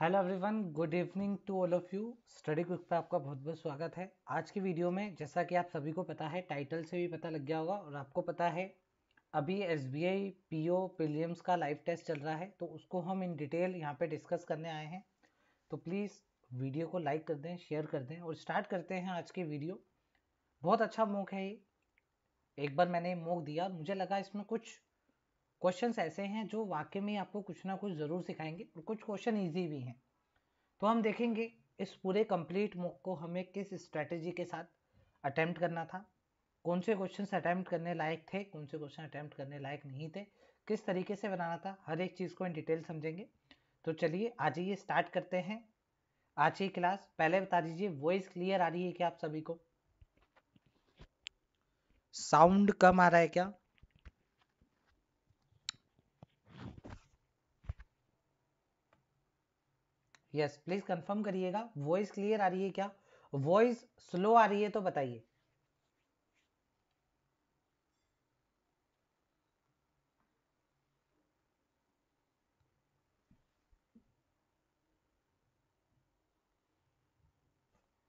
Hello everyone good evening to all of you study quick पे आपका बहुत बहुत स्वागत है आज की वीडियो में जैसा कि आप सभी को पता है टाइटल से भी पता लग गया होगा और आपको पता है अभी S B I P O prelims का लाइव टेस्ट चल रहा है तो उसको हम इन डिटेल यहाँ पे डिस्कस करने आए हैं तो प्लीज़ वीडियो को लाइक कर दें शेयर कर दें और स्टार्ट करते हैं आज की वीडियो बहुत अच्छा मोक है ये एक बार मैंने मोक दिया मुझे लगा इसमें कुछ क्वेश्चन ऐसे हैं जो वाक्य में आपको कुछ ना कुछ ज़रूर सिखाएंगे और कुछ क्वेश्चन ईजी भी हैं तो हम देखेंगे इस पूरे कंप्लीट मुक को हमें किस स्ट्रैटेजी के साथ अटैम्प्ट करना था कौन से क्वेश्चन अटैम्प्ट करने लायक थे कौन से क्वेश्चन अटैम्प्ट करने लायक नहीं थे किस तरीके से बनाना था हर एक चीज़ को इन डिटेल समझेंगे तो चलिए आज ही ये स्टार्ट करते हैं आज की क्लास पहले बता दीजिए वॉइस क्लियर आ रही है क्या आप सभी को साउंड कम आ रहा है क्या यस प्लीज कंफर्म करिएगा वॉइस क्लियर आ रही है क्या वॉइस स्लो आ रही है तो बताइए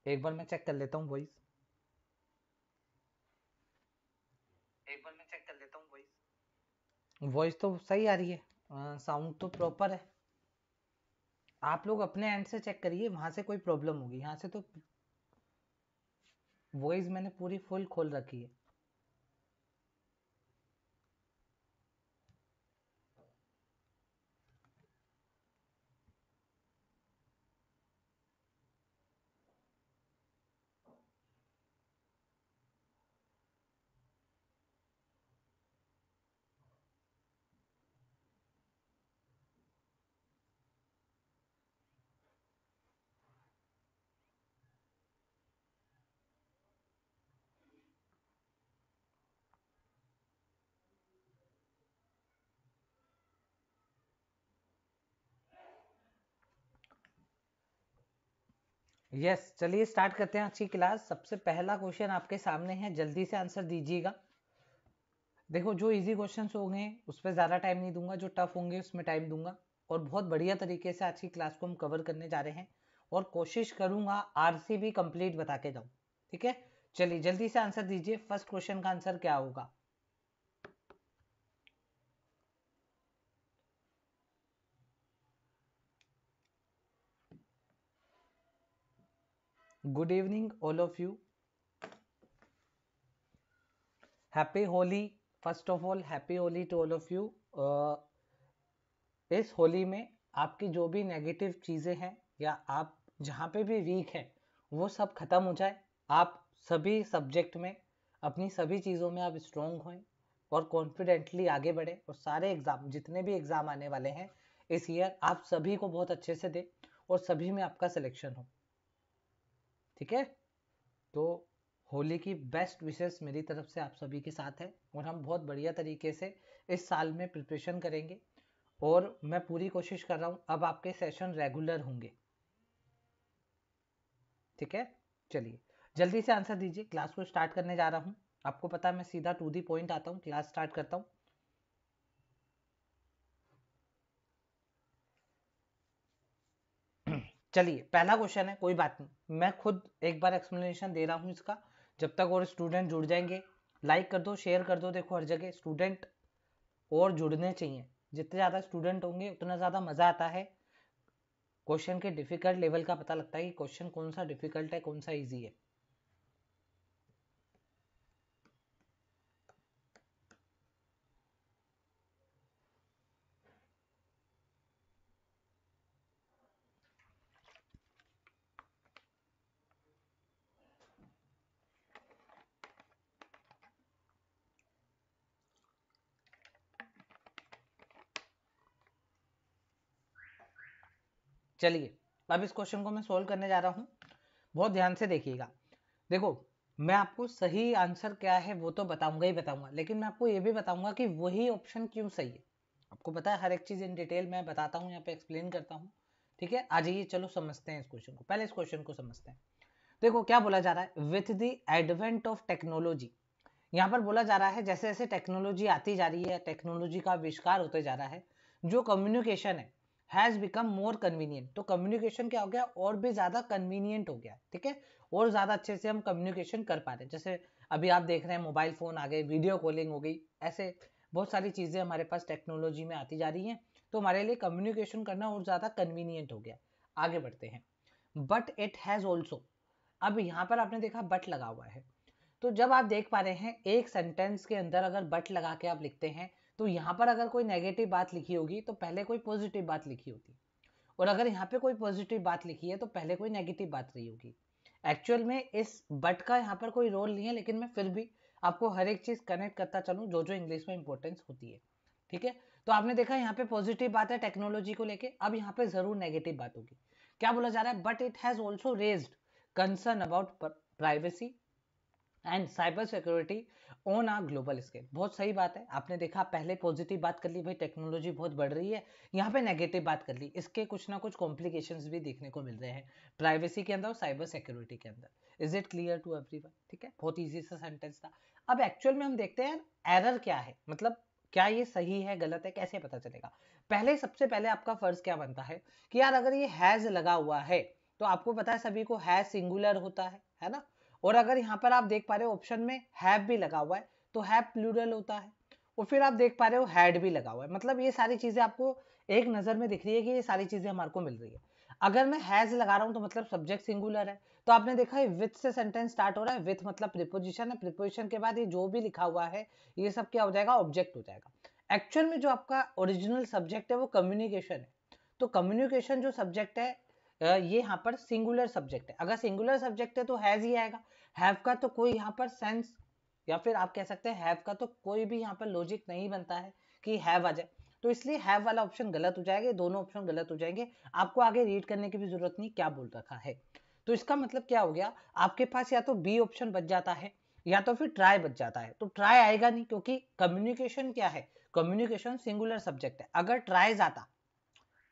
एक बार मैं चेक कर लेता हूँ वॉइस एक बार मैं चेक कर लेता हूँ वॉइस वॉइस तो सही आ रही है साउंड हाँ, तो प्रॉपर है आप लोग अपने एंड से चेक करिए वहां से कोई प्रॉब्लम होगी यहाँ से तो वॉइस मैंने पूरी फुल खोल रखी है यस yes, चलिए स्टार्ट करते हैं अच्छी क्लास सबसे पहला क्वेश्चन आपके सामने है जल्दी से आंसर दीजिएगा देखो जो इजी क्वेश्चंस होंगे उस पर ज़्यादा टाइम नहीं दूंगा जो टफ होंगे उसमें टाइम दूंगा और बहुत बढ़िया तरीके से आज की क्लास को हम कवर करने जा रहे हैं और कोशिश करूंगा आर सी कंप्लीट बता के जाऊँ ठीक है चलिए जल्दी से आंसर दीजिए फर्स्ट क्वेश्चन का आंसर क्या होगा good evening all of you happy Holi first of all happy Holi to all of you इस होली में आपकी जो भी नेगेटिव चीज़ें हैं या आप जहाँ पे भी वीक है वो सब खत्म हो जाए आप सभी सब्जेक्ट में अपनी सभी चीज़ों में आप स्ट्रोंग हों और कॉन्फिडेंटली आगे बढ़े और सारे एग्ज़ाम जितने भी एग्ज़ाम आने वाले हैं इस ईयर आप सभी को बहुत अच्छे से दें और सभी में आपका सिलेक्शन हो ठीक है तो होली की बेस्ट विशेष मेरी तरफ से आप सभी के साथ है और हम बहुत बढ़िया तरीके से इस साल में प्रिपरेशन करेंगे और मैं पूरी कोशिश कर रहा हूँ अब आपके सेशन रेगुलर होंगे ठीक है चलिए जल्दी से आंसर दीजिए क्लास को स्टार्ट करने जा रहा हूँ आपको पता है मैं सीधा टू दी पॉइंट आता हूँ क्लास स्टार्ट करता हूँ चलिए पहला क्वेश्चन है कोई बात नहीं मैं खुद एक बार एक्सप्लेनेशन दे रहा हूँ इसका जब तक और स्टूडेंट जुड़ जाएंगे लाइक कर दो शेयर कर दो देखो हर जगह स्टूडेंट और जुड़ने चाहिए जितने ज़्यादा स्टूडेंट होंगे उतना ज़्यादा मज़ा आता है क्वेश्चन के डिफिकल्ट लेवल का पता लगता है कि क्वेश्चन कौन सा डिफिकल्ट है कौन सा ईजी है चलिए अब इस क्वेश्चन को मैं सोल्व करने जा रहा हूँ बहुत ध्यान से देखिएगा देखो मैं आपको सही आंसर क्या है वो तो बताऊंगा ही बताऊंगा लेकिन मैं आपको ये भी बताऊंगा कि वही ऑप्शन क्यों सही है आपको पता है हर एक चीज़ इन डिटेल मैं बताता हूँ यहाँ पे एक्सप्लेन करता हूँ ठीक है आ जाइए चलो समझते हैं इस क्वेश्चन को पहले इस क्वेश्चन को समझते हैं देखो क्या बोला जा रहा है with the advent of technology यहाँ पर बोला जा रहा है जैसे जैसे टेक्नोलॉजी आती जा रही है टेक्नोलॉजी का आविष्कार होते जा रहा है जो कम्युनिकेशन है हैज बिकम मोर कन्वीनियंट तो कम्युनिकेशन क्या हो गया और भी ज्यादा कन्वीनियंट हो गया ठीक है और ज्यादा अच्छे से हम कम्युनिकेशन कर पा रहे हैं जैसे अभी आप देख रहे हैं मोबाइल फोन आ गए वीडियो कॉलिंग हो गई ऐसे बहुत सारी चीजें हमारे पास टेक्नोलॉजी में आती जा रही हैं तो हमारे लिए कम्युनिकेशन करना और ज्यादा कन्वीनियंट हो गया आगे बढ़ते हैं बट इट हैज ऑल्सो अब यहाँ पर आपने देखा बट लगा हुआ है तो जब आप देख पा रहे हैं एक सेंटेंस के अंदर अगर बट लगा के आप लिखते हैं तो यहाँ पर अगर कोई नेगेटिव बात लिखी होगी तो पहले कोई पॉजिटिव बात लिखी होगी और अगर यहाँ पे कोई पॉजिटिव बात लिखी है तो पहले कोई नेगेटिव बात रही होगी एक्चुअल में इस बट का यहाँ पर कोई रोल नहीं है लेकिन मैं फिर भी आपको हर एक चीज़ कनेक्ट करता चलूँ जो जो इंग्लिश में इंपॉर्टेंस होती है ठीक है तो आपने देखा यहाँ पे पॉजिटिव बात है टेक्नोलॉजी को लेके अब यहाँ पे जरूर नेगेटिव बात होगी क्या बोला जा रहा है but it has also raised concern about privacy and cyber security on a global scale बहुत सही बात है आपने देखा पहले पॉजिटिव बात कर ली भाई टेक्नोलॉजी बहुत बढ़ रही है यहाँ पे नेगेटिव बात कर ली इसके कुछ ना कुछ कॉम्प्लिकेशंस भी देखने को मिल रहे हैं प्राइवेसी के अंदर और साइबर सिक्योरिटी के अंदर is it clear to every ठीक है बहुत ईजी सा सेंटेंस था अब एक्चुअल में हम देखते हैं एरर क्या है मतलब क्या ये सही है गलत है कैसे पता चलेगा पहले सबसे पहले आपका फर्ज क्या बनता है कि यार अगर ये हैज लगा हुआ है तो आपको पता है सभी को हैज सिंगुलर होता है है ना और अगर यहाँ पर आप देख पा रहे हो ऑप्शन में हैव भी लगा हुआ है तो हैव प्लूरल होता है और फिर आप देख पा रहे हो हैड भी लगा हुआ है मतलब ये सारी चीज़ें आपको एक नज़र में दिख रही है कि ये सारी चीज़ें हमारे को मिल रही है अगर मैं हैज लगा रहा हूँ तो मतलब सब्जेक्ट सिंगुलर है तो आपने देखा है विथ से सेंटेंस स्टार्ट हो रहा है विथ मतलब प्रिपोजिशन है प्रिपोजिशन के बाद ये जो भी लिखा हुआ है ये सब क्या हो जाएगा ऑब्जेक्ट हो जाएगा एक्चुअल में जो आपका ओरिजिनल सब्जेक्ट है वो कम्युनिकेशन है तो कम्युनिकेशन जो सब्जेक्ट है ये यहाँ पर सिंगुलर सब्जेक्ट है अगर सिंगुलर सब्जेक्ट है तो हैज ही आएगा हैव का तो कोई यहाँ पर सेंस या फिर आप कह सकते हैं हैव का तो कोई भी यहाँ पर लॉजिक नहीं बनता है कि हैव आ जाए तो इसलिए हैव वाला ऑप्शन गलत हो जाएगा दोनों ऑप्शन गलत हो जाएंगे आपको आगे रीड करने की भी जरूरत नहीं क्या बोल रखा है तो इसका मतलब क्या हो गया आपके पास या तो बी ऑप्शन बच जाता है या तो फिर ट्राई बच जाता है तो ट्राई आएगा नहीं क्योंकि कम्युनिकेशन क्या है कम्युनिकेशन सिंगुलर सब्जेक्ट है अगर ट्राई जाता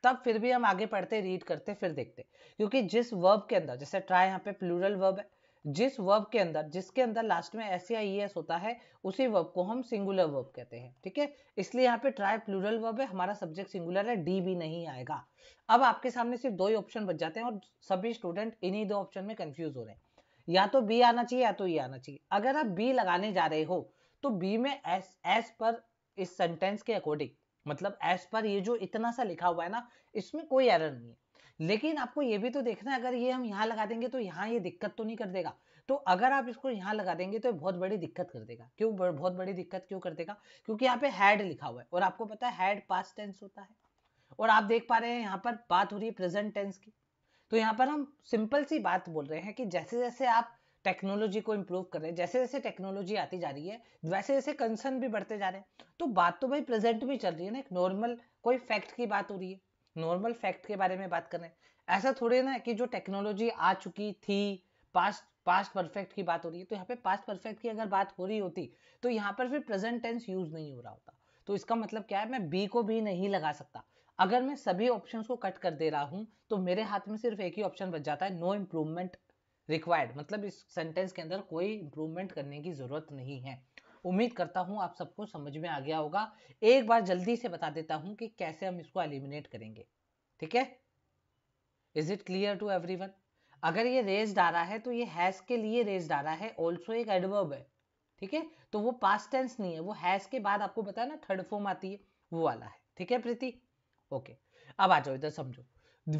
तब फिर भी हम आगे पढ़ते रीड करते फिर देखते क्योंकि जिस वर्ब के अंदर जैसे ट्राई यहाँ पे प्लूरल वर्ब है जिस वर्ब के अंदर जिसके अंदर लास्ट में एस या एस e होता है उसी वर्ब को हम सिंगुलर वर्ब कहते हैं ठीक है इसलिए यहाँ पे ट्राई प्लूरल वर्ब है हमारा सब्जेक्ट सिंगुलर है डी भी नहीं आएगा अब आपके सामने सिर्फ दो ही ऑप्शन बच जाते हैं और सभी स्टूडेंट इन्हीं दो ऑप्शन में कंफ्यूज हो रहे हैं या तो बी आना चाहिए या तो ई e आना चाहिए अगर आप बी लगाने जा रहे हो तो बी में एस एस पर इस सेंटेंस के अकॉर्डिंग मतलब एस पर ये जो इतना सा लिखा हुआ है ना इसमें कोई एरर नहीं है लेकिन आपको ये भी तो देखना है अगर ये हम यहाँ लगा देंगे तो यहाँ ये दिक्कत तो नहीं कर देगा तो अगर आप इसको यहाँ लगा देंगे तो बहुत बड़ी दिक्कत कर देगा क्यों बहुत बड़ी दिक्कत क्यों कर देगा क्योंकि यहाँ पे हैड लिखा हुआ है और आपको पता है हैड पास टेंस होता है और आप देख पा रहे हैं यहाँ पर बात हो रही है प्रेजेंट टेंस की तो यहाँ पर हम सिंपल सी बात बोल रहे हैं कि जैसे जैसे आप टेक्नोलॉजी को इम्प्रूव कर रहे हैं जैसे जैसे टेक्नोलॉजी आती जा रही है वैसे जैसे कंसर्न भी बढ़ते जा रहे हैं तो बात तो भाई प्रेजेंट में चल रही है ना एक नॉर्मल कोई फैक्ट की बात हो रही है नॉर्मल फैक्ट के बारे में बात करें ऐसा थोड़े ना कि जो टेक्नोलॉजी आ चुकी थी पास्ट पास्ट परफेक्ट की बात हो रही है तो यहाँ पे पास्ट परफेक्ट की अगर बात हो रही होती तो यहाँ पर फिर प्रेजेंट टेंस यूज नहीं हो रहा होता तो इसका मतलब क्या है मैं बी को भी नहीं लगा सकता अगर मैं सभी ऑप्शन को कट कर दे रहा हूँ तो मेरे हाथ में सिर्फ एक ही ऑप्शन बच जाता है नो इम्प्रूवमेंट रिक्वायर्ड मतलब इस सेंटेंस के अंदर कोई इम्प्रूवमेंट करने की जरूरत नहीं है उम्मीद करता हूँ आप सबको समझ में आ गया होगा एक बार जल्दी से बता देता हूँ कि कैसे हम इसको एलिमिनेट करेंगे ठीक है is it clear to every अगर ये रेज आ रहा है तो ये हैस के लिए रेज आ रहा है ऑल्सो एक एडवर्ब है ठीक है तो वो पास्ट टेंस नहीं है वो हैस के बाद आपको बताया ना थर्ड फॉर्म आती है वो वाला है ठीक है प्रीति ओके अब आ जाओ इधर समझो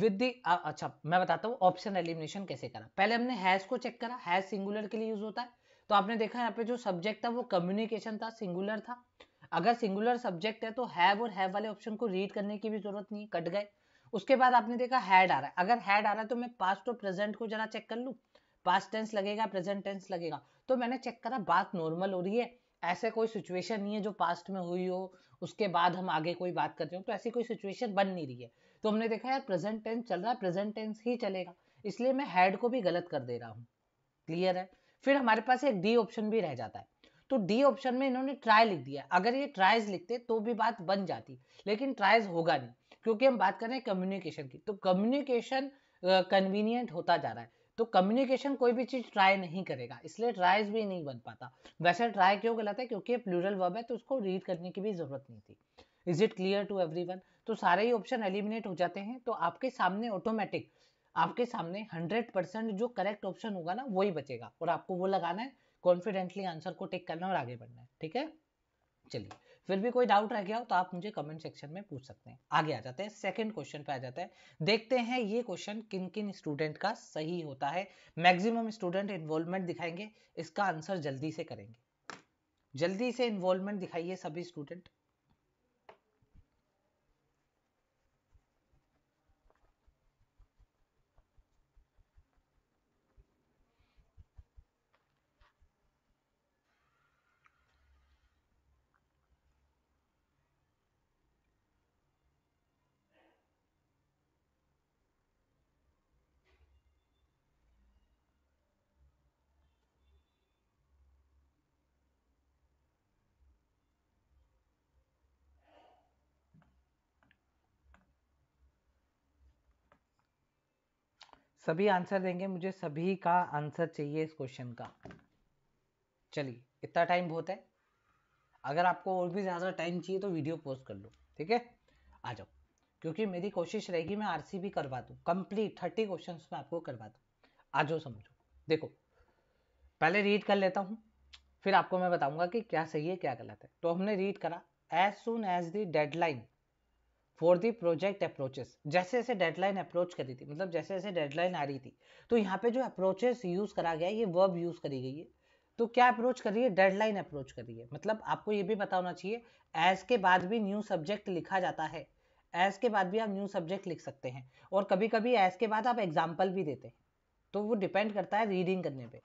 विद अच्छा मैं बताता हूँ ऑप्शन एलिमिनेशन कैसे करा पहले हमने हैस को चेक करा हैस सिंगुलर के लिए यूज होता है तो आपने देखा यहाँ पे जो सब्जेक्ट था वो कम्युनिकेशन था सिंगुलर था अगर सिंगुलर सब्जेक्ट है तो हैव और हैव वाले ऑप्शन को रीड करने की भी जरूरत नहीं कट गए उसके बाद आपने देखा हैड आ रहा है अगर हैड आ रहा है तो मैं पास्ट और प्रेजेंट को जरा चेक कर लू पास्ट टेंस लगेगा प्रेजेंट टेंस लगेगा तो मैंने चेक करा बात नॉर्मल हो रही है ऐसे कोई सिचुएशन नहीं है जो पास्ट में हुई हो उसके बाद हम आगे कोई बात करते हो तो ऐसी कोई सिचुएशन बन नहीं रही है तो हमने देखा यार प्रेजेंट टेंस चल रहा है प्रेजेंट टेंस ही चलेगा इसलिए मैं हैड को भी गलत कर दे रहा हूँ क्लियर है फिर हमारे पास एक डी ऑप्शन भी रह जाता है तो डी ऑप्शन में इन्होंने ट्राई लिख दिया अगर ये ट्राइज लिखते तो भी बात बन जाती लेकिन ट्राइज होगा नहीं क्योंकि हम बात कर रहे हैं कम्युनिकेशन की तो कम्युनिकेशन कन्वीनियंट uh, होता जा रहा है तो कम्युनिकेशन कोई भी चीज ट्राई नहीं करेगा इसलिए ट्राइज भी नहीं बन पाता वैसे ट्राई क्यों गलत है क्योंकि प्लूरल वर्ब है तो उसको रीड करने की भी जरूरत नहीं थी is it clear to every तो सारे ही ऑप्शन एलिमिनेट हो जाते हैं तो आपके सामने ऑटोमेटिक आपके सामने 100% जो करेक्ट ऑप्शन होगा ना वही बचेगा और आपको वो लगाना है कॉन्फिडेंटली आंसर को टेक करना और आगे बढ़ना है ठीक है चलिए फिर भी कोई डाउट रह गया हो तो आप मुझे कमेंट सेक्शन में पूछ सकते हैं आगे आ जाते हैं सेकंड क्वेश्चन पे आ जाते हैं देखते हैं ये क्वेश्चन किन किन स्टूडेंट का सही होता है मैक्सिमम स्टूडेंट इन्वॉल्वमेंट दिखाएंगे इसका आंसर जल्दी से करेंगे जल्दी से इन्वॉल्वमेंट दिखाइए सभी स्टूडेंट सभी आंसर देंगे मुझे सभी का आंसर चाहिए इस क्वेश्चन का चलिए इतना टाइम बहुत है अगर आपको और भी ज़्यादा टाइम चाहिए तो वीडियो पोस्ट कर लो ठीक है आ जाओ क्योंकि मेरी कोशिश रहेगी मैं आरसीबी करवा दूँ कंप्लीट थर्टी क्वेश्चन में आपको करवा दूँ आ जाओ समझो देखो पहले रीड कर लेता हूँ फिर आपको मैं बताऊंगा कि क्या सही है क्या गलत है तो हमने रीड करा as soon as the deadline for the project approaches जैसे जैसे डेडलाइन अप्रोच करी थी मतलब जैसे जैसे डेडलाइन आ रही थी तो यहाँ पे जो अप्रोचेस यूज करा गया ये वर्ब यूज करी गई है तो क्या अप्रोच है डेडलाइन अप्रोच करिए मतलब आपको ये भी पता होना चाहिए एज के बाद भी न्यू सब्जेक्ट लिखा जाता है एज के बाद भी आप न्यू सब्जेक्ट लिख सकते हैं और कभी कभी एज के बाद आप एग्जाम्पल भी देते हैं तो वो डिपेंड करता है रीडिंग करने पर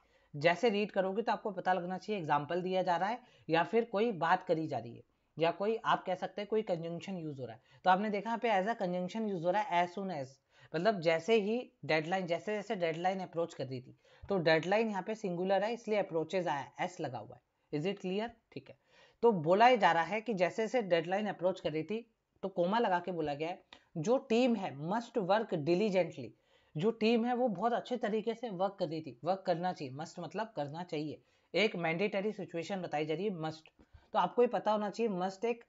जैसे रीड करोगे तो आपको पता लगना चाहिए एग्जाम्पल दिया जा रहा है या फिर कोई बात करी जा रही है या कोई आप कह सकते हैं कोई कंजंक्शन यूज हो रहा है तो आपने देखा यहाँ पे एज अ कंजंक्शन यूज हो रहा है एज सुन एज मतलब जैसे ही डेडलाइन जैसे जैसे डेडलाइन अप्रोच कर रही थी तो डेडलाइन यहाँ पे सिंगुलर है इसलिए अप्रोचेज आया एस लगा हुआ है इज इट क्लियर ठीक है तो बोला जा रहा है कि जैसे जैसे डेडलाइन अप्रोच कर रही थी तो कोमा लगा के बोला गया है जो टीम है मस्ट वर्क डिलीजेंटली जो टीम है वो बहुत अच्छे तरीके से वर्क कर रही थी वर्क करना चाहिए मस्ट मतलब करना चाहिए एक मैंडेटरी सिचुएशन बताई जा रही है मस्ट तो आपको ये पता होना चाहिए मस्ट एक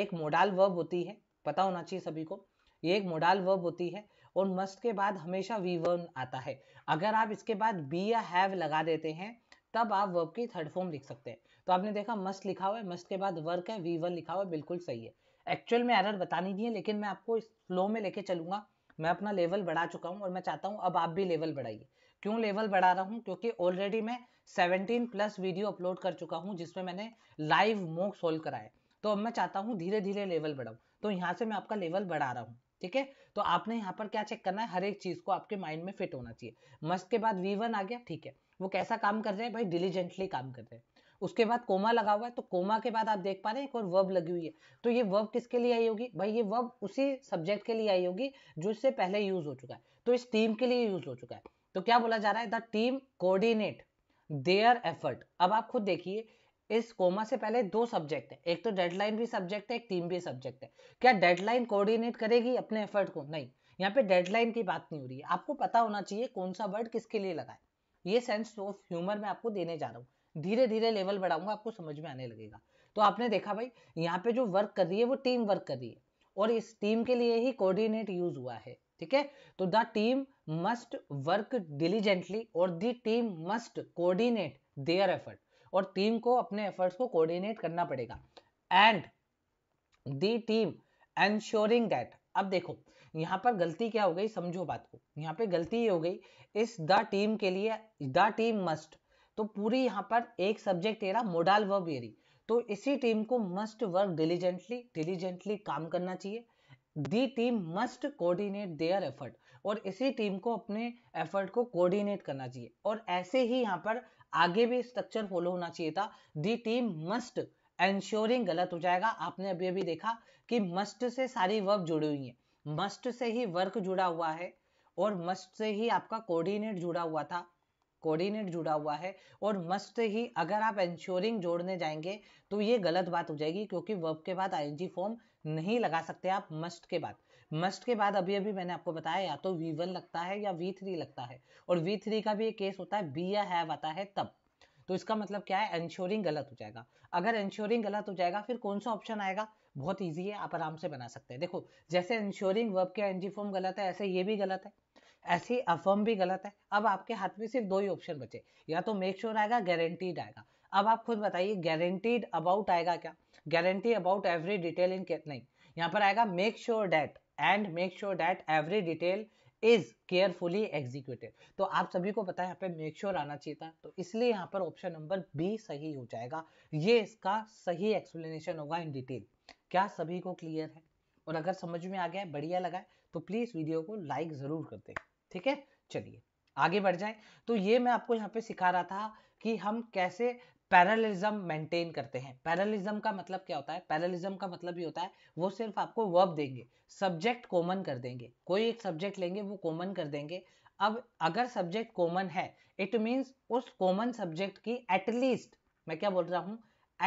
एक मोडाल वर्ब होती है पता होना चाहिए सभी को ये एक मोडाल वर्ब होती है और मस्ट के बाद हमेशा वी वर्ब आता है अगर आप इसके बाद बी या हैव लगा देते हैं तब आप वर्ब की थर्ड फॉर्म लिख सकते हैं तो आपने देखा मस्ट लिखा हुआ है मस्ट के बाद वर्क है वी वर्न लिखा हुआ है बिल्कुल सही है एक्चुअल में एरर बतानी नहीं है लेकिन मैं आपको इस फ्लो में लेके चलूंगा मैं अपना लेवल बढ़ा चुका हूँ और मैं चाहता हूँ अब आप भी लेवल बढ़ाइए क्यों लेवल बढ़ा रहा हूँ क्योंकि ऑलरेडी मैं सेवनटीन प्लस वीडियो अपलोड कर चुका हूँ जिसमें मैंने लाइव मोक सोल्व कराए तो अब मैं चाहता हूँ धीरे धीरे लेवल बढ़ाऊँ तो यहाँ से मैं आपका लेवल बढ़ा रहा हूँ ठीक है तो आपने यहाँ पर क्या चेक करना है हर एक चीज को आपके माइंड में फिट होना चाहिए मस्त के बाद वी आ गया ठीक है वो कैसा काम कर रहे हैं भाई डिलीजेंटली काम कर रहे हैं उसके बाद कोमा लगा हुआ है तो कोमा के बाद आप देख पा रहे हैं एक और वर्ब लगी हुई है तो ये वर्ब किसके लिए आई होगी भाई ये वर्ब उसी सब्जेक्ट के लिए आई होगी जो इससे पहले यूज हो चुका है तो इस टीम के लिए यूज हो चुका है तो क्या बोला जा रहा है the team coordinate their effort अब आप खुद देखिए इस कोमा से पहले दो सब्जेक्ट तो है एक तो डेडलाइन भी सब्जेक्ट है एक टीम भी सब्जेक्ट है क्या डेडलाइन कोऑर्डिनेट करेगी अपने एफर्ट को नहीं यहाँ पे डेडलाइन की बात नहीं हो रही है आपको पता होना चाहिए कौन सा वर्ड किसके लिए लगाए ये सेंस ऑफ ह्यूमर मैं आपको देने जा रहा हूँ धीरे धीरे लेवल बढ़ाऊंगा आपको समझ में आने लगेगा तो आपने देखा भाई यहाँ पे जो वर्क कर रही है वो टीम वर्क कर रही है और इस टीम के लिए ही कोऑर्डिनेट यूज हुआ है ठीक है तो the team must work diligently और the team must coordinate their effort और टीम को अपने एफर्ट्स को कोऑर्डिनेट करना पड़ेगा and the team ensuring that अब देखो यहाँ पर गलती क्या हो गई समझो बात को यहाँ पे गलती ये हो गई इस द टीम के लिए द टीम मस्ट तो पूरी यहाँ पर एक सब्जेक्ट तेरा मोडाल वर्ब एरी तो इसी टीम को मस्ट वर्क डिलीजेंटली डिलीजेंटली काम करना चाहिए the team must coordinate their effort और इसी टीम को अपने एफर्ट को कोऑर्डिनेट करना चाहिए और ऐसे ही यहाँ पर आगे भी स्ट्रक्चर फॉलो होना चाहिए था दी टीम मस्ट एंश्योरिंग गलत हो जाएगा आपने अभी अभी देखा कि मस्ट से सारी वर्क जुड़ी हुई है मस्ट से ही वर्क जुड़ा हुआ है और मस्ट से ही आपका कोऑर्डिनेट जुड़ा हुआ था कोऑर्डिनेट जुड़ा हुआ है और मस्ट ही अगर आप एंश्योरिंग जोड़ने जाएंगे तो ये गलत बात हो जाएगी क्योंकि वर्ब के बाद आईएनजी फॉर्म नहीं लगा सकते आप मस्ट के बाद मस्ट के बाद अभी अभी मैंने आपको बताया या तो वी वन लगता है या वी थ्री लगता है और वी थ्री का भी एक केस होता है बी या हैव आता है तब तो इसका मतलब क्या है एंश्योरिंग गलत हो जाएगा अगर एंश्योरिंग गलत हो जाएगा फिर कौन सा ऑप्शन आएगा बहुत ईजी है आप आराम से बना सकते हैं देखो जैसे इंश्योरिंग वर्ब के एनजी फॉर्म गलत है ऐसे ये भी गलत है ऐसे अफर्म भी गलत है अब आपके हाथ में सिर्फ दो ही ऑप्शन बचे या तो मेक श्योर आएगा गारंटीड आएगा अब आप खुद बताइए गारंटीड अबाउट आएगा क्या guarantee about every detail in नहीं यहाँ पर आएगा make sure that and make sure that every detail is carefully executed तो आप सभी को पता है यहाँ पे मेक श्योर sure आना चाहिए था तो इसलिए यहाँ पर ऑप्शन नंबर बी सही हो जाएगा ये इसका सही एक्सप्लेनेशन होगा इन डिटेल क्या सभी को क्लियर है और अगर समझ में आ गया है बढ़िया लगा है तो प्लीज वीडियो को लाइक जरूर कर दे ठीक है चलिए आगे बढ़ जाए तो ये मैं आपको यहाँ पे सिखा रहा था कि हम कैसे पैरलिज्म मेंटेन करते हैं पैरलिज्म का मतलब क्या होता है पैरलिज्म का मतलब ये होता है वो सिर्फ आपको वर्ब देंगे सब्जेक्ट कॉमन कर देंगे कोई एक सब्जेक्ट लेंगे वो कॉमन कर देंगे अब अगर सब्जेक्ट कॉमन है इट मीन्स उस कॉमन सब्जेक्ट की एटलीस्ट मैं क्या बोल रहा हूँ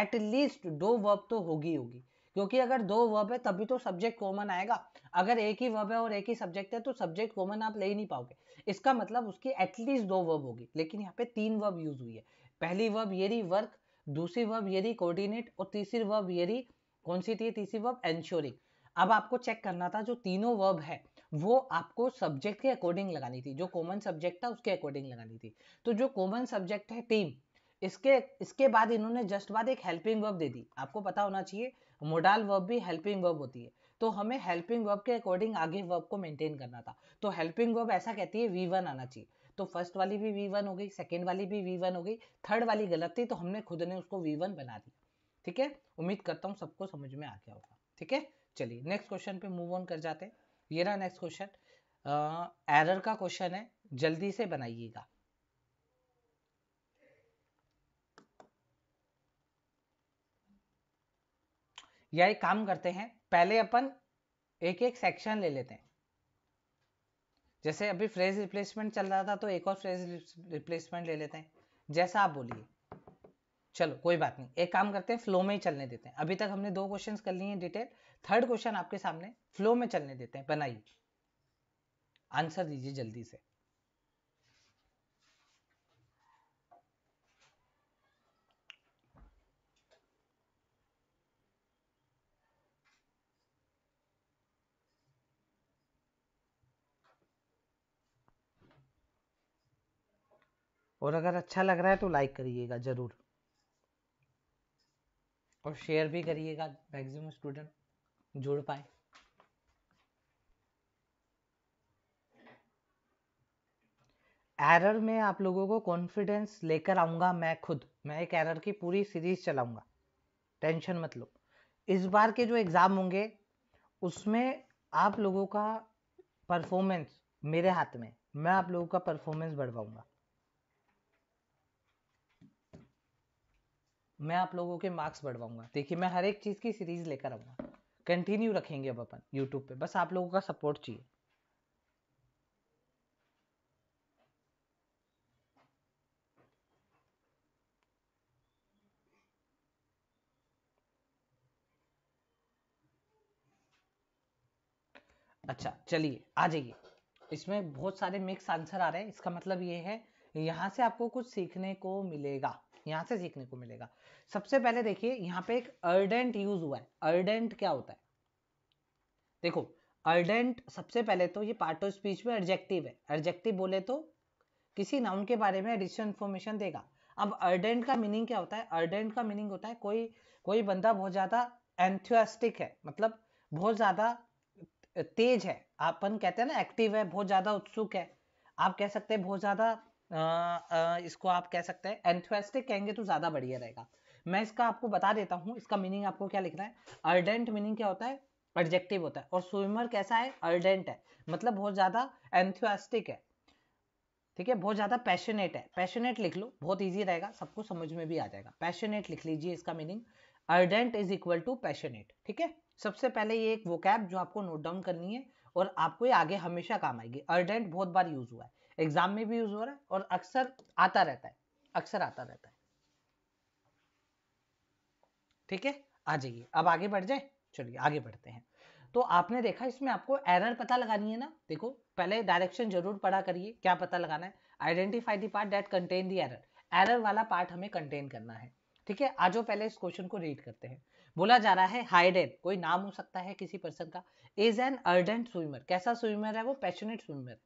एटलीस्ट दो वर्ब तो होगी होगी क्योंकि अगर दो वर्ब है तभी तो सब्जेक्ट कॉमन आएगा अगर एक ही वर्ब है और एक ही सब्जेक्ट है तो सब्जेक्ट कॉमन आप ले ही नहीं पाओगे इसका मतलब उसकी एटलीस्ट दो वर्ब होगी लेकिन यहाँ पे तीन वर्ब यूज हुई है पहली वर्ब ये रही वर्क दूसरी वर्ब ये रही कोऑर्डिनेट और तीसरी वर्ब ये रही कौन सी थी तीसरी वर्ब एंश्योरिंग अब आपको चेक करना था जो तीनों वर्ब है वो आपको सब्जेक्ट के अकॉर्डिंग लगानी थी जो कॉमन सब्जेक्ट था उसके अकॉर्डिंग लगानी थी तो जो कॉमन सब्जेक्ट है टीम इसके इसके बाद इन्होंने जस्ट बाद एक हेल्पिंग वर्ब दे दी आपको पता होना चाहिए मोडाल वर्ब भी हेल्पिंग वर्ब होती है तो हमें हेल्पिंग वर्ब के अकॉर्डिंग आगे वर्ब को मेंटेन करना था तो हेल्पिंग वर्ब ऐसा कहती है वी वन आना चाहिए तो फर्स्ट वाली भी वी वन हो गई सेकेंड वाली भी वी वन हो गई थर्ड वाली गलत थी तो हमने खुद ने उसको वी वन बना दिया ठीक है उम्मीद करता हूँ सबको समझ में आ गया होगा ठीक है चलिए नेक्स्ट क्वेश्चन पे मूव ऑन कर जाते हैं ये रहा नेक्स्ट क्वेश्चन एरर का क्वेश्चन है जल्दी से बनाइएगा या एक काम करते हैं पहले अपन एक एक सेक्शन ले लेते हैं जैसे अभी फ्रेज रिप्लेसमेंट चल रहा था तो एक और फ्रेज रिप्लेसमेंट ले लेते हैं जैसा आप बोलिए चलो कोई बात नहीं एक काम करते हैं फ्लो में ही चलने देते हैं अभी तक हमने दो क्वेश्चंस कर लिए हैं डिटेल थर्ड क्वेश्चन आपके सामने फ्लो में चलने देते हैं बनाइए आंसर दीजिए जल्दी से और अगर अच्छा लग रहा है तो लाइक करिएगा ज़रूर और शेयर भी करिएगा मैक्सिमम स्टूडेंट जुड़ पाए एरर में आप लोगों को कॉन्फिडेंस लेकर आऊंगा मैं खुद मैं एक एरर की पूरी सीरीज चलाऊंगा टेंशन मत लो इस बार के जो एग्ज़ाम होंगे उसमें आप लोगों का परफॉर्मेंस मेरे हाथ में मैं आप लोगों का परफॉर्मेंस बढ़वाऊंगा मैं आप लोगों के मार्क्स बढ़वाऊंगा देखिए मैं हर एक चीज़ की सीरीज लेकर आऊंगा कंटिन्यू रखेंगे अब अपन यूट्यूब पे बस आप लोगों का सपोर्ट चाहिए अच्छा चलिए आ जाइए इसमें बहुत सारे मिक्स आंसर आ रहे हैं इसका मतलब ये है यहाँ से आपको कुछ सीखने को मिलेगा यहाँ से सीखने को मिलेगा सबसे पहले देखिए यहाँ पे एक अर्डेंट यूज हुआ है अर्डेंट क्या होता है देखो अर्डेंट सबसे पहले तो ये पार्ट ऑफ स्पीच में एडजेक्टिव है एडजेक्टिव बोले तो किसी नाउन के बारे में एडिशनल इन्फॉर्मेशन देगा अब अर्डेंट का मीनिंग क्या होता है अर्डेंट का मीनिंग होता है कोई कोई बंदा बहुत ज्यादा एंथ्यूस्टिक है मतलब बहुत ज्यादा तेज है अपन कहते हैं ना एक्टिव है बहुत ज्यादा उत्सुक है आप कह सकते हैं बहुत ज्यादा इसको आप कह सकते हैं एंथोस्टिक कहेंगे तो ज़्यादा बढ़िया रहेगा मैं इसका आपको बता देता हूँ इसका मीनिंग आपको क्या लिखना है अर्डेंट मीनिंग क्या होता है एडजेक्टिव होता है और स्विमर कैसा है अर्डेंट है मतलब बहुत ज़्यादा एंथोस्टिक है ठीक है बहुत ज़्यादा पैशनेट है पैशनेट लिख लो बहुत ईजी रहेगा सबको समझ में भी आ जाएगा पैशनेट लिख लीजिए इसका meaning ardent is equal to passionate ठीक है सबसे पहले ये एक वोकैब जो आपको नोट डाउन करनी है और आपको ये आगे हमेशा काम आएगी अर्डेंट बहुत बार यूज हुआ है एग्जाम में भी यूज हो रहा है और अक्सर आता रहता है अक्सर आता रहता है ठीक है आ जाइए अब आगे बढ़ जाए चलिए आगे बढ़ते हैं तो आपने देखा इसमें आपको एरर पता लगानी है ना देखो पहले डायरेक्शन जरूर पढ़ा करिए क्या पता लगाना है identify the part that contain the error error वाला पार्ट हमें कंटेन करना है ठीक है आज पहले इस क्वेश्चन को रीड करते हैं बोला जा रहा है हाइडेन कोई नाम हो सकता है किसी पर्सन का इज एन अर्डेंट स्विमर कैसा स्विमर है वो passionate swimmer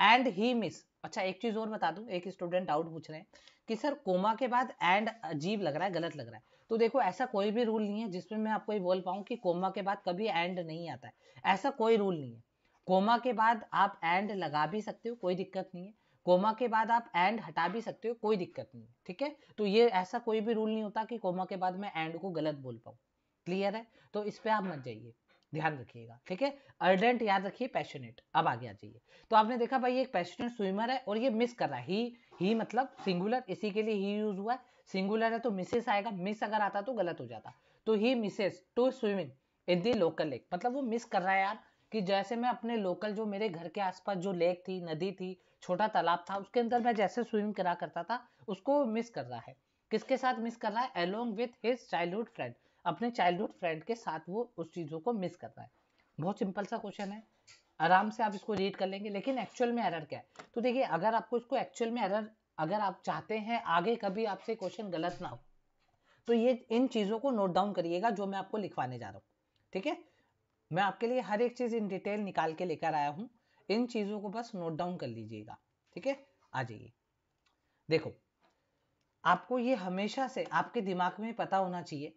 and he miss अच्छा एक चीज और बता दूं एक स्टूडेंट डाउट पूछ रहे हैं कि सर कोमा के बाद एंड अजीब लग रहा है गलत लग रहा है तो देखो ऐसा कोई भी रूल नहीं है जिसमें मैं आपको ये बोल पाऊँ कि कोमा के बाद कभी एंड नहीं आता है ऐसा कोई रूल नहीं है कोमा के बाद आप एंड लगा भी सकते हो कोई दिक्कत नहीं है कोमा के बाद आप एंड हटा भी सकते हो कोई दिक्कत नहीं है ठीक है तो ये ऐसा कोई भी रूल नहीं होता कि कोमा के बाद मैं एंड को गलत बोल पाऊँ क्लियर है तो इस पर आप मत जाइए ध्यान रखिएगा ठीक है अर्डेंट याद रखिए पैशनेट अब आगे आ जाइए तो आपने देखा भाई एक पैशनेट स्विमर है और ये मिस कर रहा है ही ही मतलब सिंगुलर इसी के लिए ही यूज हुआ है सिंगुलर है तो मिसेस आएगा मिस अगर आता तो गलत हो जाता तो he misses to swimming in the local lake मतलब वो मिस कर रहा है यार कि जैसे मैं अपने लोकल जो मेरे घर के आसपास जो लेक थी नदी थी छोटा तालाब था उसके अंदर मैं जैसे स्विम करा करता था उसको मिस कर रहा है किसके साथ मिस कर रहा है along with his childhood friend अपने चाइल्डहुड फ्रेंड के साथ वो उस चीज़ों को मिस कर रहा है बहुत सिंपल सा क्वेश्चन है आराम से आप इसको रीड कर लेंगे लेकिन एक्चुअल में एरर क्या है तो देखिए अगर आपको इसको एक्चुअल में एरर अगर आप चाहते हैं आगे कभी आपसे क्वेश्चन गलत ना हो तो ये इन चीज़ों को नोट डाउन करिएगा जो मैं आपको लिखवाने जा रहा हूँ ठीक है मैं आपके लिए हर एक चीज़ इन डिटेल निकाल के लेकर आया हूँ इन चीज़ों को बस नोट डाउन कर लीजिएगा ठीक है आ जाइए देखो आपको ये हमेशा से आपके दिमाग में पता होना चाहिए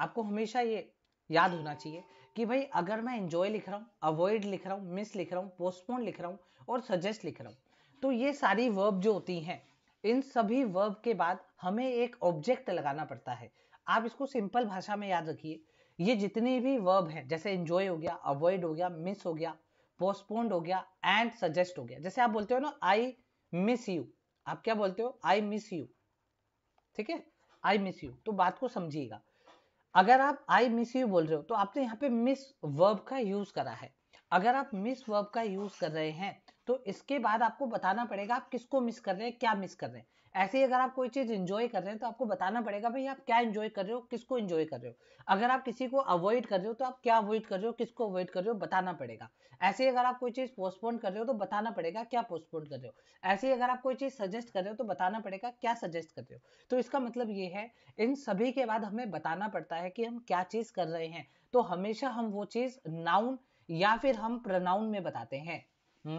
आपको हमेशा ये याद होना चाहिए कि भाई अगर मैं इंजॉय लिख रहा हूँ अवॉइड लिख रहा हूँ मिस लिख रहा हूँ पोस्टपोन लिख रहा हूँ और सजेस्ट लिख रहा हूँ तो ये सारी वर्ब जो होती हैं इन सभी वर्ब के बाद हमें एक ऑब्जेक्ट लगाना पड़ता है आप इसको सिंपल भाषा में याद रखिए ये जितनी भी वर्ब है जैसे इंजॉय हो गया अवॉइड हो गया मिस हो गया पोस्टपोन्ड हो गया एंड सजेस्ट हो गया जैसे आप बोलते हो ना आई मिस यू आप क्या बोलते हो आई मिस यू ठीक है आई मिस यू तो बात को समझिएगा अगर आप आई मिस यू बोल रहे हो तो आपने यहाँ पे मिस वर्ब का यूज करा है अगर आप मिस वर्ब का यूज कर रहे हैं तो इसके बाद आपको बताना पड़ेगा आप किसको मिस कर रहे हैं क्या मिस कर रहे हैं ऐसे ही अगर आप कोई चीज़ इन्जॉय कर रहे हैं तो आपको बताना पड़ेगा भाई आप क्या इन्जॉय कर रहे हो किसको इंजॉय कर रहे हो अगर आप किसी को अवॉइड कर रहे हो तो आप क्या अवॉइड कर रहे हो किसको अवॉइड कर रहे हो बताना पड़ेगा ऐसे ही अगर आप कोई चीज़ पोस्टपोन कर रहे हो तो बताना पड़ेगा क्या पोस्टपोन कर रहे हो ऐसे ही अगर आप कोई चीज़ सजेस्ट कर रहे हो तो बताना पड़ेगा क्या सजेस्ट कर रहे हो तो इसका मतलब ये है इन सभी के बाद हमें बताना पड़ता है कि हम क्या चीज़ कर रहे हैं तो हमेशा हम वो चीज़ नाउन या फिर हम प्रनाउन में बताते हैं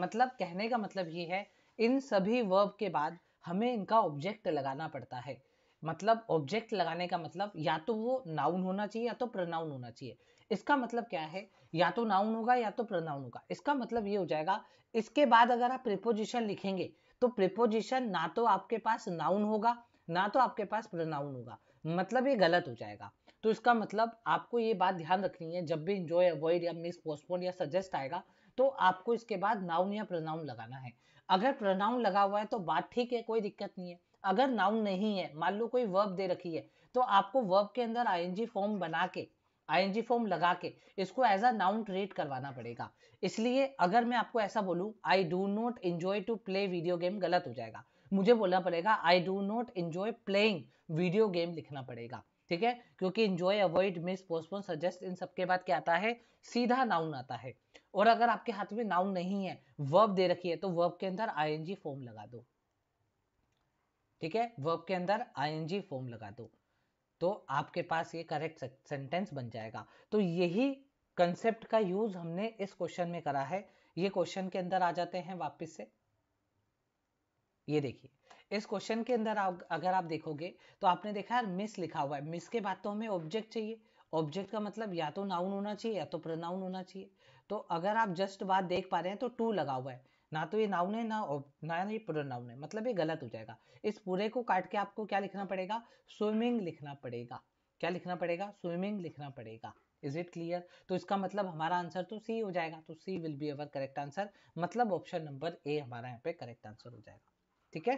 मतलब कहने का मतलब ये है इन सभी वर्ब के बाद हमें इनका ऑब्जेक्ट लगाना पड़ता है मतलब ऑब्जेक्ट लगाने का मतलब या तो वो नाउन होना चाहिए या तो प्रनाउन होना चाहिए इसका मतलब क्या है या तो नाउन होगा या तो प्रनाउन होगा इसका मतलब ये हो जाएगा इसके बाद अगर आप प्रिपोजिशन लिखेंगे तो प्रिपोजिशन ना तो आपके पास नाउन होगा ना तो आपके पास प्रनाउन होगा मतलब ये गलत हो जाएगा तो इसका मतलब आपको ये बात ध्यान रखनी है जब भी इंजॉय अवॉइड या मिस पोस्टपोन या सजेस्ट आएगा तो आपको इसके बाद नाउन या प्रनाउन लगाना है अगर प्रोनाउन लगा हुआ है तो बात ठीक है कोई दिक्कत नहीं है अगर नाउन नहीं है मान लो कोई वर्ब दे रखी है तो आपको वर्ब के अंदर आईएनजी फॉर्म बना के आईएनजी फॉर्म लगा के इसको एज अ नाउन ट्रीट करवाना पड़ेगा इसलिए अगर मैं आपको ऐसा बोलूं I do not enjoy to play video game गलत हो जाएगा मुझे बोलना पड़ेगा I do not enjoy playing video game लिखना पड़ेगा ठीक है क्योंकि enjoy avoid miss postpone suggest इन सबके बाद क्या आता है सीधा नाउन आता है और अगर आपके हाथ में नाउन नहीं है वर्ब दे रखी है तो वर्ब के अंदर आईएनजी फॉर्म लगा दो ठीक है वर्ब के अंदर आईएनजी फॉर्म लगा दो तो आपके पास ये करेक्ट सेंटेंस बन जाएगा तो यही कंसेप्ट का यूज हमने इस क्वेश्चन में करा है ये क्वेश्चन के अंदर आ जाते हैं वापिस से ये देखिए इस क्वेश्चन के अंदर आप अगर आप देखोगे तो आपने देखा है मिस लिखा हुआ है मिस के बाद तो हमें ऑब्जेक्ट चाहिए ऑब्जेक्ट का मतलब या तो नाउन होना चाहिए या तो प्रोनाउन होना चाहिए तो अगर आप जस्ट बात देख पा रहे हैं तो टू लगा हुआ है ना तो ये नाउन है ना ना ये प्रोनाउन है मतलब ये गलत हो जाएगा इस पूरे को काट के आपको क्या लिखना पड़ेगा स्विमिंग लिखना पड़ेगा क्या लिखना पड़ेगा स्विमिंग लिखना पड़ेगा इज इट क्लियर तो इसका मतलब हमारा आंसर तो सी हो जाएगा तो C will be our correct answer मतलब ऑप्शन नंबर ए हमारा यहाँ पे करेक्ट आंसर हो जाएगा ठीक है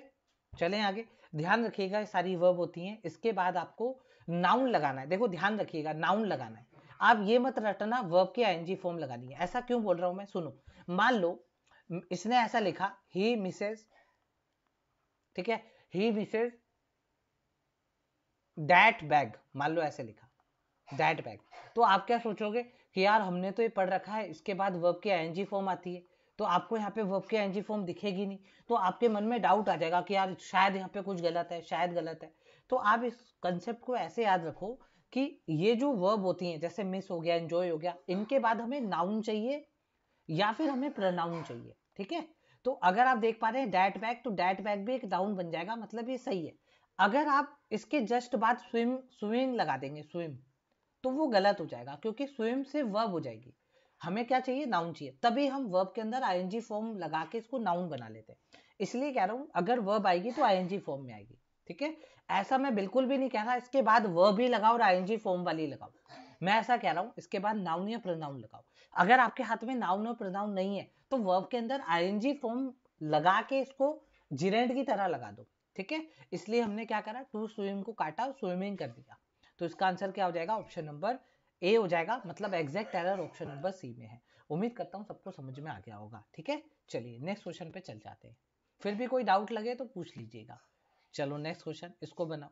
चलें आगे ध्यान रखिएगा सारी वर्ब होती हैं इसके बाद आपको नाउन लगाना है देखो ध्यान रखिएगा नाउन लगाना है आप ये मत रटना वर्ब की आई फॉर्म लगा है ऐसा क्यों बोल रहा हूं मैं सुनो मान लो इसने ऐसा लिखा ही मिसेज ठीक है ही मिसेज डैट बैग मान लो ऐसे लिखा डैट बैग तो आप क्या सोचोगे कि यार हमने तो ये पढ़ रखा है इसके बाद वर्ब की आई फॉर्म आती है तो आपको यहाँ पे वर्ब की आई फॉर्म दिखेगी नहीं तो आपके मन में डाउट आ जाएगा कि यार शायद यहाँ पे कुछ गलत है शायद गलत है तो आप इस कंसेप्ट को ऐसे याद रखो कि ये जो वर्ब होती हैं जैसे मिस हो गया एंजॉय हो गया इनके बाद हमें नाउन चाहिए या फिर हमें प्रनाउन चाहिए ठीक है तो अगर आप देख पा रहे हैं डैट बैग तो डैट बैग भी एक डाउन बन जाएगा मतलब ये सही है अगर आप इसके जस्ट बाद स्विम स्विम लगा देंगे स्विम तो वो गलत हो जाएगा क्योंकि स्विम से वर्ब हो जाएगी हमें क्या चाहिए नाउन चाहिए तभी हम वर्ब के अंदर आईएनजी फॉर्म लगा के इसको नाउन बना लेते हैं इसलिए कह रहा हूँ अगर वर्ब आएगी तो आईएनजी फॉर्म में आएगी ठीक है ऐसा मैं बिल्कुल भी नहीं कह रहा इसके बाद वर्ब भी लगाओ और आईएनजी फॉर्म वाली लगाओ मैं ऐसा कह रहा हूँ इसके बाद नाउन या प्रोनाउन लगाओ अगर आपके हाथ में नाउन और प्रोनाउन नहीं है तो वर्ब के अंदर आईएनजी फॉर्म लगा के इसको जिरेंड की तरह लगा दो ठीक है इसलिए हमने क्या करा टू स्विम को काटा स्विमिंग कर दिया तो इसका आंसर क्या हो जाएगा ऑप्शन नंबर ए हो जाएगा मतलब exact error option number C में है उम्मीद करता हूँ सबको समझ में आ गया होगा ठीक है चलिए नेक्स्ट क्वेश्चन पे चल जाते हैं फिर भी कोई डाउट लगे तो पूछ लीजिएगा चलो नेक्स्ट क्वेश्चन इसको बनाओ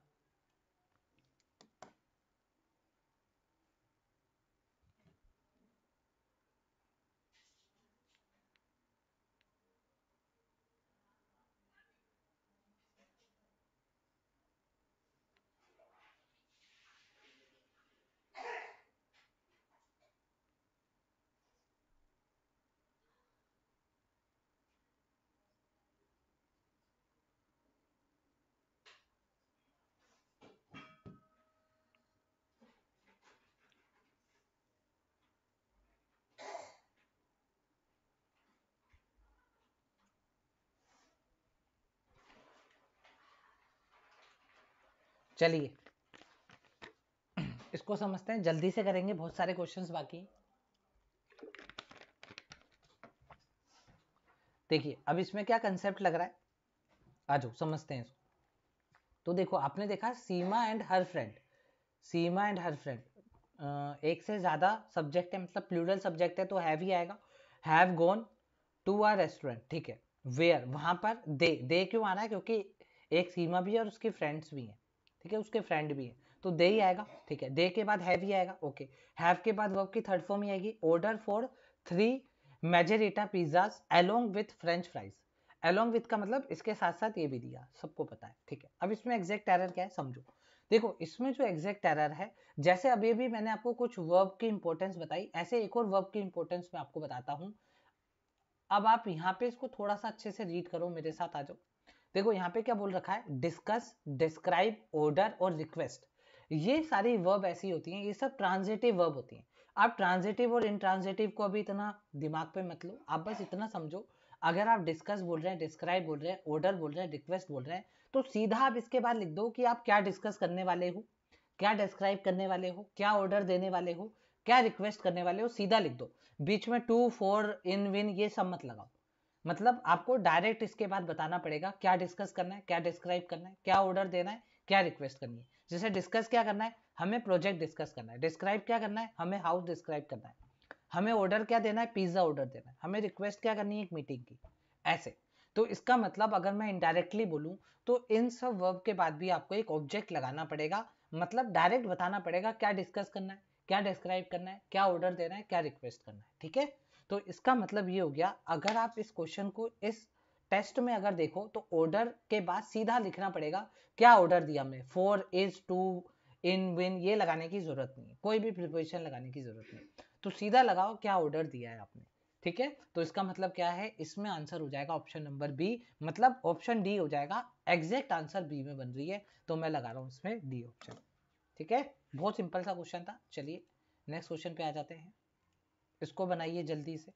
चलिए इसको समझते हैं जल्दी से करेंगे बहुत सारे क्वेश्चंस बाकी देखिए अब इसमें क्या कंसेप्ट लग रहा है आ जाओ समझते हैं इसको तो देखो आपने देखा Seema and her friend Seema and her friend एक से ज़्यादा सब्जेक्ट है मतलब प्लूरल सब्जेक्ट है तो हैव ही आएगा have gone to our restaurant ठीक है वेयर वहां पर दे दे क्यों आ रहा है क्योंकि एक सीमा भी है और उसकी फ्रेंड्स भी हैं ठीक है उसके फ्रेंड भी है तो दे ही आएगा ठीक है दे के बाद हैव ही आएगा ओके हैव के बाद वर्ब की थर्ड फॉर्म ही आएगी order for three margherita pizzas along with french fries along with का मतलब इसके साथ साथ ये भी दिया सबको पता है ठीक है अब इसमें एग्जैक्ट एरर क्या है समझो देखो इसमें जो एग्जैक्ट एरर है जैसे अभी भी मैंने आपको कुछ वर्ब की इंपॉर्टेंस बताई ऐसे एक और वर्ब की इंपॉर्टेंस मैं आपको बताता हूँ अब आप यहाँ पे इसको थोड़ा सा अच्छे से रीड करो मेरे साथ आ जाओ देखो यहाँ पे क्या बोल रखा है डिस्कस डिस्क्राइब ऑर्डर और रिक्वेस्ट ये सारी वर्ब ऐसी होती हैं ये सब ट्रांजिटिव वर्ब होती हैं आप ट्रांजिटिव और इनट्रांजिटिव को अभी इतना दिमाग पे मत लो आप बस इतना समझो अगर आप डिस्कस बोल रहे हैं डिस्क्राइब बोल रहे हैं ऑर्डर बोल रहे हैं रिक्वेस्ट बोल रहे हैं तो सीधा आप इसके बाद लिख दो कि आप क्या डिस्कस करने वाले हो क्या डिस्क्राइब करने वाले हो क्या ऑर्डर देने वाले हो क्या रिक्वेस्ट करने वाले हो सीधा लिख दो बीच में टू फोर इन विन ये सब मत लगाओ मतलब आपको डायरेक्ट इसके बाद बताना पड़ेगा क्या डिस्कस करना है क्या डिस्क्राइब करना है क्या ऑर्डर देना है क्या रिक्वेस्ट करनी है जैसे डिस्कस क्या करना है हमें प्रोजेक्ट डिस्कस करना है डिस्क्राइब क्या करना है हमें हाउस डिस्क्राइब करना है हमें ऑर्डर क्या देना है पिज्ज़ा ऑर्डर देना है हमें रिक्वेस्ट क्या करनी है एक मीटिंग की ऐसे तो इसका मतलब अगर मैं इनडायरेक्टली बोलूँ तो इन सब वर्ब के बाद भी आपको एक ऑब्जेक्ट लगाना पड़ेगा मतलब डायरेक्ट बताना पड़ेगा क्या डिस्कस करना है क्या डिस्क्राइब करना है क्या ऑर्डर देना है क्या रिक्वेस्ट करना है ठीक है तो इसका मतलब ये हो गया अगर आप इस क्वेश्चन को इस टेस्ट में अगर देखो तो ऑर्डर के बाद सीधा लिखना पड़ेगा क्या ऑर्डर दिया हमने for is to in win ये लगाने की जरूरत नहीं कोई भी प्रिपोजिशन लगाने की जरूरत नहीं तो सीधा लगाओ क्या ऑर्डर दिया है आपने ठीक है तो इसका मतलब क्या है इसमें आंसर हो जाएगा ऑप्शन नंबर बी मतलब ऑप्शन डी हो जाएगा एग्जैक्ट आंसर बी में बन रही है तो मैं लगा रहा हूँ इसमें डी ऑप्शन ठीक है बहुत सिंपल सा क्वेश्चन था चलिए नेक्स्ट क्वेश्चन पे आ जाते हैं इसको बनाइए जल्दी से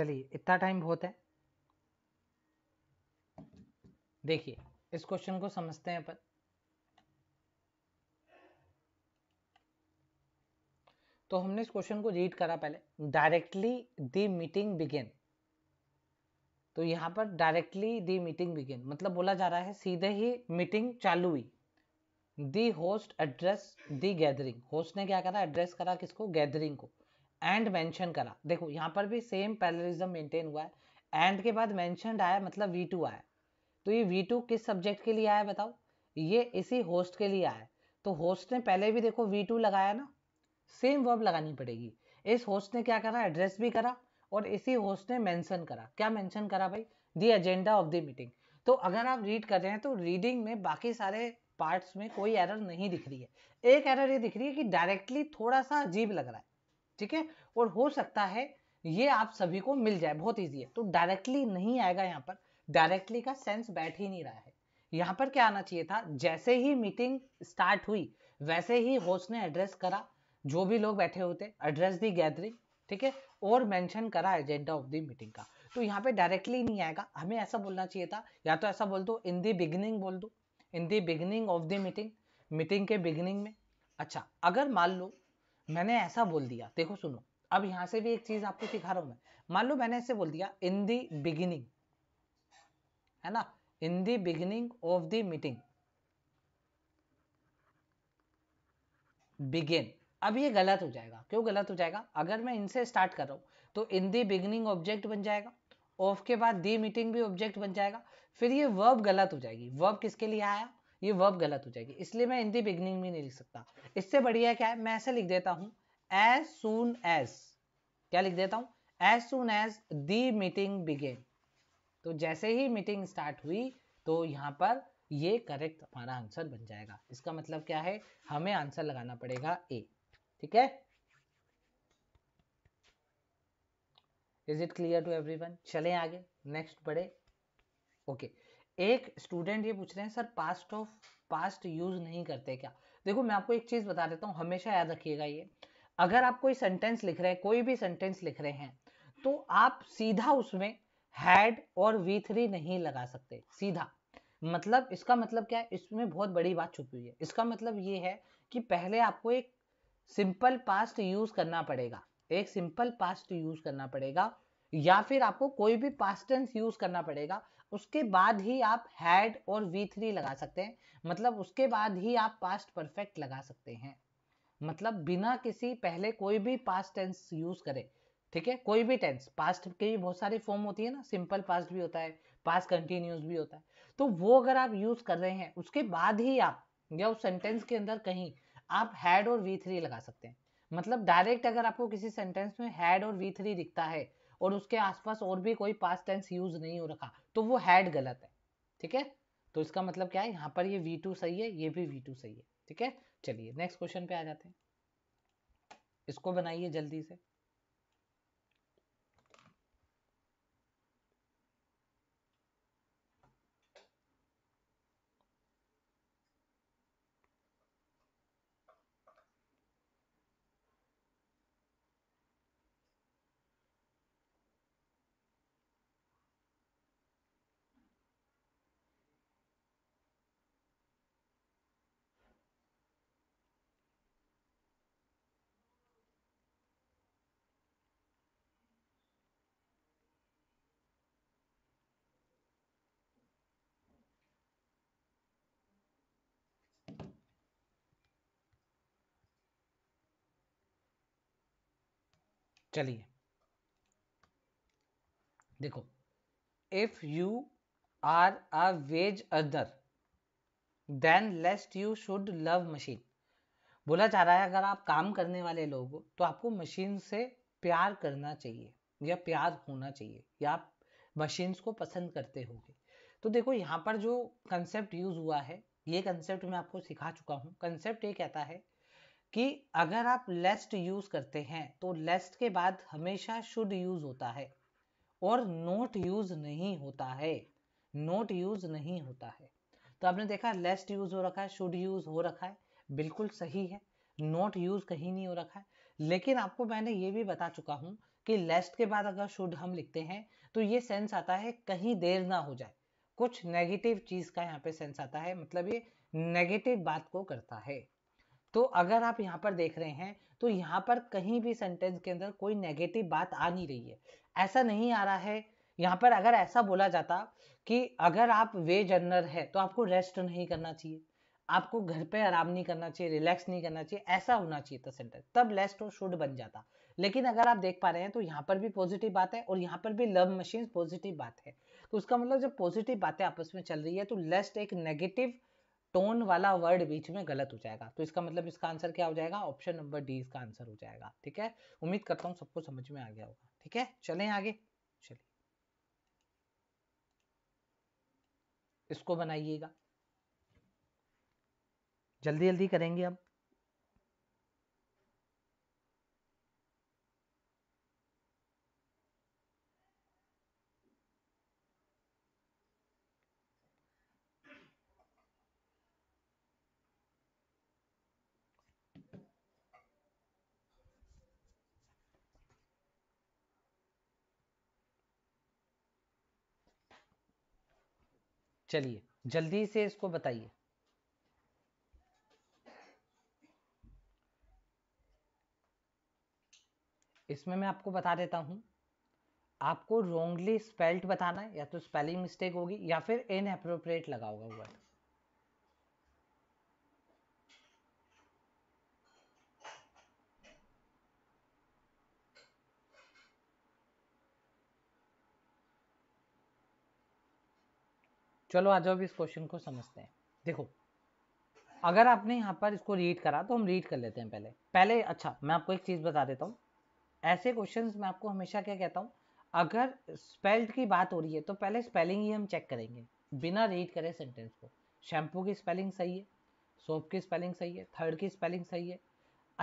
चलिए इतना टाइम बहुत है देखिए इस क्वेश्चन को समझते हैं अपन तो हमने इस क्वेश्चन को रीड करा पहले डायरेक्टली दी मीटिंग बिगेन तो यहां पर डायरेक्टली दी मीटिंग बिगेन मतलब बोला जा रहा है सीधे ही मीटिंग चालू हुई the host address the gathering host ने क्या करा एड्रेस करा किसको गैदरिंग को एंड मेंशन करा देखो यहाँ पर भी सेम पैरलिज्म मेंटेन हुआ है एंड के बाद मेंशन आया मतलब वी टू आया तो ये वी टू किस सब्जेक्ट के लिए आया बताओ ये इसी होस्ट के लिए आया तो होस्ट ने पहले भी देखो वी टू लगाया ना सेम वर्ब लगानी पड़ेगी इस होस्ट ने क्या करा एड्रेस भी करा और इसी होस्ट ने मैंशन करा क्या मेंशन करा भाई the agenda of the meeting तो अगर आप रीड कर रहे हैं तो रीडिंग में बाकी सारे पार्ट्स में कोई एरर नहीं दिख रही है एक एरर ये दिख रही है कि डायरेक्टली थोड़ा सा अजीब लग रहा है ठीक है और हो सकता है ये आप सभी को मिल जाए बहुत ईजी है तो डायरेक्टली नहीं आएगा यहाँ पर डायरेक्टली का सेंस बैठ ही नहीं रहा है यहाँ पर क्या आना चाहिए था जैसे ही मीटिंग स्टार्ट हुई वैसे ही होस्ट ने एड्रेस करा जो भी लोग बैठे होते एड्रेस दी गैदरिंग ठीक है और मेंशन करा एजेंडा ऑफ द मीटिंग का तो यहाँ पे डायरेक्टली नहीं आएगा हमें ऐसा बोलना चाहिए था या तो ऐसा बोल दो इन दी बिगिनिंग बोल दो in the beginning of the meeting meeting के बिगिनिंग में अच्छा अगर मान लो मैंने ऐसा बोल दिया देखो सुनो अब यहां से भी एक चीज आपको सिखा रहा हूं मैं मान लो मैंने ऐसे बोल दिया इन दी बिगिनिंग है ना in the beginning of the meeting began अब ये गलत हो जाएगा क्यों गलत हो जाएगा अगर मैं इनसे स्टार्ट कर रहा हूं तो इन दी बिगिनिंग ऑब्जेक्ट बन जाएगा ऑफ के बाद दी मीटिंग भी ऑब्जेक्ट बन जाएगा फिर ये वर्ब गलत हो जाएगी वर्ब किसके लिए आया ये वर्ब गलत हो जाएगी इसलिए मैं इन दी बिगनिंग भी नहीं लिख सकता इससे बढ़िया क्या है मैं ऐसे लिख देता हूँ एज सुन एज क्या लिख देता हूँ as soon as the meeting began तो जैसे ही मीटिंग स्टार्ट हुई तो यहाँ पर ये करेक्ट हमारा आंसर बन जाएगा इसका मतलब क्या है हमें आंसर लगाना पड़ेगा ए ठीक है is it clear to everyone चलें आगे नेक्स्ट बढ़े ओके okay. एक स्टूडेंट ये पूछ रहे हैं sir past of past use नहीं करते क्या देखो मैं आपको एक चीज बता देता हूँ हमेशा याद रखिएगा ये अगर आप कोई सेंटेंस लिख रहे हैं कोई भी सेंटेंस लिख रहे हैं तो आप सीधा उसमें हैड और वी थ्री नहीं लगा सकते सीधा मतलब इसका मतलब क्या है इसमें बहुत बड़ी बात छुपी हुई है इसका मतलब ये है कि पहले आपको एक सिंपल पास्ट यूज करना पड़ेगा एक सिंपल पास्ट यूज करना पड़ेगा या फिर आपको कोई भी पास्ट टेंस यूज करना पड़ेगा उसके बाद ही आप हैड और वी थ्री लगा सकते हैं मतलब उसके बाद ही आप पास्ट परफेक्ट लगा सकते हैं मतलब बिना किसी पहले कोई भी पास्ट टेंस यूज करें ठीक है कोई भी टेंस पास्ट के भी बहुत सारे फॉर्म होती है ना सिंपल पास्ट भी होता है पास्ट कंटिन्यूस भी होता है तो वो अगर आप यूज कर रहे हैं उसके बाद ही आप या उस सेंटेंस के अंदर कहीं आप हैड और वी थ्री लगा सकते हैं मतलब डायरेक्ट अगर आपको किसी सेंटेंस में हैड और वी थ्री दिखता है और उसके आसपास और भी कोई पास टेंस यूज नहीं हो रखा तो वो हैड गलत है ठीक है तो इसका मतलब क्या है यहाँ पर ये वी टू सही है ये भी वी टू सही है ठीक है चलिए नेक्स्ट क्वेश्चन पे आ जाते हैं इसको बनाइए जल्दी से चलिए देखो if you are a wedge other than lest you should love machine बोला जा रहा है अगर आप काम करने वाले लोग हो तो आपको मशीन से प्यार करना चाहिए या प्यार होना चाहिए या आप मशीन्स को पसंद करते होंगे तो देखो यहाँ पर जो कंसेप्ट यूज हुआ है ये कंसेप्ट मैं आपको सिखा चुका हूँ कंसेप्ट ये कहता है कि अगर आप लेस्ट यूज करते हैं तो लेस्ट के बाद हमेशा शुड यूज होता है और नोट यूज नहीं होता है नोट यूज नहीं होता है तो आपने देखा लेस्ट यूज हो रखा है शुड यूज हो रखा है बिल्कुल सही है नोट यूज कहीं नहीं हो रखा है लेकिन आपको मैंने ये भी बता चुका हूं कि लेस्ट के बाद अगर शुड हम लिखते हैं तो ये सेंस आता है कहीं देर ना हो जाए कुछ नेगेटिव चीज का यहाँ पे सेंस आता है मतलब ये नेगेटिव बात को करता है तो अगर आप यहाँ पर देख रहे हैं तो यहाँ पर कहीं भी सेंटेंस के अंदर कोई नेगेटिव बात आ नहीं रही है ऐसा नहीं आ रहा है यहाँ पर अगर ऐसा बोला जाता कि अगर आप वे अर्नर है तो आपको रेस्ट नहीं करना चाहिए आपको घर पे आराम नहीं करना चाहिए रिलैक्स नहीं करना चाहिए ऐसा होना चाहिए था सेंटेंस तब लेस्ट और शुड बन जाता लेकिन अगर आप देख पा रहे हैं तो यहाँ पर भी पॉजिटिव बात है और यहाँ पर भी लव मशीन पॉजिटिव बात है तो उसका मतलब जब पॉजिटिव बातें आपस में चल रही है तो लेस्ट एक नेगेटिव टोन वाला वर्ड बीच में गलत हो जाएगा तो इसका मतलब इसका आंसर क्या हो जाएगा ऑप्शन नंबर डी इसका आंसर हो जाएगा ठीक है उम्मीद करता हूँ सबको समझ में आ गया होगा ठीक है चले आगे चलिए इसको बनाइएगा जल्दी जल्दी करेंगे अब चलिए जल्दी से इसको बताइए इसमें मैं आपको बता देता हूं आपको रोंगली स्पेल्ट बताना है या तो स्पेलिंग मिस्टेक होगी या फिर इनअप्रोप्रिएट लगा होगा वर्ड चलो आज अब इस क्वेश्चन को समझते हैं देखो अगर आपने यहाँ पर इसको रीड करा तो हम रीड कर लेते हैं पहले पहले अच्छा मैं आपको एक चीज़ बता देता हूँ ऐसे क्वेश्चन में आपको हमेशा क्या कहता हूँ अगर स्पेल्ड की बात हो रही है तो पहले स्पेलिंग ही हम चेक करेंगे बिना रीड करे सेंटेंस को शैम्पू की स्पेलिंग सही है सोप की स्पेलिंग सही है थर्ड की स्पेलिंग सही है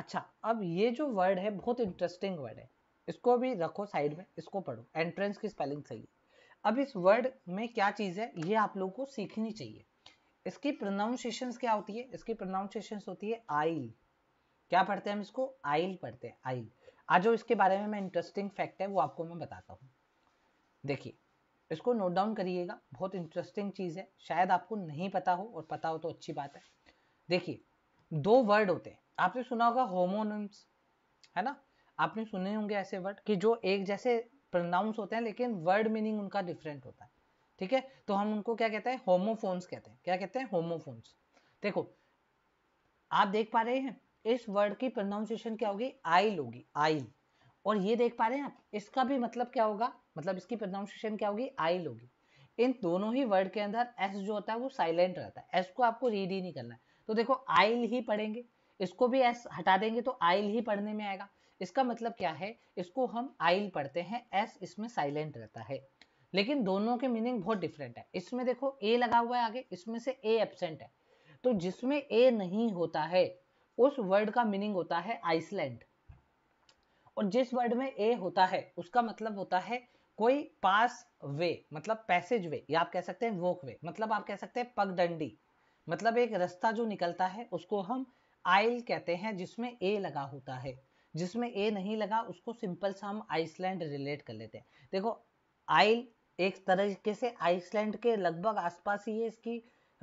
अच्छा अब ये जो वर्ड है बहुत इंटरेस्टिंग वर्ड है इसको भी रखो साइड में इसको पढ़ो एंट्रेंस की स्पेलिंग सही है अब इस वर्ड में क्या चीज़ है ये आप लोग को सीखनी चाहिए इसकी प्रोनाउंसिएशन क्या होती है इसकी प्रोनाउंसिएशन होती है आइल क्या पढ़ते हैं हम इसको आइल पढ़ते हैं आइल आज जो इसके बारे में मैं इंटरेस्टिंग फैक्ट है वो आपको मैं बताता हूँ देखिए इसको नोट डाउन करिएगा बहुत इंटरेस्टिंग चीज़ है शायद आपको नहीं पता हो और पता हो तो अच्छी बात है देखिए दो वर्ड होते हैं आपने सुना होगा होमोनिम्स है ना आपने सुने होंगे ऐसे वर्ड कि जो एक जैसे प्रोनाउंस होते हैं लेकिन वर्ड मीनिंग उनका डिफरेंट होता है ठीक है तो हम उनको क्या कहते हैं होमोफोन्स कहते हैं क्या कहते हैं होमोफोन्स देखो आप देख पा रहे हैं इस वर्ड की प्रोनाउंसिएशन क्या होगी आइल होगी आइल और ये देख पा रहे हैं आप इसका भी मतलब क्या होगा मतलब इसकी प्रोनाउंसिएशन क्या होगी आइल होगी इन दोनों ही वर्ड के अंदर एस जो होता है वो साइलेंट रहता है एस को आपको रीड ही नहीं करना है तो देखो आइल ही पढ़ेंगे इसको भी एस हटा देंगे तो आइल ही पढ़ने में आएगा इसका मतलब क्या है इसको हम आइल पढ़ते हैं एस इसमें साइलेंट रहता है लेकिन दोनों के मीनिंग बहुत डिफरेंट है इसमें देखो ए लगा हुआ है आगे इसमें से ए एबसेंट है तो जिसमें ए नहीं होता है उस वर्ड का मीनिंग होता है आइसलैंड और जिस वर्ड में ए होता है उसका मतलब होता है कोई पास वे मतलब पैसेज वे या आप कह सकते हैं वोक वे मतलब आप कह सकते हैं पगडंडी मतलब एक रास्ता जो निकलता है उसको हम आइल कहते हैं जिसमें ए लगा होता है जिसमें ए नहीं लगा उसको सिंपल सा हम आइसलैंड रिलेट कर लेते हैं देखो आइल एक तरीके से आइसलैंड के लगभग आसपास ही है इसकी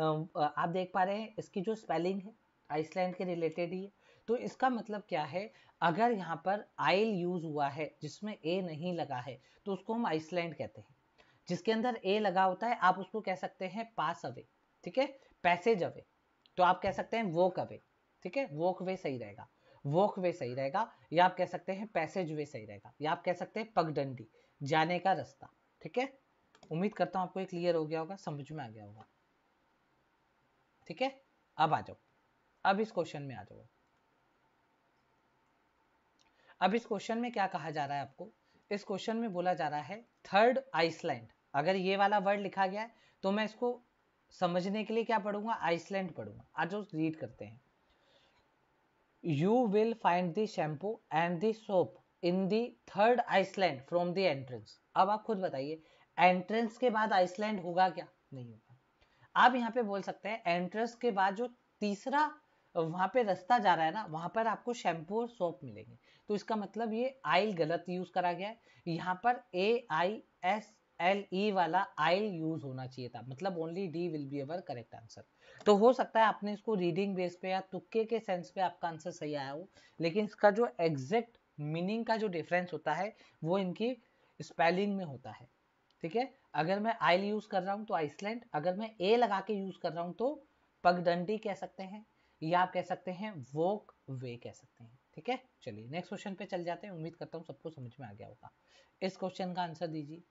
आप देख पा रहे हैं इसकी जो स्पेलिंग है आइसलैंड के रिलेटेड ही है तो इसका मतलब क्या है अगर यहाँ पर आइल यूज हुआ है जिसमें ए नहीं लगा है तो उसको हम आइसलैंड कहते हैं जिसके अंदर ए लगा होता है आप उसको कह सकते हैं पास अवे ठीक है पैसेज अवे तो आप कह सकते हैं वोक अवे ठीक है वोक वे सही रहेगा वॉक वे सही रहेगा या आप कह सकते हैं पैसेज वे सही रहेगा या आप कह सकते हैं पगडंडी जाने का रास्ता ठीक है उम्मीद करता हूं आपको ये क्लियर हो गया होगा समझ में आ गया होगा ठीक है अब आ जाओ अब इस क्वेश्चन में आ जाओ अब इस क्वेश्चन में क्या कहा जा रहा है आपको इस क्वेश्चन में बोला जा रहा है थर्ड आइसलैंड अगर ये वाला वर्ड लिखा गया है तो मैं इसको समझने के लिए क्या पढ़ूंगा आइसलैंड पढ़ूंगा आज रीड करते हैं you will find the shampoo and the soap in the third island from the entrance अब आप खुद बताइए एंट्रेंस के बाद आइसलैंड होगा क्या नहीं होगा आप यहाँ पे बोल सकते हैं एंट्रेंस के बाद जो तीसरा वहां पे रास्ता जा रहा है ना वहां पर आपको शैम्पू और सोप मिलेंगे तो इसका मतलब ये आइल गलत यूज करा गया है यहाँ पर ए आई एस एल ई वाला आइल यूज होना चाहिए था मतलब only D will be our correct answer तो हो सकता है आपने इसको रीडिंग बेस पे या तुक्के के सेंस पे आपका आंसर सही आया हो लेकिन इसका जो एग्जैक्ट मीनिंग का जो डिफरेंस होता है वो इनकी स्पेलिंग में होता है ठीक है अगर मैं आइल यूज कर रहा हूँ तो आइसलैंड अगर मैं ए लगा के यूज कर रहा हूँ तो पगडंडी कह सकते हैं या आप कह सकते हैं वोक वे कह सकते हैं ठीक है चलिए नेक्स्ट क्वेश्चन पे चल जाते हैं उम्मीद करता हूँ सबको समझ में आ गया होगा इस क्वेश्चन का आंसर दीजिए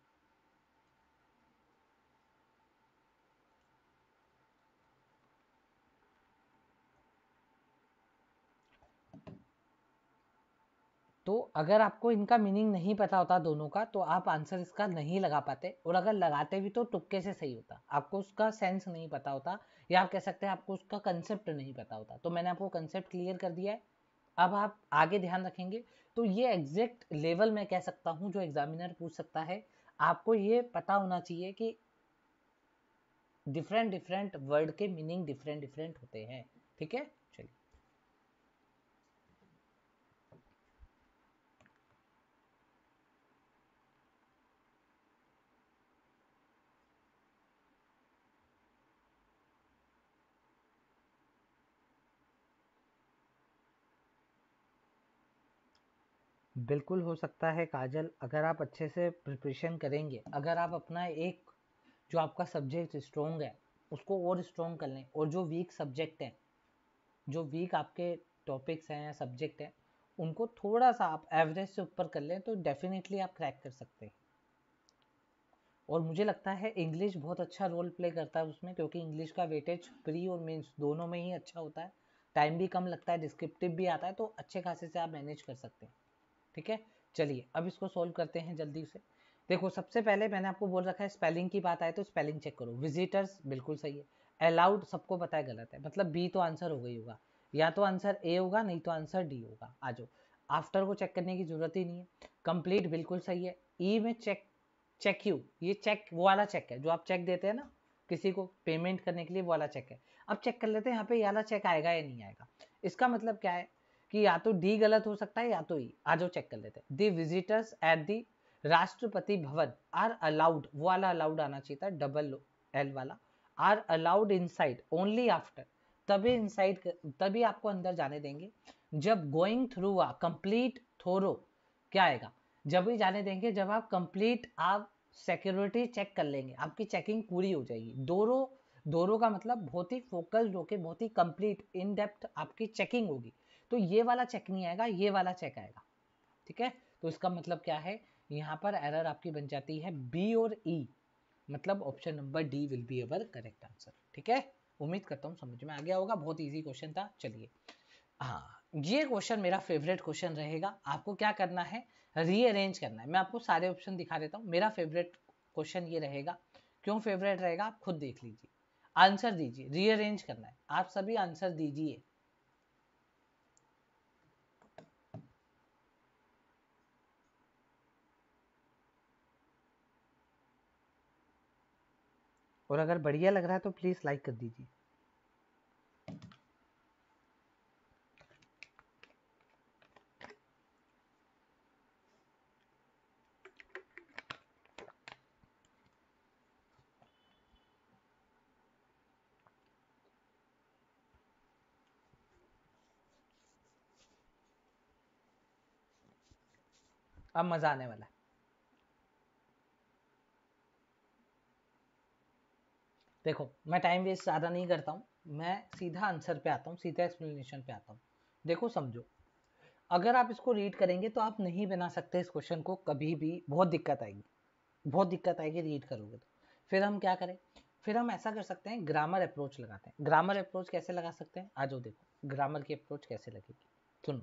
तो अगर आपको इनका मीनिंग नहीं पता होता दोनों का तो आप आंसर इसका नहीं लगा पाते और अगर लगाते भी तो तुक्के से सही होता आपको उसका सेंस नहीं पता होता या आप कह सकते हैं आपको उसका कंसेप्ट नहीं पता होता तो मैंने आपको कंसेप्ट क्लियर कर दिया है अब आप आगे ध्यान रखेंगे तो ये एग्जैक्ट लेवल मैं कह सकता हूँ जो एग्जामिनर पूछ सकता है आपको ये पता होना चाहिए कि डिफरेंट डिफरेंट वर्ड के मीनिंग डिफरेंट डिफरेंट होते हैं ठीक है बिल्कुल हो सकता है काजल अगर आप अच्छे से प्रिपरेशन करेंगे अगर आप अपना एक जो आपका सब्जेक्ट स्ट्रॉन्ग है उसको और स्ट्रॉन्ग कर लें और जो वीक सब्जेक्ट हैं जो वीक आपके टॉपिक्स हैं या सब्जेक्ट हैं उनको थोड़ा सा आप एवरेज से ऊपर कर लें तो डेफिनेटली आप क्रैक कर सकते हैं और मुझे लगता है इंग्लिश बहुत अच्छा रोल प्ले करता है उसमें क्योंकि इंग्लिश का वेटेज प्री और मेंस दोनों में ही अच्छा होता है टाइम भी कम लगता है डिस्क्रिप्टिव भी आता है तो अच्छे खासे से आप मैनेज कर सकते हैं ठीक है चलिए अब इसको सोल्व करते हैं जल्दी से देखो सबसे पहले मैंने आपको बोल रखा है स्पेलिंग की बात आए तो स्पेलिंग चेक करो विजिटर्स बिल्कुल सही है अलाउड सबको पता है गलत है मतलब बी तो आंसर हो गई होगा या तो आंसर ए होगा नहीं तो आंसर डी होगा आ जाओ आफ्टर को चेक करने की जरूरत ही नहीं है कंप्लीट बिल्कुल सही है ई e में चेक चेक यू ये चेक वो वाला चेक है जो आप चेक देते हैं ना किसी को पेमेंट करने के लिए वो वाला चेक है अब चेक कर लेते हैं यहाँ पे ये वाला चेक आएगा या नहीं आएगा इसका मतलब क्या है कि या तो डी गलत हो सकता है या तो ई आ जाओ चेक कर लेते हैं विजिटर्स एट दी राष्ट्रपति भवन आर अलाउड वो वाला अलाउड आना चाहिए था डबल एल वाला R allowed inside only after तभी इनसाइड तभी आपको अंदर जाने देंगे जब going through a complete thorough क्या आएगा जब भी जाने देंगे जब आप कंप्लीट आप सिक्योरिटी चेक कर लेंगे आपकी चेकिंग पूरी हो जाएगी दोनों दोनों का मतलब बहुत ही फोकस्ड होके बहुत ही कंप्लीट इन डेप्थ आपकी चेकिंग होगी तो ये वाला चेक नहीं आएगा ये वाला चेक आएगा ठीक है तो इसका मतलब क्या है यहाँ पर एरर आपकी बन जाती है बी और ई e, मतलब option number D will be our correct answer ठीक है उम्मीद करता हूँ समझ में आ गया होगा बहुत ईजी क्वेश्चन था चलिए हाँ ये क्वेश्चन मेरा फेवरेट क्वेश्चन रहेगा आपको क्या करना है रीअरेंज करना है मैं आपको सारे ऑप्शन दिखा देता हूँ मेरा फेवरेट क्वेश्चन ये रहेगा क्यों फेवरेट रहेगा आप खुद देख लीजिए आंसर दीजिए रीअरेंज करना है आप सभी आंसर दीजिए और अगर बढ़िया लग रहा है तो प्लीज़ लाइक कर दीजिए अब मज़ा आने वाला है देखो मैं टाइम वेस्ट ज़्यादा नहीं करता हूँ मैं सीधा आंसर पे आता हूँ सीधा एक्सप्लेनेशन पे आता हूँ देखो समझो अगर आप इसको रीड करेंगे तो आप नहीं बना सकते इस क्वेश्चन को कभी भी बहुत दिक्कत आएगी बहुत दिक्कत आएगी रीड करोगे तो फिर हम क्या करें फिर हम ऐसा कर सकते हैं ग्रामर अप्रोच लगाते हैं ग्रामर अप्रोच कैसे लगा सकते हैं आ जाओ देखो ग्रामर की अप्रोच कैसे लगेगी सुनो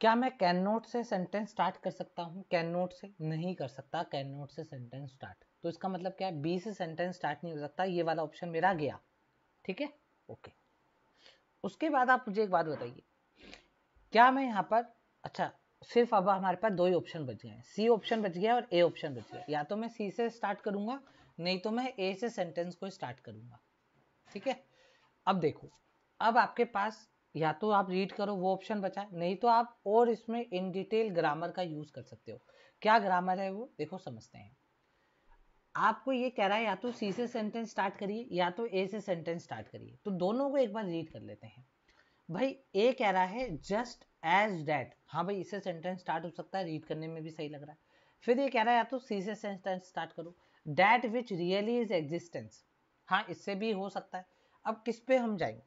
क्या मैं कैन नोट से सेंटेंस स्टार्ट कर सकता हूँ कैन नोट से नहीं कर सकता कैन नोट से सेंटेंस स्टार्ट तो इसका मतलब क्या है बी से सेंटेंस स्टार्ट नहीं हो सकता ये वाला ऑप्शन मेरा गया ठीक है ओके उसके बाद आप मुझे एक बात बताइए क्या मैं यहाँ पर अच्छा सिर्फ अब हमारे पास दो ही ऑप्शन बच गए हैं सी ऑप्शन बच गया और ए ऑप्शन बच गया या तो मैं सी से स्टार्ट करूंगा नहीं तो मैं ए से सेंटेंस को स्टार्ट करूंगा ठीक है अब देखो अब आपके पास या तो आप रीड करो वो ऑप्शन बचा नहीं तो आप और इसमें इन डिटेल ग्रामर का यूज कर सकते हो क्या ग्रामर है वो देखो समझते हैं आपको ये कह रहा है या तो सी से सेंटेंस स्टार्ट करिए या तो ए से सेंटेंस स्टार्ट करिए तो दोनों को एक बार रीड कर लेते हैं भाई ए कह रहा है जस्ट एज डैट हाँ भाई इससे सेंटेंस स्टार्ट हो सकता है रीड करने में भी सही लग रहा है फिर ये कह रहा है या तो सी से सेंटेंस स्टार्ट करो that which really is existence हाँ इससे भी हो सकता है अब किस पे हम जाएंगे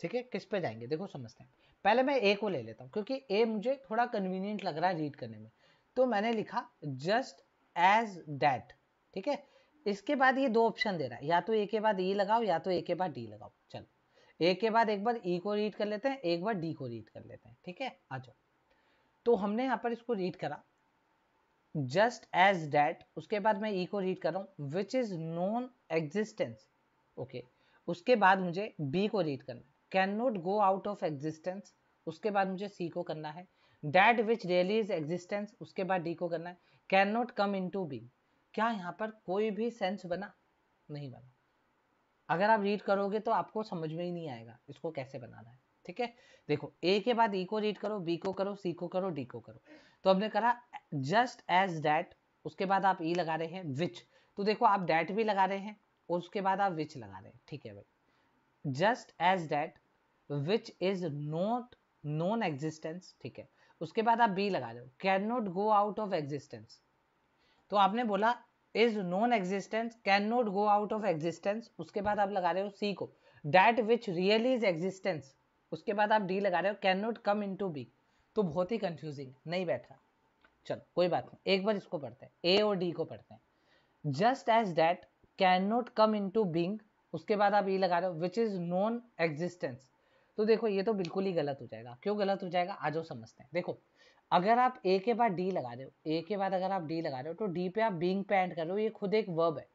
ठीक है किस पे जाएंगे देखो समझते हैं पहले मैं ए को ले लेता हूँ क्योंकि ए मुझे थोड़ा कन्वीनियंट लग रहा है रीड करने में तो मैंने लिखा जस्ट एज डैट ठीक है इसके बाद ये दो ऑप्शन दे रहा है या तो ए के बाद ई लगाओ या तो ए के बाद डी लगाओ चलो ए के बाद एक बार ई e को रीड कर लेते हैं एक बार डी को रीड कर लेते हैं ठीक है आ जाओ तो हमने यहाँ पर इसको रीड करा जस्ट एज डैट उसके बाद मैं ई e को रीड कर रहा हूँ which is non existence okay उसके बाद मुझे बी को रीड करना can not go out of existence उसके बाद मुझे सी को करना है that which really is existence उसके बाद डी को करना है can not come into being क्या यहाँ पर कोई भी सेंस बना नहीं बना अगर आप रीड करोगे तो आपको समझ में ही नहीं आएगा इसको कैसे बनाना है ठीक है देखो ए के बाद ई e को रीड करो बी को करो सी को करो डी को करो तो हमने करा जस्ट एज डैट उसके बाद आप ई e लगा रहे हैं विच तो देखो आप डैट भी लगा रहे हैं और उसके बाद आप विच लगा रहे हैं ठीक है भाई just as that which is not non existence ठीक है उसके बाद आप बी लगा दो can not go out of existence तो आपने बोला is non existence can not go out of existence उसके बाद आप लगा रहे हो सी को that which really is existence उसके बाद आप डी लगा रहे हो can not come into be तो बहुत ही कंफ्यूजिंग नहीं बैठा चलो कोई बात नहीं एक बार इसको पढ़ते हैं ए और डी को पढ़ते हैं just as that can not come into being उसके बाद आप ई e लगा रहे हो विच इज नॉन एग्जिस्टेंस तो देखो ये तो बिल्कुल ही गलत हो जाएगा क्यों गलत हो जाएगा आज वो समझते हैं देखो अगर आप ए के बाद डी लगा रहे हो ए के बाद अगर आप डी लगा रहे हो तो डी पे आप बींग पे एंड कर रहे हो ये खुद एक वर्ब है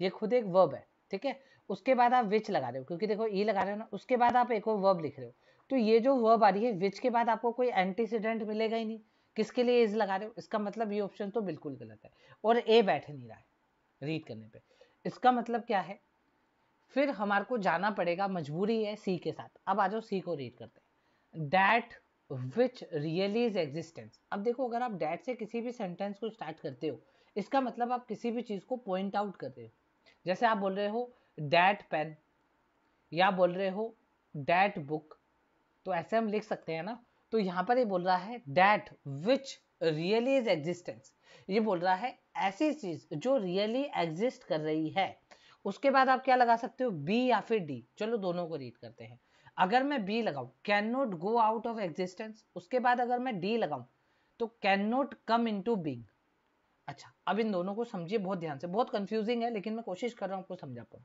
ये खुद एक वर्ब है ठीक है उसके बाद आप विच लगा रहे हो क्योंकि देखो ई e लगा रहे हो ना उसके बाद आप एक और वर्ब लिख रहे हो तो ये जो वर्ब आ रही है विच के बाद आपको कोई एंटीसीडेंट मिलेगा ही नहीं किसके लिए इज लगा रहे हो इसका मतलब ये ऑप्शन तो बिल्कुल गलत है और ए बैठ नहीं रहा है रीड करने पर इसका मतलब क्या है फिर हमारे को जाना पड़ेगा मजबूरी है सी के साथ अब आ जाओ सी को रीड करते हैं that which really is existence अब देखो अगर आप डैट से किसी भी सेंटेंस को स्टार्ट करते हो इसका मतलब आप किसी भी चीज़ को पॉइंट आउट कर रहे हो जैसे आप बोल रहे हो डैट पेन या बोल रहे हो डैट बुक तो ऐसे हम लिख सकते हैं ना तो यहाँ पर ये बोल रहा है that which really is existence ये बोल रहा है ऐसी चीज जो रियली एग्जिस्ट कर रही है उसके बाद आप क्या लगा सकते हो बी या फिर डी चलो दोनों को रीड करते हैं अगर मैं बी लगाऊ can not go out of existence उसके बाद अगर मैं डी लगाऊ तो can not come into being अच्छा अब इन दोनों को समझिए बहुत ध्यान से बहुत कंफ्यूजिंग है लेकिन मैं कोशिश कर रहा हूँ आपको समझा पाऊँ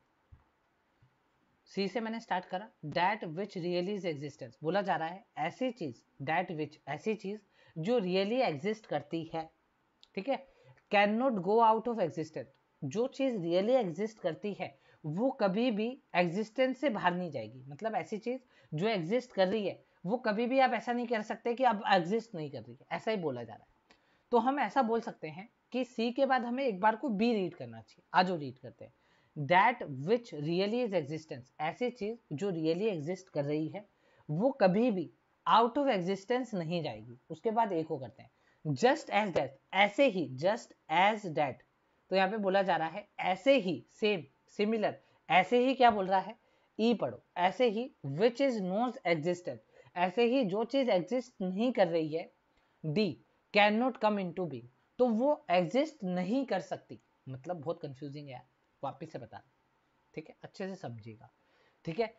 सी से मैंने स्टार्ट करा that which really is existence बोला जा रहा है ऐसी चीज डैट विच ऐसी चीज जो रियली really एग्जिस्ट करती है ठीक है can not go out of existence जो चीज़ रियली एग्जिस्ट करती है वो कभी भी एग्जिस्टेंस से बाहर नहीं जाएगी मतलब ऐसी चीज़ जो एग्जिस्ट कर रही है वो कभी भी आप ऐसा नहीं कर सकते कि अब एग्जिस्ट नहीं कर रही है ऐसा ही बोला जा रहा है तो हम ऐसा बोल सकते हैं कि सी के बाद हमें एक बार को बी रीड करना चाहिए आज वो रीड करते हैं that which really is existence ऐसी चीज़ जो रियली एग्जिस्ट कर रही है वो कभी भी आउट ऑफ एग्जिस्टेंस नहीं जाएगी उसके बाद एक वो करते हैं जस्ट एज डैट ऐसे ही जस्ट एज डैट तो यहाँ पे बोला जा रहा है ऐसे ही सेम सिमिलर ऐसे ही क्या बोल रहा है ई e पढ़ो ऐसे ही विच इज नोज एग्जिस्टेंट ऐसे ही जो चीज एग्जिस्ट नहीं कर रही है D can not come into be तो वो एग्जिस्ट नहीं कर सकती मतलब बहुत कंफ्यूजिंग है वापिस से बता ठीक है अच्छे से समझिएगा ठीक है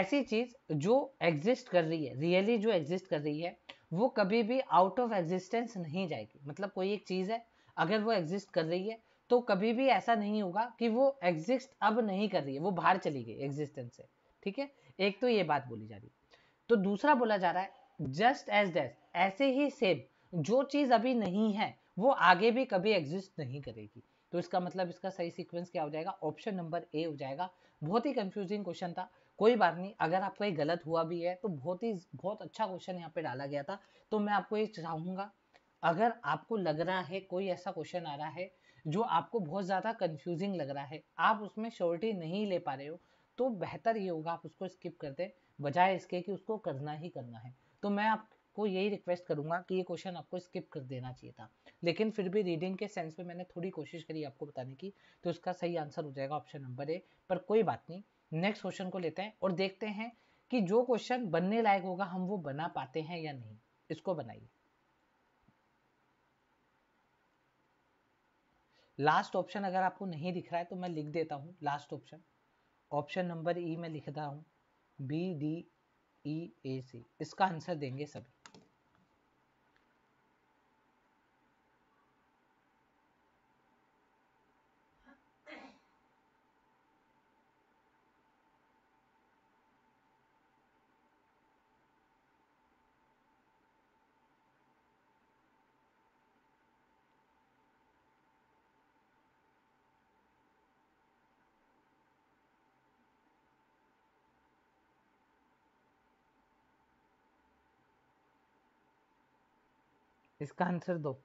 ऐसी चीज जो एग्जिस्ट कर रही है रियली really जो एग्जिस्ट कर रही है वो कभी भी आउट ऑफ एग्जिस्टेंस नहीं जाएगी मतलब कोई एक चीज है अगर वो एग्जिस्ट कर रही है तो कभी भी ऐसा नहीं होगा कि वो एग्जिस्ट अब नहीं कर रही है वो बाहर चली गई एग्जिस्टेंस से ठीक है एक तो ये बात बोली जा रही है तो दूसरा बोला जा रहा है जस्ट एज डेस्ट ऐसे ही सेम जो चीज़ अभी नहीं है वो आगे भी कभी एग्जिस्ट नहीं करेगी तो इसका मतलब इसका सही सीक्वेंस क्या हो जाएगा ऑप्शन नंबर ए हो जाएगा बहुत ही कंफ्यूजिंग क्वेश्चन था कोई बात नहीं अगर आपका ये गलत हुआ भी है तो बहुत ही बहुत अच्छा क्वेश्चन यहाँ पे डाला गया था तो मैं आपको ये चाहूंगा अगर आपको लग रहा है कोई ऐसा क्वेश्चन आ रहा है जो आपको बहुत ज़्यादा कन्फ्यूजिंग लग रहा है आप उसमें श्योरिटी नहीं ले पा रहे हो तो बेहतर ये होगा आप उसको स्किप कर दें बजाय इसके कि उसको करना ही करना है तो मैं आपको यही रिक्वेस्ट करूंगा कि ये क्वेश्चन आपको स्किप कर देना चाहिए था लेकिन फिर भी रीडिंग के सेंस में मैंने थोड़ी कोशिश करी आपको बताने की तो उसका सही आंसर हो जाएगा ऑप्शन नंबर ए पर कोई बात नहीं नेक्स्ट क्वेश्चन को लेते हैं और देखते हैं कि जो क्वेश्चन बनने लायक होगा हम वो बना पाते हैं या नहीं इसको बनाइए लास्ट ऑप्शन अगर आपको नहीं दिख रहा है तो मैं लिख देता हूँ last option option number E मैं लिख रहा हूँ बी डी ई ए सी इसका आंसर देंगे सब इसका आंसर दो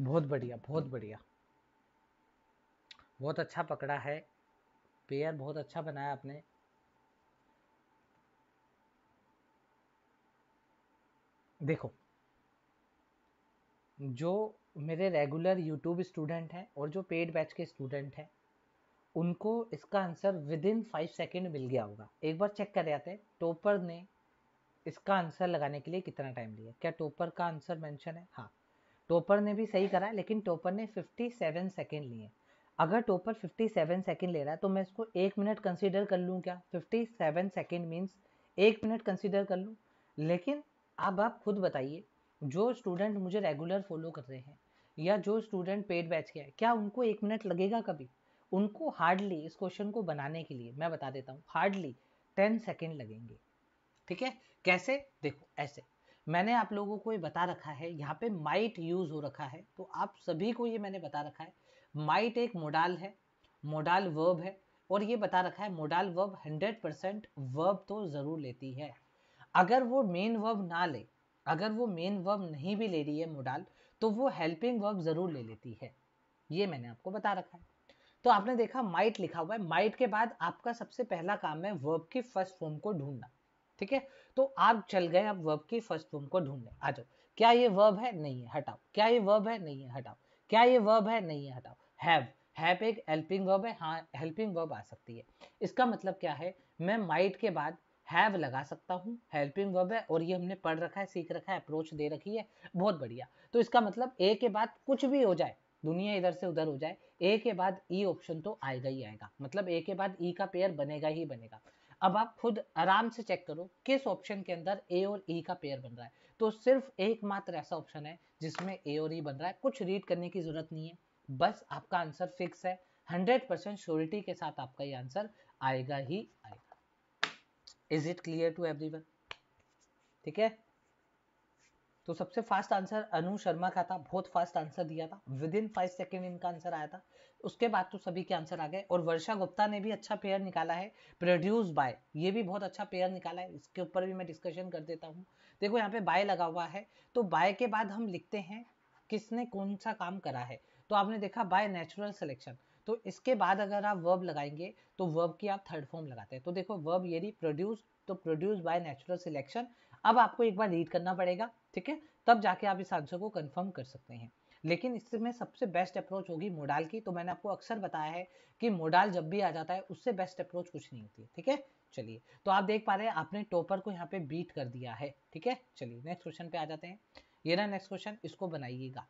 बहुत बढ़िया बहुत बढ़िया बहुत अच्छा पकड़ा है पेयर बहुत अच्छा बनाया आपने देखो जो मेरे रेगुलर यूट्यूब स्टूडेंट हैं और जो पेड बैच के स्टूडेंट हैं उनको इसका answer within five second मिल गया होगा एक बार चेक कर जाते हैं टोपर ने इसका आंसर लगाने के लिए कितना टाइम लिया क्या टोपर का आंसर मेंशन है हाँ टोपर ने भी सही करा है लेकिन टोपर ने 57 सेकेंड लिए अगर टोपर 57 सेकेंड ले रहा है तो मैं इसको एक मिनट कंसिडर कर लूँ क्या 57 सेकेंड मीन्स एक मिनट कंसिडर कर लूँ लेकिन अब आप खुद बताइए जो स्टूडेंट मुझे रेगुलर फॉलो कर रहे हैं या जो स्टूडेंट पेड बैच के हैं क्या उनको एक मिनट लगेगा कभी उनको हार्डली इस क्वेश्चन को बनाने के लिए मैं बता देता हूँ हार्डली टेन सेकेंड लगेंगे ठीक है कैसे देखो ऐसे मैंने आप लोगों को ये बता रखा है यहाँ पे माइट यूज़ हो रखा है तो आप सभी को ये मैंने बता रखा है माइट एक मोडाल है मोडाल वर्ब है और ये बता रखा है मोडाल वर्ब 100 परसेंट वर्ब तो ज़रूर लेती है अगर वो मेन वर्ब ना ले अगर वो मेन वर्ब नहीं भी ले रही है मोडाल तो वो हेल्पिंग वर्ब ज़रूर ले लेती है ये मैंने आपको बता रखा है तो आपने देखा माइट लिखा हुआ है माइट के बाद आपका सबसे पहला काम है वर्ब की फर्स्ट फॉर्म को ढूंढना ठीक है तो आप चल गए अब वर्ब की फर्स्ट फॉर्म को ढूंढने आ जाओ क्या ये वर्ब है नहीं है हटाओ क्या ये वर्ब है नहीं है हटाओ क्या ये वर्ब है नहीं है हटाओ हैव हैव एक हेल्पिंग वर्ब है हाँ हेल्पिंग वर्ब आ सकती है इसका मतलब क्या है मैं माइट के बाद हैव लगा सकता हूँ हेल्पिंग वर्ब है और ये हमने पढ़ रखा है सीख रखा है अप्रोच दे रखी है बहुत बढ़िया तो इसका मतलब ए के बाद कुछ भी हो जाए दुनिया इधर से उधर हो जाए ए के बाद ई e ऑप्शन तो आएगा ही आएगा मतलब ए के बाद ई e का पेयर बनेगा ही बनेगा अब आप खुद आराम से चेक करो किस ऑप्शन के अंदर ए और ई e का पेयर बन रहा है तो सिर्फ एकमात्र ऐसा ऑप्शन है जिसमें ए और ई e बन रहा है कुछ रीड करने की जरूरत नहीं है बस आपका आंसर फिक्स है हंड्रेड परसेंट श्योरिटी के साथ आपका ये आंसर आएगा ही आएगा is it clear to every ठीक है तो सबसे फास्ट आंसर अनु शर्मा का था बहुत फास्ट आंसर दिया था विद इन फाइव सेकेंड इनका आंसर आया था उसके बाद तो सभी के आंसर आ गए और वर्षा गुप्ता ने भी अच्छा पेयर निकाला है प्रोड्यूस बाय ये भी बहुत अच्छा पेयर निकाला है इसके ऊपर भी मैं डिस्कशन कर देता हूँ देखो यहाँ पे बाय लगा हुआ है तो बाय के बाद हम लिखते हैं किसने कौन सा काम करा है तो आपने देखा बाय नेचुरल सिलेक्शन तो इसके बाद अगर आप वर्ब लगाएंगे तो वर्ब की आप थर्ड फॉर्म लगाते हैं तो देखो वर्ब ये प्रोड्यूस तो प्रोड्यूस बाय नेचुरल सिलेक्शन अब आपको एक बार रीड करना पड़ेगा ठीक है तब जाके आप इस आंसर को कंफर्म कर सकते हैं लेकिन इसमें सबसे बेस्ट अप्रोच होगी मोडाल की तो मैंने आपको अक्सर बताया है कि मोडाल जब भी आ जाता है उससे बेस्ट अप्रोच कुछ नहीं होती ठीक है चलिए तो आप देख पा रहे हैं आपने टॉपर को यहाँ पे बीट कर दिया है ठीक है चलिए नेक्स्ट क्वेश्चन पे आ जाते हैं ये ना नेक्स्ट क्वेश्चन इसको बनाइएगा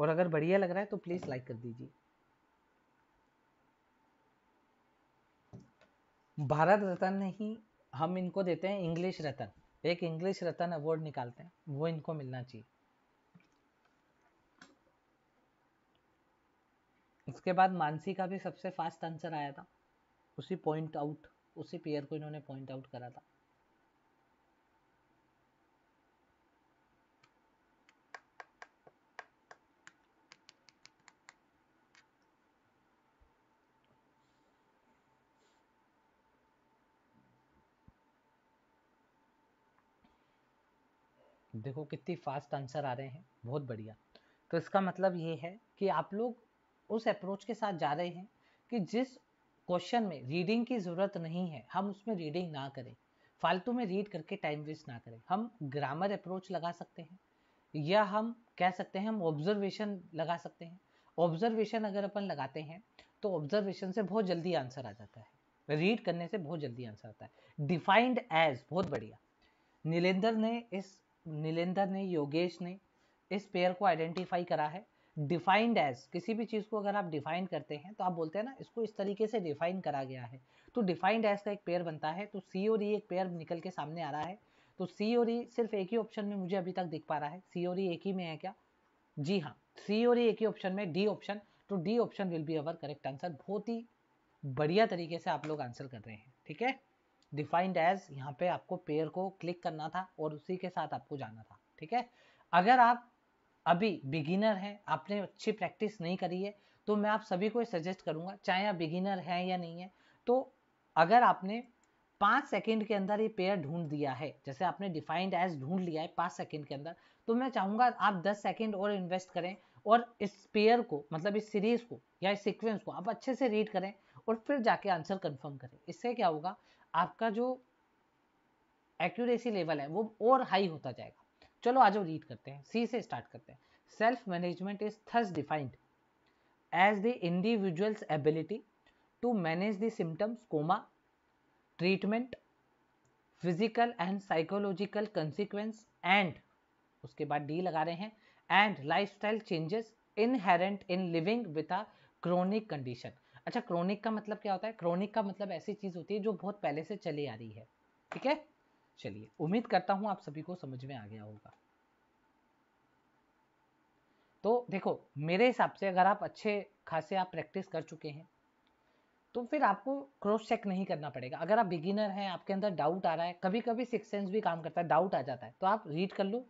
और अगर बढ़िया लग रहा है तो प्लीज़ लाइक कर दीजिए भारत रत्न नहीं हम इनको देते हैं इंग्लिश रत्न एक इंग्लिश रत्न अवार्ड निकालते हैं वो इनको मिलना चाहिए इसके बाद मानसी का भी सबसे फास्ट आंसर आया था उसी पॉइंट आउट उसी पेयर को इन्होंने पॉइंट आउट करा था देखो कितनी फास्ट आंसर आ रहे हैं बहुत बढ़िया तो इसका मतलब ये है कि आप लोग उस अप्रोच के साथ जा रहे हैं कि जिस क्वेश्चन में रीडिंग की ज़रूरत नहीं है हम उसमें रीडिंग ना करें फालतू में रीड करके टाइम वेस्ट ना करें हम ग्रामर अप्रोच लगा सकते हैं या हम कह सकते हैं हम ऑब्जर्वेशन लगा सकते हैं ऑब्जर्वेशन अगर अपन लगाते हैं तो ऑब्जर्वेशन से बहुत जल्दी आंसर आ जाता है रीड करने से बहुत जल्दी आंसर आता है डिफाइंड एज बहुत बढ़िया नीलेंद्र ने इस नीलेंदर ने योगेश ने इस पेयर को आइडेंटिफाई करा है डिफाइंड एज किसी भी चीज़ को अगर आप डिफाइन करते हैं तो आप बोलते हैं ना इसको इस तरीके से डिफाइन करा गया है तो डिफाइंड एज का एक पेयर बनता है तो सी और ई e एक पेयर निकल के सामने आ रहा है तो सी और ई e सिर्फ एक ही ऑप्शन में मुझे अभी तक दिख पा रहा है सी और ई e एक ही में है क्या जी हाँ सी और ई एक ही ऑप्शन में डी ऑप्शन तो D option will be our correct answer बहुत ही बढ़िया तरीके से आप लोग आंसर कर रहे हैं ठीक है डिफाइंड एज यहाँ पे आपको पेयर को क्लिक करना था और उसी के साथ आपको जाना था ठीक है अगर आप अभी बिगिनर हैं आपने अच्छी प्रैक्टिस नहीं करी है तो मैं आप सभी को सजेस्ट करूंगा चाहे आप बिगिनर हैं या नहीं है तो अगर आपने पाँच सेकेंड के अंदर ये पेयर ढूंढ दिया है जैसे आपने डिफाइंड एज ढूंढ लिया है पाँच सेकेंड के अंदर तो मैं चाहूंगा आप दस सेकेंड और इन्वेस्ट करें और इस पेयर को मतलब इस सीरीज को या इस सिक्वेंस को आप अच्छे से रीड करें और फिर जाके आंसर कंफर्म करें इससे क्या होगा आपका जो एक्यूरेसी लेवल है वो और हाई होता जाएगा चलो आज हम रीड करते हैं सी से स्टार्ट करते हैं self management is thus defined as the individual's ability to manage the symptoms comma treatment physical and psychological consequence and उसके बाद डी लगा रहे हैं and life style changes inherent in living with a chronic condition अच्छा chronic का मतलब क्या होता है क्रोनिक का मतलब ऐसी चीज़ होती है जो बहुत पहले से चली आ रही है ठीक है चलिए उम्मीद करता हूँ आप सभी को समझ में आ गया होगा तो देखो मेरे हिसाब से अगर आप अच्छे खासे आप प्रैक्टिस कर चुके हैं तो फिर आपको क्रॉस चेक नहीं करना पड़ेगा अगर आप बिगिनर हैं आपके अंदर डाउट आ रहा है कभी कभी सिक्स सेंस भी काम करता है डाउट आ जाता है तो आप रीड कर लो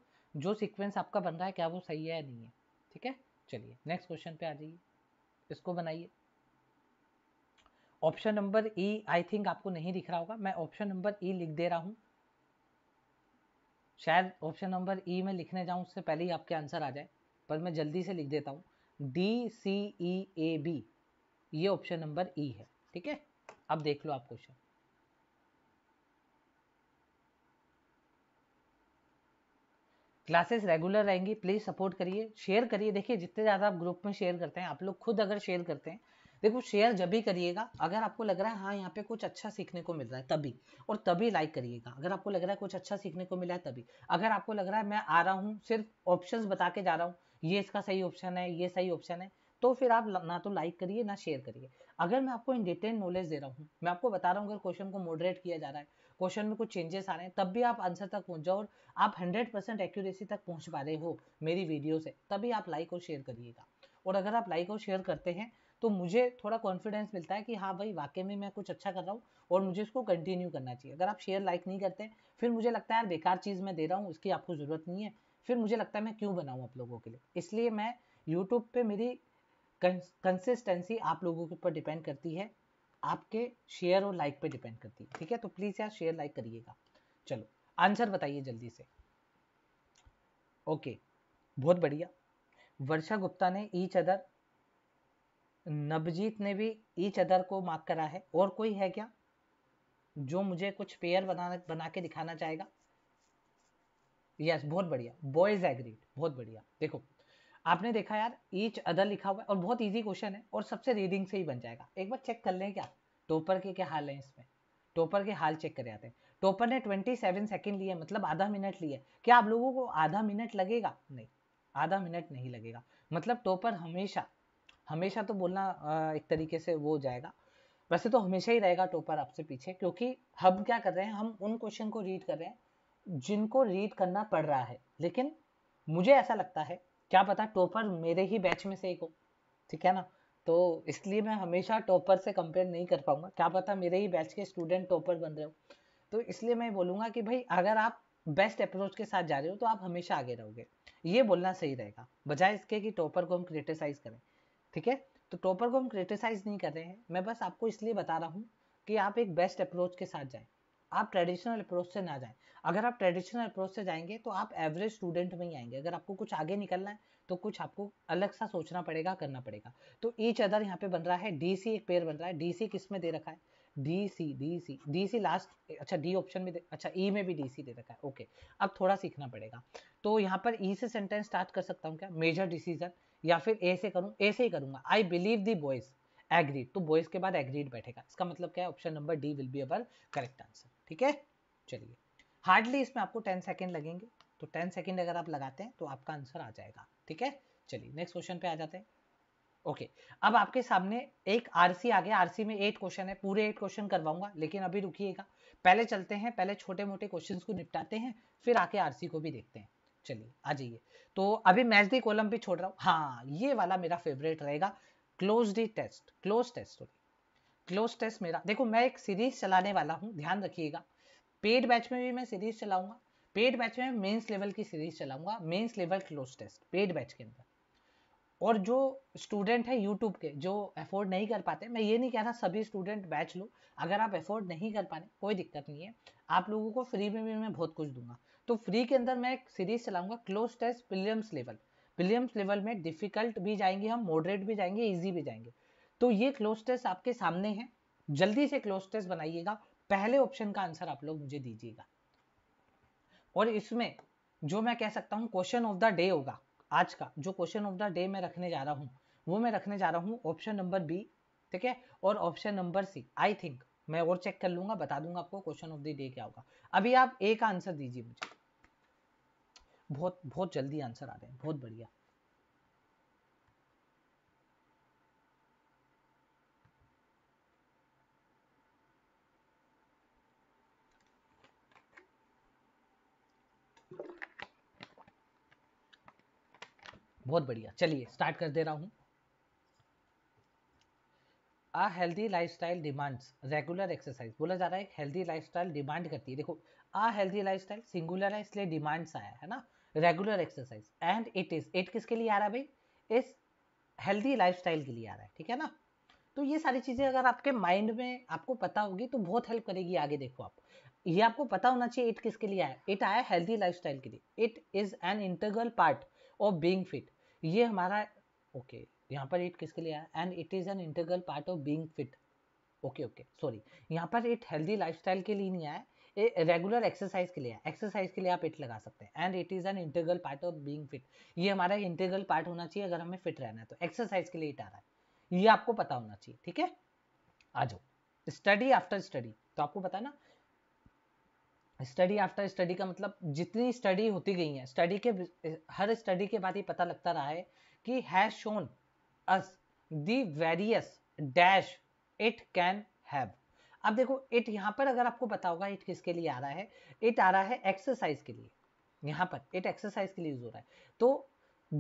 जो सीक्वेंस आपका बन रहा है क्या वो सही है या नहीं है ठीक है चलिए नेक्स्ट क्वेश्चन पे आ जाइए इसको बनाइए option number E I think आपको नहीं दिख रहा होगा मैं ऑप्शन नंबर ई e लिख दे रहा हूँ शायद ऑप्शन नंबर ई e में लिखने जाऊँ उससे पहले ही आपके आंसर आ जाए पर मैं जल्दी से लिख देता हूँ D C E A B ये ऑप्शन नंबर ई e है ठीक है अब देख लो आप क्वेश्चन क्लासेस रेगुलर रहेंगी प्लीज़ सपोर्ट करिए शेयर करिए देखिए जितने ज़्यादा आप ग्रुप में शेयर करते हैं आप लोग खुद अगर शेयर करते हैं देखो शेयर जब भी करिएगा अगर आपको लग रहा है हाँ यहाँ पे कुछ अच्छा सीखने को मिल रहा है तभी और तभी लाइक करिएगा अगर आपको लग रहा है कुछ अच्छा सीखने को मिला है तभी अगर आपको लग रहा है मैं आ रहा हूँ सिर्फ ऑप्शन बता के जा रहा हूँ ये इसका सही ऑप्शन है ये सही ऑप्शन है तो फिर आप ना तो लाइक करिए ना शेयर करिए अगर मैं आपको इन डिटेल नॉलेज दे रहा हूँ मैं आपको बता रहा हूँ अगर क्वेश्चन को मॉडरेट किया जा रहा है क्वेश्चन में कुछ चेंजेस आ रहे हैं तब भी आप आंसर तक पहुंच जाओ और आप 100 परसेंट एक्यूरेसी तक पहुंच पा रहे हो मेरी वीडियो से तभी आप लाइक और शेयर करिएगा और अगर आप लाइक और शेयर करते हैं तो मुझे थोड़ा कॉन्फिडेंस मिलता है कि हाँ भाई वाकई में मैं कुछ अच्छा कर रहा हूँ और मुझे इसको कंटिन्यू करना चाहिए अगर आप शेयर लाइक नहीं करते फिर मुझे लगता है यार बेकार चीज़ मैं दे रहा हूँ उसकी आपको ज़रूरत नहीं है फिर मुझे लगता है मैं क्यों बनाऊँ आप लोगों के लिए इसलिए मैं यूट्यूब पर मेरी कंसिस्टेंसी आप लोगों के ऊपर डिपेंड करती है आपके शेयर और लाइक पर डिपेंड करती है ठीक है तो प्लीज़ यार शेयर लाइक करिएगा चलो आंसर बताइए जल्दी से ओके बहुत बढ़िया वर्षा गुप्ता ने ईच अदर नवजीत ने भी ईच अदर को मार्क करा है और कोई है क्या जो मुझे कुछ पेयर बना बना के दिखाना चाहेगा यस yes, बहुत बढ़िया बॉयज एग्रीड बहुत बढ़िया देखो आपने देखा यार ईच अदर लिखा हुआ है और बहुत इजी क्वेश्चन है और सबसे रीडिंग से ही बन जाएगा एक बार चेक कर लें क्या टोपर के क्या हाल है इसमें टोपर के हाल चेक कर आते हैं टोपर ने 27 सेवन सेकेंड लिए मतलब आधा मिनट लिए क्या आप लोगों को आधा मिनट लगेगा नहीं आधा मिनट नहीं लगेगा मतलब टोपर हमेशा हमेशा तो बोलना एक तरीके से वो हो जाएगा वैसे तो हमेशा ही रहेगा टोपर आपसे पीछे क्योंकि हम क्या कर रहे हैं हम उन क्वेश्चन को रीड कर रहे हैं जिनको रीड करना पड़ रहा है लेकिन मुझे ऐसा लगता है क्या पता टोपर मेरे ही बैच में से एक हो ठीक है ना तो इसलिए मैं हमेशा टॉपर से कंपेयर नहीं कर पाऊंगा क्या पता मेरे ही बैच के स्टूडेंट टॉपर बन रहे हो तो इसलिए मैं बोलूंगा कि भाई अगर आप बेस्ट अप्रोच के साथ जा रहे हो तो आप हमेशा आगे रहोगे ये बोलना सही रहेगा बजाय इसके कि टॉपर को हम क्रिटिसाइज करें ठीक है तो टॉपर को हम क्रिटिसाइज नहीं कर रहे हैं मैं बस आपको इसलिए बता रहा हूँ कि आप एक बेस्ट अप्रोच के साथ जाएं आप ट्रेडिशनल अप्रोच से ना जाएं अगर आप ट्रेडिशनल अप्रोच से जाएंगे तो आप एवरेज स्टूडेंट में ही आएंगे अगर आपको कुछ आगे निकलना है तो कुछ आपको अलग सा सोचना पड़ेगा करना पड़ेगा तो ईच अदर यहाँ पे बन रहा है डी सी एक पेयर बन रहा है डी सी किस में दे रखा है D C D C D C last अच्छा डी ऑप्शन में अच्छा ई e में भी डी सी दे रखा है ओके अब थोड़ा सीखना पड़ेगा तो यहाँ पर ई e से सेंटेंस स्टार्ट कर सकता हूँ क्या मेजर डिसीजन या फिर ए से करूँ ए से ही करूंगा I believe the boys agreed तो बॉयज के बाद एग्रीड बैठेगा इसका मतलब क्या है option number D will be our correct answer ठीक है चलिए हार्डली इसमें आपको टेन सेकेंड लगेंगे तो टेन सेकेंड अगर आप लगाते हैं तो आपका आंसर आ जाएगा ठीक है चलिए नेक्स्ट क्वेश्चन पे आ जाते हैं ओके okay. अब आपके सामने एक आरसी आ गया आरसी में एट क्वेश्चन है पूरे एट क्वेश्चन करवाऊंगा लेकिन अभी रुकिएगा पहले चलते हैं पहले छोटे मोटे क्वेश्चंस को निपटाते हैं फिर आके आरसी को भी देखते हैं चलिए आ जाइए तो अभी मैच दी कॉलम भी छोड़ रहा हूँ हाँ ये वाला मेरा फेवरेट रहेगा cloze the test cloze test cloze test मेरा देखो मैं एक सीरीज चलाने वाला हूँ ध्यान रखिएगा पेड बैच में भी मैं सीरीज चलाऊंगा पेड बैच में मेंस लेवल की सीरीज चलाऊंगा mains level cloze test paid batch के अंदर और जो स्टूडेंट है यूट्यूब के जो अफोर्ड नहीं कर पाते मैं ये नहीं कह रहा सभी स्टूडेंट बैच लो अगर आप अफोर्ड नहीं कर पा रहे कोई दिक्कत नहीं है आप लोगों को फ्री में भी मैं बहुत कुछ दूंगा तो फ्री के अंदर मैं एक सीरीज चलाऊंगा क्लोज टेस्ट विलियम्स लेवल विलियम्स लेवल में डिफिकल्ट भी जाएंगे हम मॉडरेट भी जाएंगे इजी भी जाएंगे तो ये क्लोज टेस्ट आपके सामने है जल्दी से क्लोज टेस्ट बनाइएगा पहले ऑप्शन का आंसर आप लोग मुझे दीजिएगा और इसमें जो मैं कह सकता हूँ क्वेश्चन ऑफ द डे होगा आज का जो क्वेश्चन ऑफ द डे मैं रखने जा रहा हूँ वो मैं रखने जा रहा हूँ ऑप्शन नंबर बी ठीक है और option number C I think मैं और चेक कर लूंगा बता दूंगा आपको क्वेश्चन ऑफ द डे क्या होगा अभी आप एक आंसर दीजिए मुझे बहुत बहुत जल्दी आंसर आ रहे हैं बहुत बढ़िया बहुत बढ़िया चलिए स्टार्ट कर दे रहा हूं a healthy lifestyle demands regular exercise बोला जा रहा है हेल्दी लाइफस्टाइल डिमांड करती है देखो आ हेल्दी लाइफस्टाइल सिंगुलर है इसलिए डिमांड्स आया है ना regular exercise and it is it किसके लिए आ रहा है भाई इस हेल्दी लाइफस्टाइल के लिए आ रहा है ठीक है ना तो ये सारी चीज़ें अगर आपके माइंड में आपको पता होगी तो बहुत हेल्प करेगी आगे देखो आप ये आपको पता होना चाहिए इट किसके लिए आया इट आया हेल्दी स्टाइल के लिए it is an integral part of being fit ये हमारा ओके okay, यहाँ पर इट किसके लिए आया and it is an integral part of being fit okay okay sorry यहाँ पर इट हेल्दी लाइफस्टाइल के लिए नहीं आया ये रेगुलर एक्सरसाइज के लिए एक्सरसाइज के लिए आप इट लगा सकते हैं and it is an integral part of being fit ये हमारा इंटरगल पार्ट होना चाहिए अगर हमें फिट रहना है तो एक्सरसाइज के लिए इट आ रहा है ये आपको पता होना चाहिए ठीक है आ जाओ स्टडी आफ्टर स्टडी तो आपको पता ना स्टडी आफ्टर स्टडी का मतलब जितनी स्टडी होती गई है स्टडी के हर स्टडी के बाद ये पता लगता रहा है कि has shown us the various dash it can have अब देखो इट यहाँ पर अगर आपको पता होगा इट किसके लिए आ रहा है इट आ रहा है एक्सरसाइज के लिए यहाँ पर इट एक्सरसाइज के लिए यूज हो रहा है तो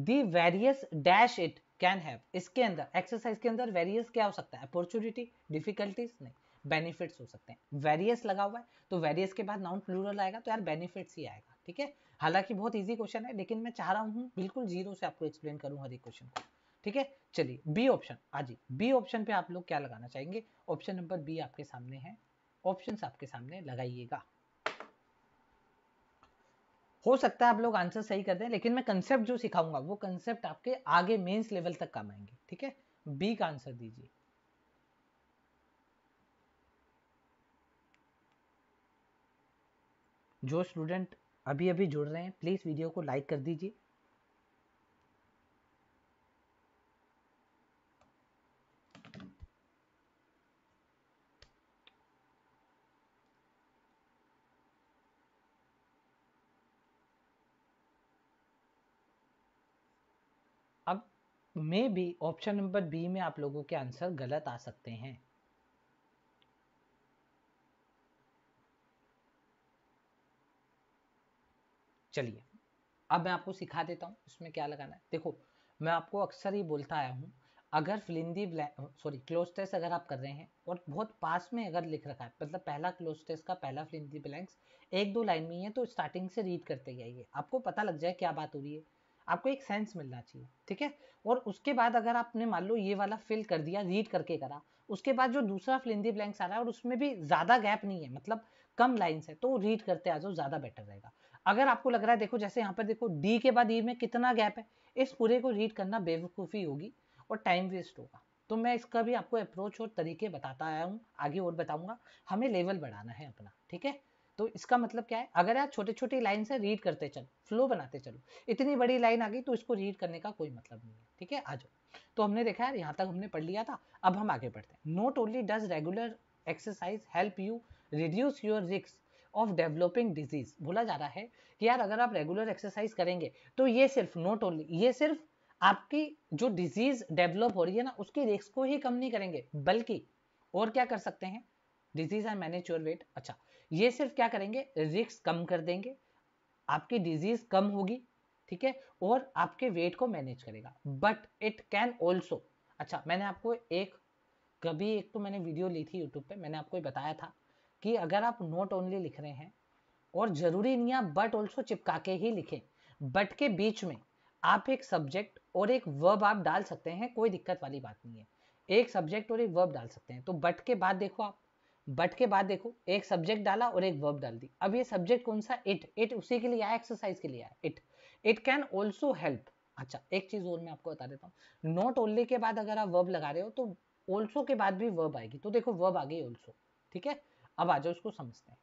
the various dash it can have इसके अंदर एक्सरसाइज के अंदर वेरियस क्या हो सकता है अपॉर्चुनिटी डिफिकल्टीज नहीं बेनिफिट्स हो सकते हैं वेरियस लगा हुआ है तो वेरियस के बाद नाउन प्लूरल आएगा तो यार बेनिफिट्स ही आएगा ठीक है हालांकि बहुत इजी क्वेश्चन है लेकिन मैं चाह रहा हूँ बिल्कुल जीरो से आपको एक्सप्लेन करूँ हर एक क्वेश्चन को ठीक है चलिए बी ऑप्शन हाँ जी बी ऑप्शन पे आप लोग क्या लगाना चाहेंगे ऑप्शन नंबर बी आपके सामने है ऑप्शन आपके सामने लगाइएगा हो सकता है आप लोग आंसर सही कर दें लेकिन मैं कंसेप्ट जो सिखाऊंगा वो कंसेप्ट आपके आगे मेंस लेवल तक काम आएंगे ठीक है बी का आंसर दीजिए जो स्टूडेंट अभी अभी जुड़ रहे हैं प्लीज़ वीडियो को लाइक कर दीजिए में भी ऑप्शन नंबर बी में आप लोगों के आंसर गलत आ सकते हैं चलिए अब मैं आपको सिखा देता हूं इसमें क्या लगाना है देखो मैं आपको अक्सर ही बोलता आया हूं अगर फिलिंदी सॉरी क्लोज टेस्ट अगर आप कर रहे हैं और बहुत पास में अगर लिख रखा है मतलब पहला क्लोज टेस्ट का पहला फिलिंदी ब्लैंक्स एक दो लाइन में ही है तो स्टार्टिंग से रीड करते जाइए आपको पता लग जाए क्या बात हो रही है आपको एक सेंस मिलना चाहिए ठीक है और उसके बाद अगर आपने मान लो ये वाला फिल कर दिया रीड करके करा उसके बाद जो दूसरा फिलिंदी ब्लैंक्स आ रहा है और उसमें भी ज़्यादा गैप नहीं है मतलब कम लाइंस है तो रीड करते आ जाओ ज़्यादा बेटर रहेगा अगर आपको लग रहा है देखो जैसे यहाँ पर देखो डी के बाद ई e में कितना गैप है इस पूरे को रीड करना बेवकूफ़ी होगी और टाइम वेस्ट होगा तो मैं इसका भी आपको अप्रोच और तरीके बताता आया हूँ आगे और बताऊँगा हमें लेवल बढ़ाना है अपना ठीक है तो इसका मतलब क्या है अगर आप छोटे छोटे लाइन से रीड करते चलो फ्लो बनाते चलो इतनी बड़ी लाइन आ गई तो इसको रीड करने का कोई मतलब नहीं है ठीक है आ जाओ तो हमने देखा यार यहाँ तक हमने पढ़ लिया था अब हम आगे बढ़ते हैं not only does regular exercise help you reduce your रिक्स ऑफ डेवलपिंग डिजीज बोला जा रहा है कि यार अगर आप रेगुलर एक्सरसाइज करेंगे तो ये सिर्फ नोट ओनली ये सिर्फ आपकी जो डिजीज डेवलप हो रही है ना उसकी रिस्क को ही कम नहीं करेंगे बल्कि और क्या कर सकते हैं disease and manage your weight अच्छा ये सिर्फ क्या करेंगे रिस्क कम कर देंगे आपकी डिजीज कम होगी ठीक है और आपके वेट को मैनेज करेगा बट इट कैन ऑल्सो अच्छा मैंने आपको एक कभी एक तो मैंने वीडियो ली थी यूट्यूब पे मैंने आपको बताया था कि अगर आप नोट ओनली लिख रहे हैं और जरूरी नहीं आप बट ऑल्सो चिपका के ही लिखें बट के बीच में आप एक सब्जेक्ट और एक वर्ब आप डाल सकते हैं कोई दिक्कत वाली बात नहीं है एक सब्जेक्ट और एक वर्ब डाल सकते हैं तो बट के बाद देखो आप बट के बाद देखो एक सब्जेक्ट डाला और एक वर्ब डाल दी अब ये सब्जेक्ट कौन सा इट इट उसी के लिए आया एक्सरसाइज के लिए आया it it can also help अच्छा एक चीज और मैं आपको बता देता हूँ नॉट ओनली के बाद अगर आप वर्ब लगा रहे हो तो ऑल्सो के बाद भी वर्ब आएगी तो देखो वर्ब आ गई ऑल्सो ठीक है अब आ जाओ उसको समझते हैं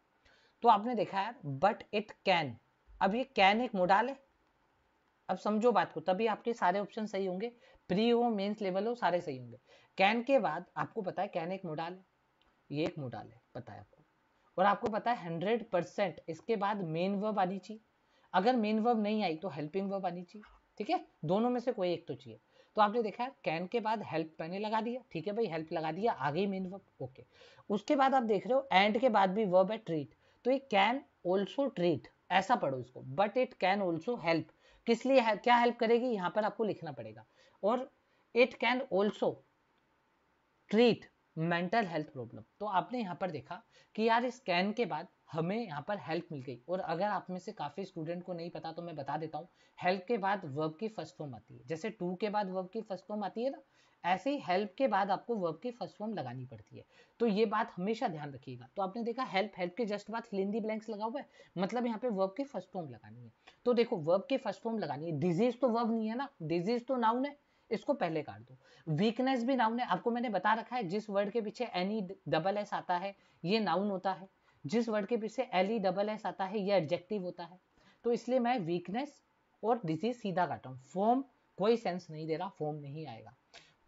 तो आपने देखा यार बट इट कैन अब ये कैन एक मोडाल है अब समझो बात को तभी आपके सारे ऑप्शन सही होंगे प्री हो मेन्स लेवल हो सारे सही होंगे कैन के बाद आपको पता है कैन एक मोडाल है ये एक मोडाल है पता है आपको और आपको पता है हंड्रेड परसेंट इसके बाद मेन वर्ब आनी चाहिए अगर मेन वर्ब नहीं आई तो हेल्पिंग वर्ब आनी चाहिए ठीक है दोनों में से कोई एक तो चाहिए तो आपने देखा कैन के बाद हेल्प मैंने लगा दिया ठीक है भाई हेल्प लगा दिया आगे मेन वर्ब ओके उसके बाद आप देख रहे हो एंड के बाद भी वर्ब है ट्रीट तो ये कैन ऑल्सो ट्रीट ऐसा पढ़ो इसको but it can also help किस लिए है, क्या हेल्प करेगी यहाँ पर आपको लिखना पड़ेगा और it can also treat mental health problem तो आपने यहाँ पर देखा कि यार स्कैन के बाद हमें यहाँ पर हेल्प मिल गई और अगर आप में से काफ़ी स्टूडेंट को नहीं पता तो मैं बता देता हूँ हेल्प के बाद वर्ब की फर्स्ट फॉर्म आती है जैसे टू के बाद वर्ब की फर्स्ट फॉर्म आती है ना ऐसे ही हेल्प के बाद आपको वर्ब की फर्स्ट फॉर्म लगानी पड़ती है तो ये बात हमेशा ध्यान रखिएगा तो आपने देखा हेल्प हेल्प के जस्ट बाद हिलिंदी ब्लैंक्स लगा हुआ है मतलब यहाँ पे वर्ब की फर्स्ट फॉर्म लगानी है तो देखो वर्ब की फर्स्ट फॉर्म लगानी है डिजीज तो वर्ब नहीं है ना डिजीज तो नाउन है इसको पहले काट दो वीकनेस भी नाउन है आपको मैंने बता रखा है जिस वर्ड के पीछे एनी डबल एस आता है ये नाउन होता है जिस वर्ड के पीछे एल ई डबल एस आता है ये एडजेक्टिव होता है तो इसलिए मैं वीकनेस और डिजीज सीधा काटा हूँ फॉर्म कोई सेंस नहीं दे रहा फॉर्म नहीं आएगा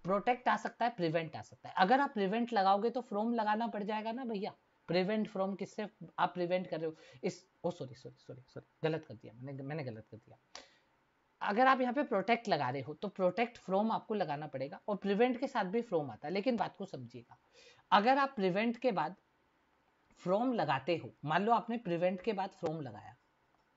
प्रोटेक्ट आ सकता है प्रिवेंट आ सकता है अगर आप प्रिवेंट लगाओगे तो फ्रॉम लगाना पड़ जाएगा ना भैया प्रिवेंट फ्रॉम किससे आप प्रिवेंट कर रहे हो इस ओ सॉरी सॉरी सॉरी सॉरी गलत कर दिया मैंने मैंने गलत कर दिया अगर आप यहाँ पे प्रोटेक्ट लगा रहे हो तो प्रोटेक्ट फ्रोम आपको लगाना पड़ेगा और प्रिवेंट के साथ भी फ्रोम आता है लेकिन बात को समझिएगा अगर आप प्रिवेंट के बाद फ्रोम लगाते हो मान लो आपने प्रिवेंट के बाद फ्रोम लगाया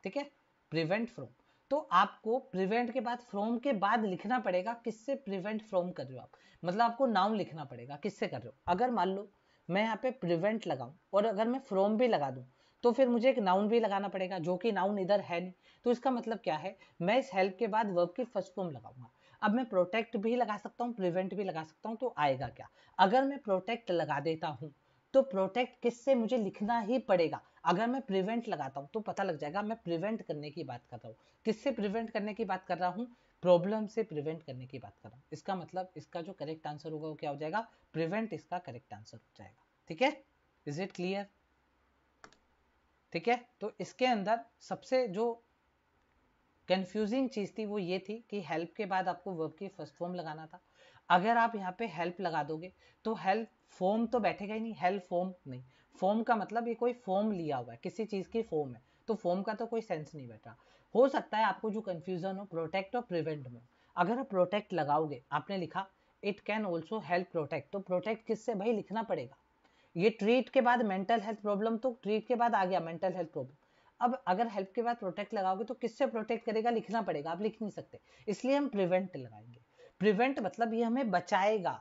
ठीक है प्रिवेंट फ्रोम तो आपको प्रिवेंट के बाद फ्रोम के बाद लिखना पड़ेगा किससे प्रिवेंट फ्रोम कर रहे हो आप मतलब आपको नाउन लिखना पड़ेगा किससे कर रहे हो अगर मान लो मैं यहाँ पे प्रिवेंट लगाऊं और अगर मैं फ्रोम भी लगा दूं तो फिर मुझे एक नाउन भी लगाना पड़ेगा जो कि नाउन इधर है नहीं तो इसका मतलब क्या है मैं इस हेल्प के बाद वर्ब की फर्स्ट फॉर्म लगाऊंगा अब मैं प्रोटेक्ट भी लगा सकता हूँ प्रिवेंट भी लगा सकता हूँ तो आएगा क्या अगर मैं प्रोटेक्ट लगा देता हूँ तो प्रोटेक्ट किससे मुझे लिखना ही पड़ेगा अगर मैं प्रिवेंट लगाता हूँ तो पता लग जाएगा मैं प्रिवेंट करने की बात कर रहा हूँ किससे प्रिवेंट करने की बात कर रहा हूँ प्रॉब्लम से प्रिवेंट करने की बात कर रहा हूँ इसका मतलब इसका जो करेक्ट आंसर होगा वो क्या हो जाएगा प्रिवेंट इसका करेक्ट आंसर हो जाएगा ठीक है इज इट क्लियर ठीक है तो इसके अंदर सबसे जो कंफ्यूजिंग चीज़ थी वो ये थी कि हेल्प के बाद आपको वर्ब की फर्स्ट फॉर्म लगाना था अगर आप यहाँ पे हेल्प लगा दोगे तो हेल्प फॉर्म तो बैठेगा ही नहीं हेल्प फॉर्म नहीं फॉर्म का मतलब ये कोई फॉर्म लिया हुआ है किसी चीज़ की फॉर्म है तो फॉर्म का तो कोई सेंस नहीं बैठा हो सकता है आपको जो कंफ्यूजन हो प्रोटेक्ट और प्रिवेंट में अगर आप प्रोटेक्ट लगाओगे आपने लिखा it can also help protect तो प्रोटेक्ट किससे भाई लिखना पड़ेगा ये ट्रीट के बाद मेंटल हेल्थ प्रॉब्लम तो ट्रीट के बाद आ गया मेंटल हेल्थ प्रॉब्लम अब अगर हेल्प के बाद प्रोटेक्ट लगाओगे तो किससे प्रोटेक्ट करेगा लिखना पड़ेगा आप लिख नहीं सकते इसलिए हम प्रिवेंट लगाएंगे प्रिवेंट मतलब ये हमें बचाएगा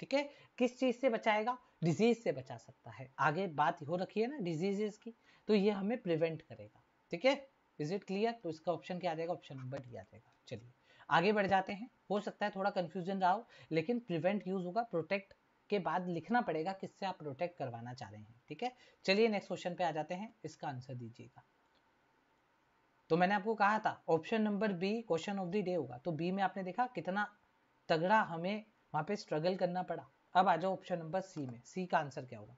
ठीक है किस चीज से बचाएगा डिजीज से बचा सकता है आगे बात हो रखी है ना डिजीजेस की तो ये हमें प्रिवेंट करेगा ठीक है इज इट क्लियर तो इसका ऑप्शन क्या आ जाएगा ऑप्शन नंबर डी आ जाएगा चलिए आगे बढ़ जाते हैं हो सकता है थोड़ा कंफ्यूजन रहा हो लेकिन प्रिवेंट यूज होगा प्रोटेक्ट के बाद लिखना पड़ेगा किससे आप प्रोटेक्ट करवाना चाह रहे हैं ठीक है चलिए नेक्स्ट क्वेश्चन पे आ जाते हैं इसका आंसर दीजिएगा तो मैंने आपको कहा था option number B question of the day होगा तो बी में आपने देखा कितना तगड़ा हमें वहां पे स्ट्रगल करना पड़ा अब आ जाओ ऑप्शन नंबर सी में सी का आंसर क्या होगा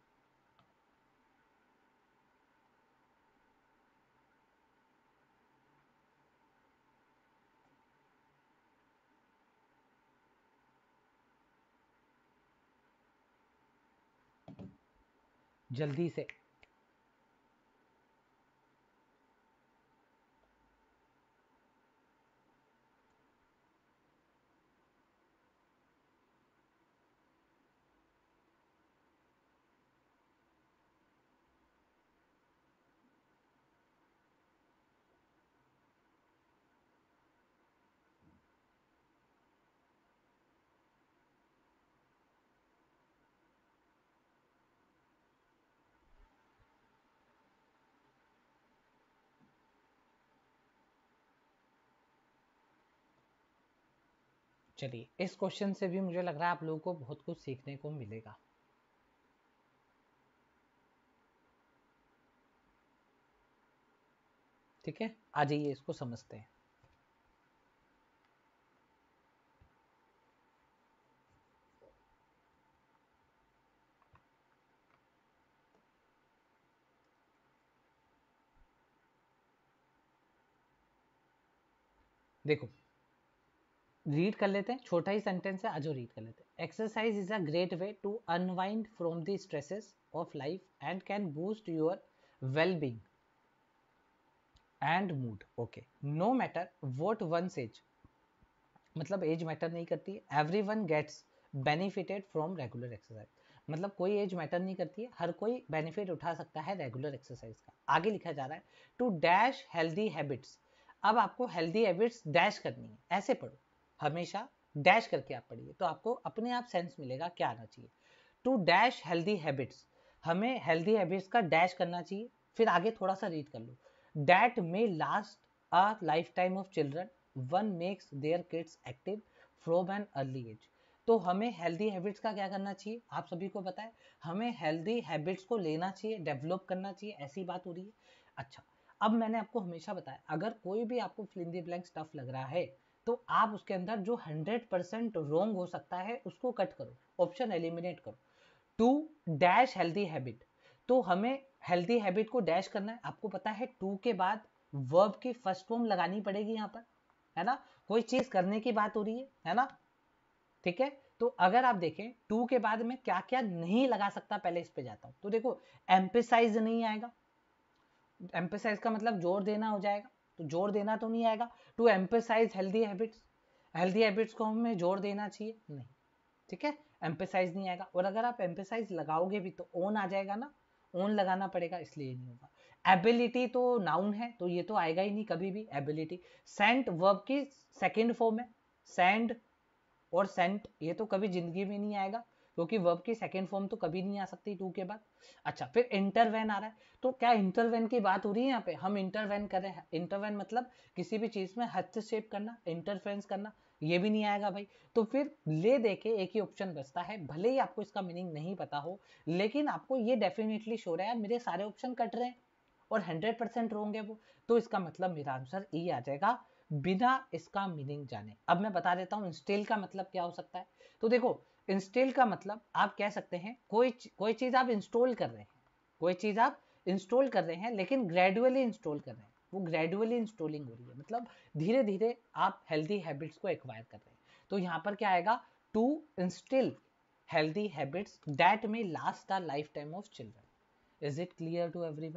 जल्दी से चलिए इस क्वेश्चन से भी मुझे लग रहा है आप लोगों को बहुत कुछ सीखने को मिलेगा ठीक है आ जाइए इसको समझते हैं देखो रीड कर लेते हैं छोटा ही सेंटेंस है आज रीड कर लेते हैं exercise is a great way to unwind from the stresses of life and can boost your well being and mood okay no matter what one age मतलब एज मैटर नहीं करती everyone gets benefited from regular exercise मतलब कोई as matter नहीं करती है हर कोई benefit उठा सकता है रेगुलर एक्सरसाइज का आगे लिखा जा रहा है टू डैश हेल्दी हैबिट्स अब आपको हेल्दी हैबिट्स डैश करनी है ऐसे पढ़ो हमेशा डैश करके आप पढ़िए तो आपको अपने आप सेंस मिलेगा क्या आना चाहिए टू डैश हेल्दी हैबिट्स हमें हेल्दी हैबिट्स का डैश करना चाहिए फिर आगे थोड़ा सा रीड कर लो that may last a lifetime of children one makes their kids active from an early age तो हमें हेल्दी हैबिट्स का क्या करना चाहिए आप सभी को बताएं हमें हेल्दी हैबिट्स को लेना चाहिए डेवलप करना चाहिए ऐसी बात हो रही है अच्छा अब मैंने आपको हमेशा बताया अगर कोई भी आपको फिलिंग ब्लैंक स्टफ लग रहा है तो आप उसके अंदर जो 100 परसेंट रोंग हो सकता है उसको कट करो ऑप्शन एलिमिनेट करो टू डैश हेल्दी हैबिट तो हमें हेल्दी हैबिट को डैश करना है आपको पता है टू के बाद वर्ब की फर्स्ट फॉर्म लगानी पड़ेगी यहाँ पर है ना कोई चीज करने की बात हो रही है है ना ठीक है तो अगर आप देखें टू के बाद में क्या क्या नहीं लगा सकता पहले इस पे जाता हूं तो देखो एम्पेसाइज नहीं आएगा एम्पेसाइज का मतलब जोर देना हो जाएगा तो जोर देना तो नहीं आएगा to emphasise healthy habits healthy habits को हमें जोर देना चाहिए नहीं ठीक है एम्पेसाइज नहीं आएगा और अगर आप एम्पेसाइज लगाओगे भी तो ओन आ जाएगा ना ओन लगाना पड़ेगा इसलिए नहीं होगा एबिलिटी तो नाउन है तो ये तो आएगा ही नहीं कभी भी एबिलिटी सेंट वर्ब की सेकेंड फॉर्म है सेंड और सेंट ये तो कभी जिंदगी में नहीं आएगा क्योंकि वर्ब की सेकेंड फॉर्म तो कभी नहीं आ सकती टू के बाद अच्छा फिर इंटरवेन आ रहा है तो क्या इंटरवेन की बात हो रही है यहाँ पे हम इंटरवेन कर रहे हैं इंटरवेन मतलब किसी भी चीज में हस्तक्षेप करना इंटरफेरेंस करना ये भी नहीं आएगा भाई तो फिर ले देके एक ही ऑप्शन बचता है भले ही आपको इसका मीनिंग नहीं पता हो लेकिन आपको ये डेफिनेटली शो रहा है मेरे सारे ऑप्शन कट रहे हैं और हंड्रेड परसेंट रोंगे वो तो इसका मतलब मेरा आंसर ई आ जाएगा बिना इसका मीनिंग जाने अब मैं बता देता हूँ स्टिल का मतलब क्या हो सकता है तो देखो इंस्टॉल का मतलब आप कह सकते हैं कोई कोई चीज़ आप इंस्टॉल कर रहे हैं कोई चीज़ आप इंस्टॉल कर रहे हैं लेकिन ग्रेजुअली इंस्टॉल कर रहे हैं वो ग्रेजुअली इंस्टॉलिंग हो रही है मतलब धीरे धीरे आप हेल्दी हैबिट्स को एक्वायर कर रहे हैं तो यहाँ पर क्या आएगा to instil healthy habits that may last the lifetime of children is it clear to every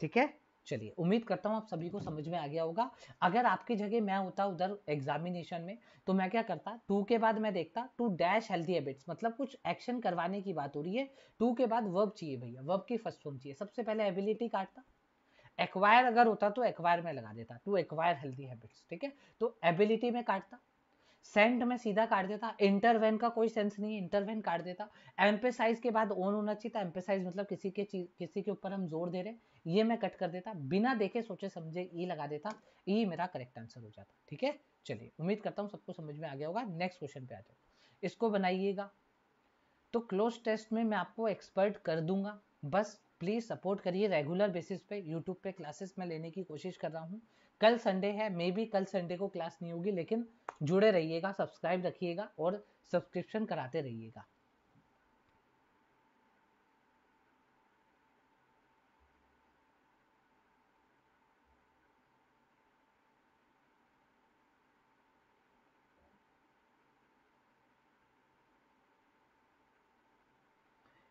ठीक है चलिए उम्मीद करता हूँ आप सभी को समझ में आ गया होगा अगर आपकी जगह मैं होता उधर एग्जामिनेशन में तो मैं क्या करता टू के बाद मैं देखता टू डैश हेल्थी हैबिट्स मतलब कुछ एक्शन करवाने की बात हो रही है टू के बाद वर्ब चाहिए भैया वर्ब की फर्स्ट फॉर्म चाहिए सबसे पहले एबिलिटी काटता एक्वायर अगर होता तो एक्वायर में लगा देता टू एक्वायर हेल्थी हैबिट्स ठीक है तो एबिलिटी में काटता सेंट में सीधा काट देता इंटरवेन का कोई सेंस नहीं है इंटरवेन काट देता एम्पेसाइज के बाद ओन होना चाहिए था एम्पेसाइज मतलब किसी के चीज किसी के ऊपर हम जोर दे रहे ये मैं कट कर देता बिना देखे सोचे समझे ई लगा देता ई मेरा करेक्ट आंसर हो जाता ठीक है चलिए उम्मीद करता हूँ सबको समझ में आ गया होगा नेक्स्ट क्वेश्चन पे आ जाओ इसको बनाइएगा तो क्लोज टेस्ट में मैं आपको एक्सपर्ट कर दूंगा बस प्लीज़ सपोर्ट करिए रेगुलर बेसिस पे यूट्यूब पे क्लासेस में लेने की कोशिश कर रहा हूँ कल संडे है मे भी कल संडे को क्लास नहीं होगी लेकिन जुड़े रहिएगा सब्सक्राइब रखिएगा और सब्सक्रिप्शन कराते रहिएगा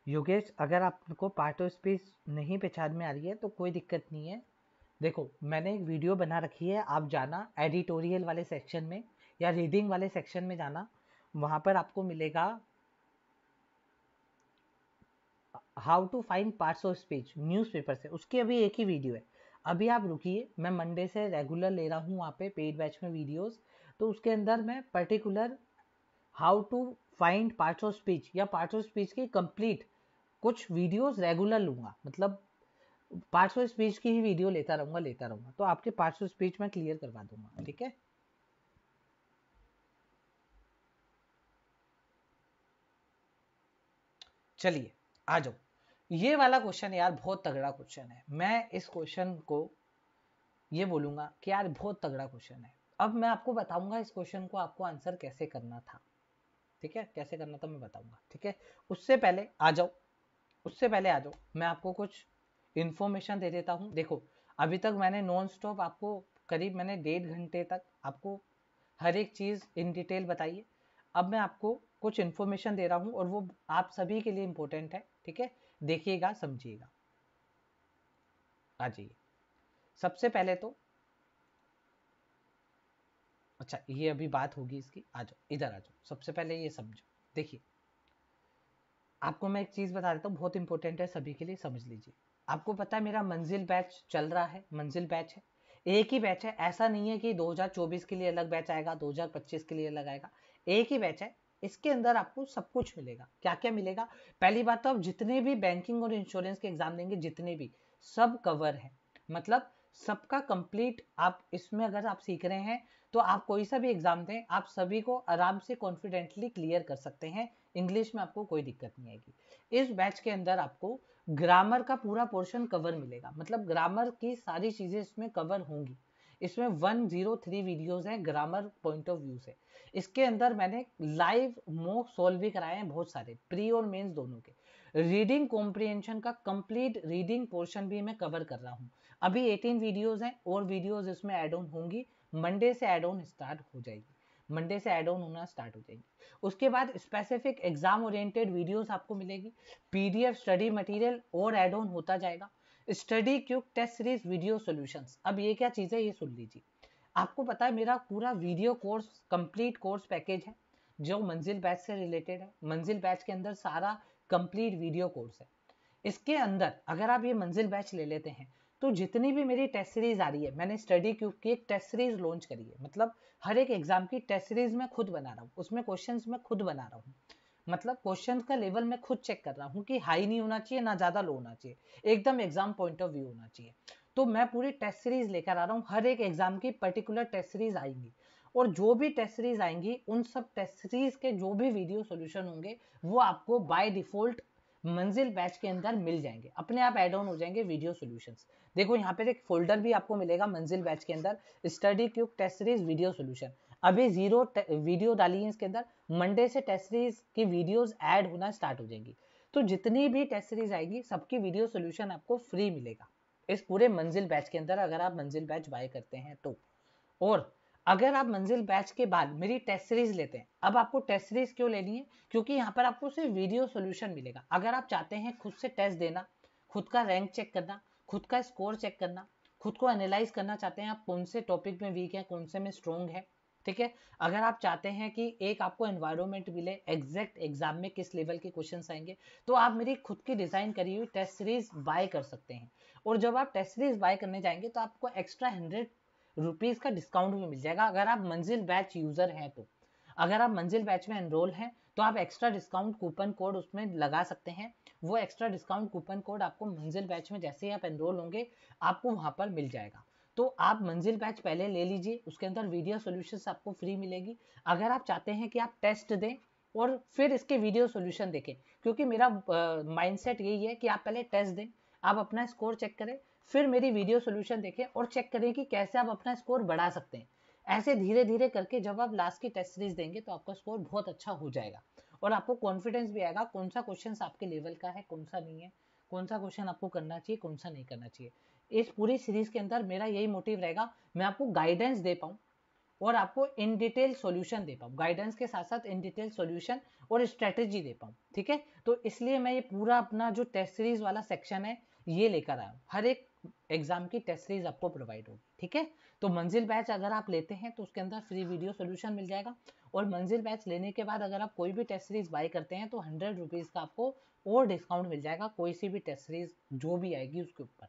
योगेश अगर आपको पार्ट ऑफ स्पीच नहीं पहचान में आ रही है तो कोई दिक्कत नहीं है देखो मैंने एक वीडियो बना रखी है आप जाना एडिटोरियल वाले सेक्शन में या रीडिंग वाले सेक्शन में जाना वहाँ पर आपको मिलेगा how to find parts of speech newspaper से उसकी अभी एक ही वीडियो है अभी आप रुकिए मैं मंडे से रेगुलर ले रहा हूँ वहाँ पे पेड बैच में वीडियोस तो उसके अंदर मैं particular how to find parts of speech या पार्ट्स ऑफ स्पीच की कंप्लीट कुछ वीडियोस रेगुलर लूँगा मतलब पार्ट्स ऑफ स्पीच की ही वीडियो लेता रहूंगा लेता रहूंगा तो आपके पार्ट्स ऑफ स्पीच में क्लियर करवा दूंगा हम्म। ठीक है चलिए आ जाओ ये वाला क्वेश्चन यार बहुत तगड़ा क्वेश्चन है मैं इस क्वेश्चन को ये बोलूंगा कि यार बहुत तगड़ा क्वेश्चन है अब मैं आपको बताऊंगा इस क्वेश्चन को आपको आंसर कैसे करना था ठीक है कैसे करना था मैं बताऊंगा ठीक है उससे पहले आ जाओ उससे पहले आ जाओ मैं आपको कुछ इन्फॉर्मेशन दे देता हूँ देखो अभी तक मैंने नॉन स्टॉप आपको करीब मैंने डेढ़ घंटे तक आपको हर एक चीज़ इन डिटेल बताइए अब मैं आपको कुछ इन्फॉर्मेशन दे रहा हूँ और वो आप सभी के लिए इम्पोर्टेंट है ठीक है देखिएगा समझिएगा आ जाइए सबसे पहले तो अच्छा ये अभी बात होगी इसकी आ जाओ इधर आ जाओ सबसे पहले ये समझो देखिए आपको मैं एक चीज़ बता देता हूँ बहुत इंपॉर्टेंट है सभी के लिए समझ लीजिए आपको पता है मेरा मंजिल बैच चल रहा है मंजिल बैच है एक ही बैच है ऐसा नहीं है कि 2024 के लिए अलग बैच आएगा 2025 के लिए अलग आएगा एक ही बैच है इसके अंदर आपको सब कुछ मिलेगा क्या क्या मिलेगा पहली बात तो आप जितने भी बैंकिंग और इंश्योरेंस के एग्जाम देंगे जितने भी सब कवर है मतलब सबका कंप्लीट आप इसमें अगर आप सीख रहे हैं तो आप कोई सा भी एग्जाम दें आप सभी को आराम से कॉन्फिडेंटली क्लियर कर सकते हैं इंग्लिश में आपको कोई दिक्कत नहीं आएगी इस बैच के अंदर आपको ग्रामर का पूरा पोर्शन कवर मिलेगा मतलब ग्रामर की सारी चीज़ें इसमें कवर होंगी इसमें थ्री वीडियोज हैं ग्रामर पॉइंट ऑफ व्यू से इसके अंदर मैंने लाइव मोक सॉल्व भी कराए हैं बहुत सारे प्री और मेंस दोनों के रीडिंग कॉम्प्रिहेंशन का कंप्लीट रीडिंग पोर्शन भी मैं कवर कर रहा हूँ अभी 18 वीडियोस हैं और वीडियोस इसमें एड ऑन होंगी मंडे से एड ऑन स्टार्ट हो जाएगी मंडे से एड ऑन होना स्टार्ट हो जाएंगे उसके बाद स्पेसिफिक एग्जाम ओरिएंटेड वीडियोस आपको मिलेगी पीडीएफ स्टडी मटेरियल और एड ऑन होता जाएगा study cube test series video solutions अब ये क्या चीज़ है ये सुन लीजिए आपको पता है मेरा पूरा video course complete course package है जो मंजिल बैच से रिलेटेड है मंजिल बैच के अंदर सारा कंप्लीट वीडियो कोर्स है इसके अंदर अगर आप ये मंजिल बैच ले लेते हैं तो जितनी भी मेरी टेस्ट सीरीज आ रही है मैंने स्टडी क्यूब की एक टेस्ट सीरीज लॉन्च करी है मतलब हर एक एग्जाम की टेस्ट सीरीज मैं खुद बना रहा हूँ उसमें क्वेश्चन मैं खुद बना रहा हूँ मतलब क्वेश्चन का लेवल मैं खुद चेक कर रहा हूँ कि हाई नहीं होना चाहिए ना ज़्यादा लो होना चाहिए एकदम एग्जाम पॉइंट ऑफ व्यू होना चाहिए तो मैं पूरी टेस्ट सीरीज लेकर आ रहा हूँ हर एक एग्जाम की पर्टिकुलर टेस्ट सीरीज आएंगी और जो भी टेस्ट सीरीज आएंगी उन सब टेस्ट सीरीज के जो भी वीडियो सोल्यूशन होंगे वो आपको बाय डिफॉल्ट मंजिल बैच के अंदर मिल जाएंगे अपने आप एड ऑन हो जाएंगे वीडियो सॉल्यूशंस देखो यहाँ पे एक फोल्डर भी आपको मिलेगा मंजिल बैच के अंदर study cube test series video solution अभी जीरो वीडियो डाली है इसके अंदर मंडे से टेस्ट सीरीज की वीडियोस एड होना स्टार्ट हो जाएंगी तो जितनी भी टेस्ट सीरीज आएगी सबकी वीडियो सोल्यूशन आपको फ्री मिलेगा इस पूरे मंजिल बैच के अंदर अगर आप मंजिल बैच बाय करते हैं तो और अगर आप मंजिल बैच के बाद मेरी टेस्ट सीरीज लेते हैं अब आपको टेस्ट सीरीज क्यों लेनी है क्योंकि यहाँ पर आपको सिर्फ वीडियो सोल्यूशन मिलेगा अगर आप चाहते हैं खुद से टेस्ट देना खुद का रैंक चेक करना खुद का स्कोर चेक करना खुद को एनालाइज करना चाहते हैं आप कौन से टॉपिक में वीक है कौन से में स्ट्रोंग है ठीक है अगर आप चाहते हैं कि एक आपको एनवायरमेंट मिले एग्जैक्ट एग्जाम में किस लेवल के क्वेश्चन आएंगे तो आप मेरी खुद की डिज़ाइन करी हुई टेस्ट सीरीज बाय कर सकते हैं और जब आप टेस्ट सीरीज बाय करने जाएंगे तो आपको एक्स्ट्रा हंड्रेड रुपीज़ का डिस्काउंट भी मिल जाएगा अगर आप मंजिल बैच यूज़र हैं तो अगर आप मंजिल बैच में एनरोल हैं तो आप एक्स्ट्रा डिस्काउंट कूपन कोड उसमें लगा सकते हैं वो एक्स्ट्रा डिस्काउंट कूपन कोड आपको मंजिल बैच में जैसे ही आप एनरोल होंगे आपको वहाँ पर मिल जाएगा तो आप मंजिल बैच पहले ले लीजिए उसके अंदर वीडियो सोल्यूशंस आपको फ्री मिलेगी अगर आप चाहते हैं कि आप टेस्ट दें और फिर इसके वीडियो सोल्यूशन देखें क्योंकि मेरा माइंडसेट यही है कि आप पहले टेस्ट दें आप अपना स्कोर चेक करें फिर मेरी वीडियो सोल्यूशन देखें और चेक करें कि कैसे आप अपना स्कोर बढ़ा सकते हैं ऐसे धीरे धीरे करके जब आप लास्ट की टेस्ट सीरीज देंगे तो आपका स्कोर बहुत अच्छा हो जाएगा और आपको कॉन्फिडेंस भी आएगा कौन सा क्वेश्चन आपके लेवल का है कौन सा नहीं है कौन सा क्वेश्चन आपको करना चाहिए कौन सा नहीं करना चाहिए इस पूरी सीरीज के अंदर मेरा यही मोटिव रहेगा मैं आपको गाइडेंस दे पाऊँ और आपको इन डिटेल सॉल्यूशन दे पाऊँ गाइडेंस के साथ साथ इन डिटेल सॉल्यूशन और स्ट्रेटेजी दे पाऊँ ठीक है तो इसलिए मैं ये पूरा अपना जो टेस्ट सीरीज वाला सेक्शन है ये लेकर आया हूँ हर एक एग्जाम की टेस्ट सीरीज आपको प्रोवाइड होगी ठीक है तो मंजिल बैच अगर आप लेते हैं तो उसके अंदर फ्री वीडियो सोल्यूशन मिल जाएगा और मंजिल बैच लेने के बाद अगर आप कोई भी टेस्ट सीरीज बाई करते हैं तो हंड्रेड रुपीज़ का आपको और डिस्काउंट मिल जाएगा कोई सी भी टेस्ट सीरीज जो भी आएगी उसके ऊपर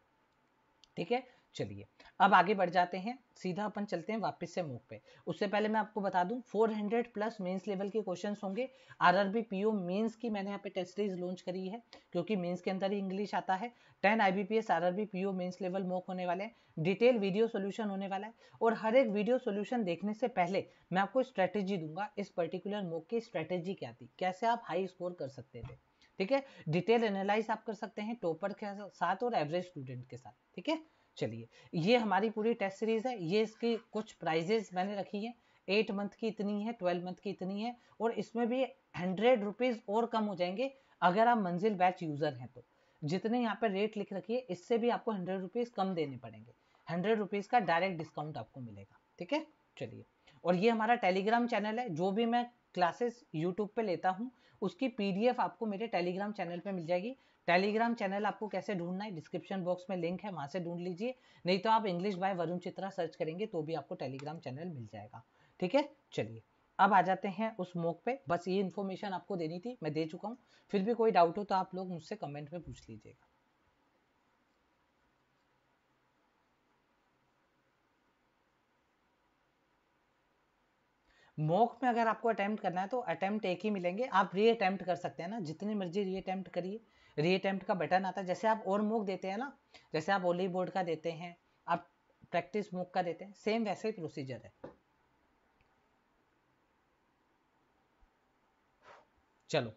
ठीक है चलिए अब आगे बढ़ जाते हैं सीधा अपन चलते हैं वापस से मूव पे उससे पहले मैं आपको बता दूं 400 प्लस मेंस लेवल के क्वेश्चंस होंगे आरआरबी पीओ मेंस की मैंने यहाँ पे टेस्ट सीरीज लॉन्च करी है क्योंकि मेंस के अंदर ही इंग्लिश आता है 10 IBPS RRB PO mains level mock होने वाले हैं डिटेल वीडियो सोल्यूशन होने वाला है और हर एक वीडियो सोल्यूशन देखने से पहले मैं आपको स्ट्रैटेजी दूंगा इस पर्टिकुलर मोक की स्ट्रैटेजी क्या थी कैसे आप हाई स्कोर कर सकते थे ठीक है डिटेल एनालाइज आप कर सकते हैं टॉपर के साथ और एवरेज स्टूडेंट के साथ ठीक है चलिए ये हमारी पूरी टेस्ट सीरीज है ये इसकी कुछ प्राइजेज मैंने रखी है एट मंथ की इतनी है ट्वेल्व मंथ की इतनी है और इसमें भी हंड्रेड रुपीज और कम हो जाएंगे अगर आप मंजिल बैच यूजर हैं तो जितने यहाँ पे रेट लिख रखी है इससे भी आपको हंड्रेड रुपीज कम देने पड़ेंगे हंड्रेड रुपीज का डायरेक्ट डिस्काउंट आपको मिलेगा ठीक है चलिए और ये हमारा टेलीग्राम चैनल है जो भी मैं क्लासेस यूट्यूब पे लेता हूँ उसकी पीडीएफ आपको मेरे टेलीग्राम चैनल पे मिल जाएगी टेलीग्राम चैनल आपको कैसे ढूंढना है डिस्क्रिप्शन बॉक्स में लिंक है वहां से ढूंढ लीजिए नहीं तो आप English by Varun Chitra search करेंगे तो भी आपको टेलीग्राम चैनल मिल जाएगा ठीक है चलिए अब आ जाते हैं उस मोक पे बस ये इन्फॉर्मेशन आपको देनी थी मैं दे चुका हूँ फिर भी कोई डाउट हो तो आप लोग मुझसे कमेंट में पूछ लीजिएगा मॉक में अगर आपको अटेम्प्ट करना है तो अटेम्प्ट एक ही मिलेंगे आप री कर सकते हैं ना जितनी मर्जी री करिए रीअटेम्प्ट का बटन आता है जैसे आप और मूक देते हैं ना जैसे आप ओली बोर्ड का देते हैं आप प्रैक्टिस मूक का देते हैं सेम वैसे ही प्रोसीजर है चलो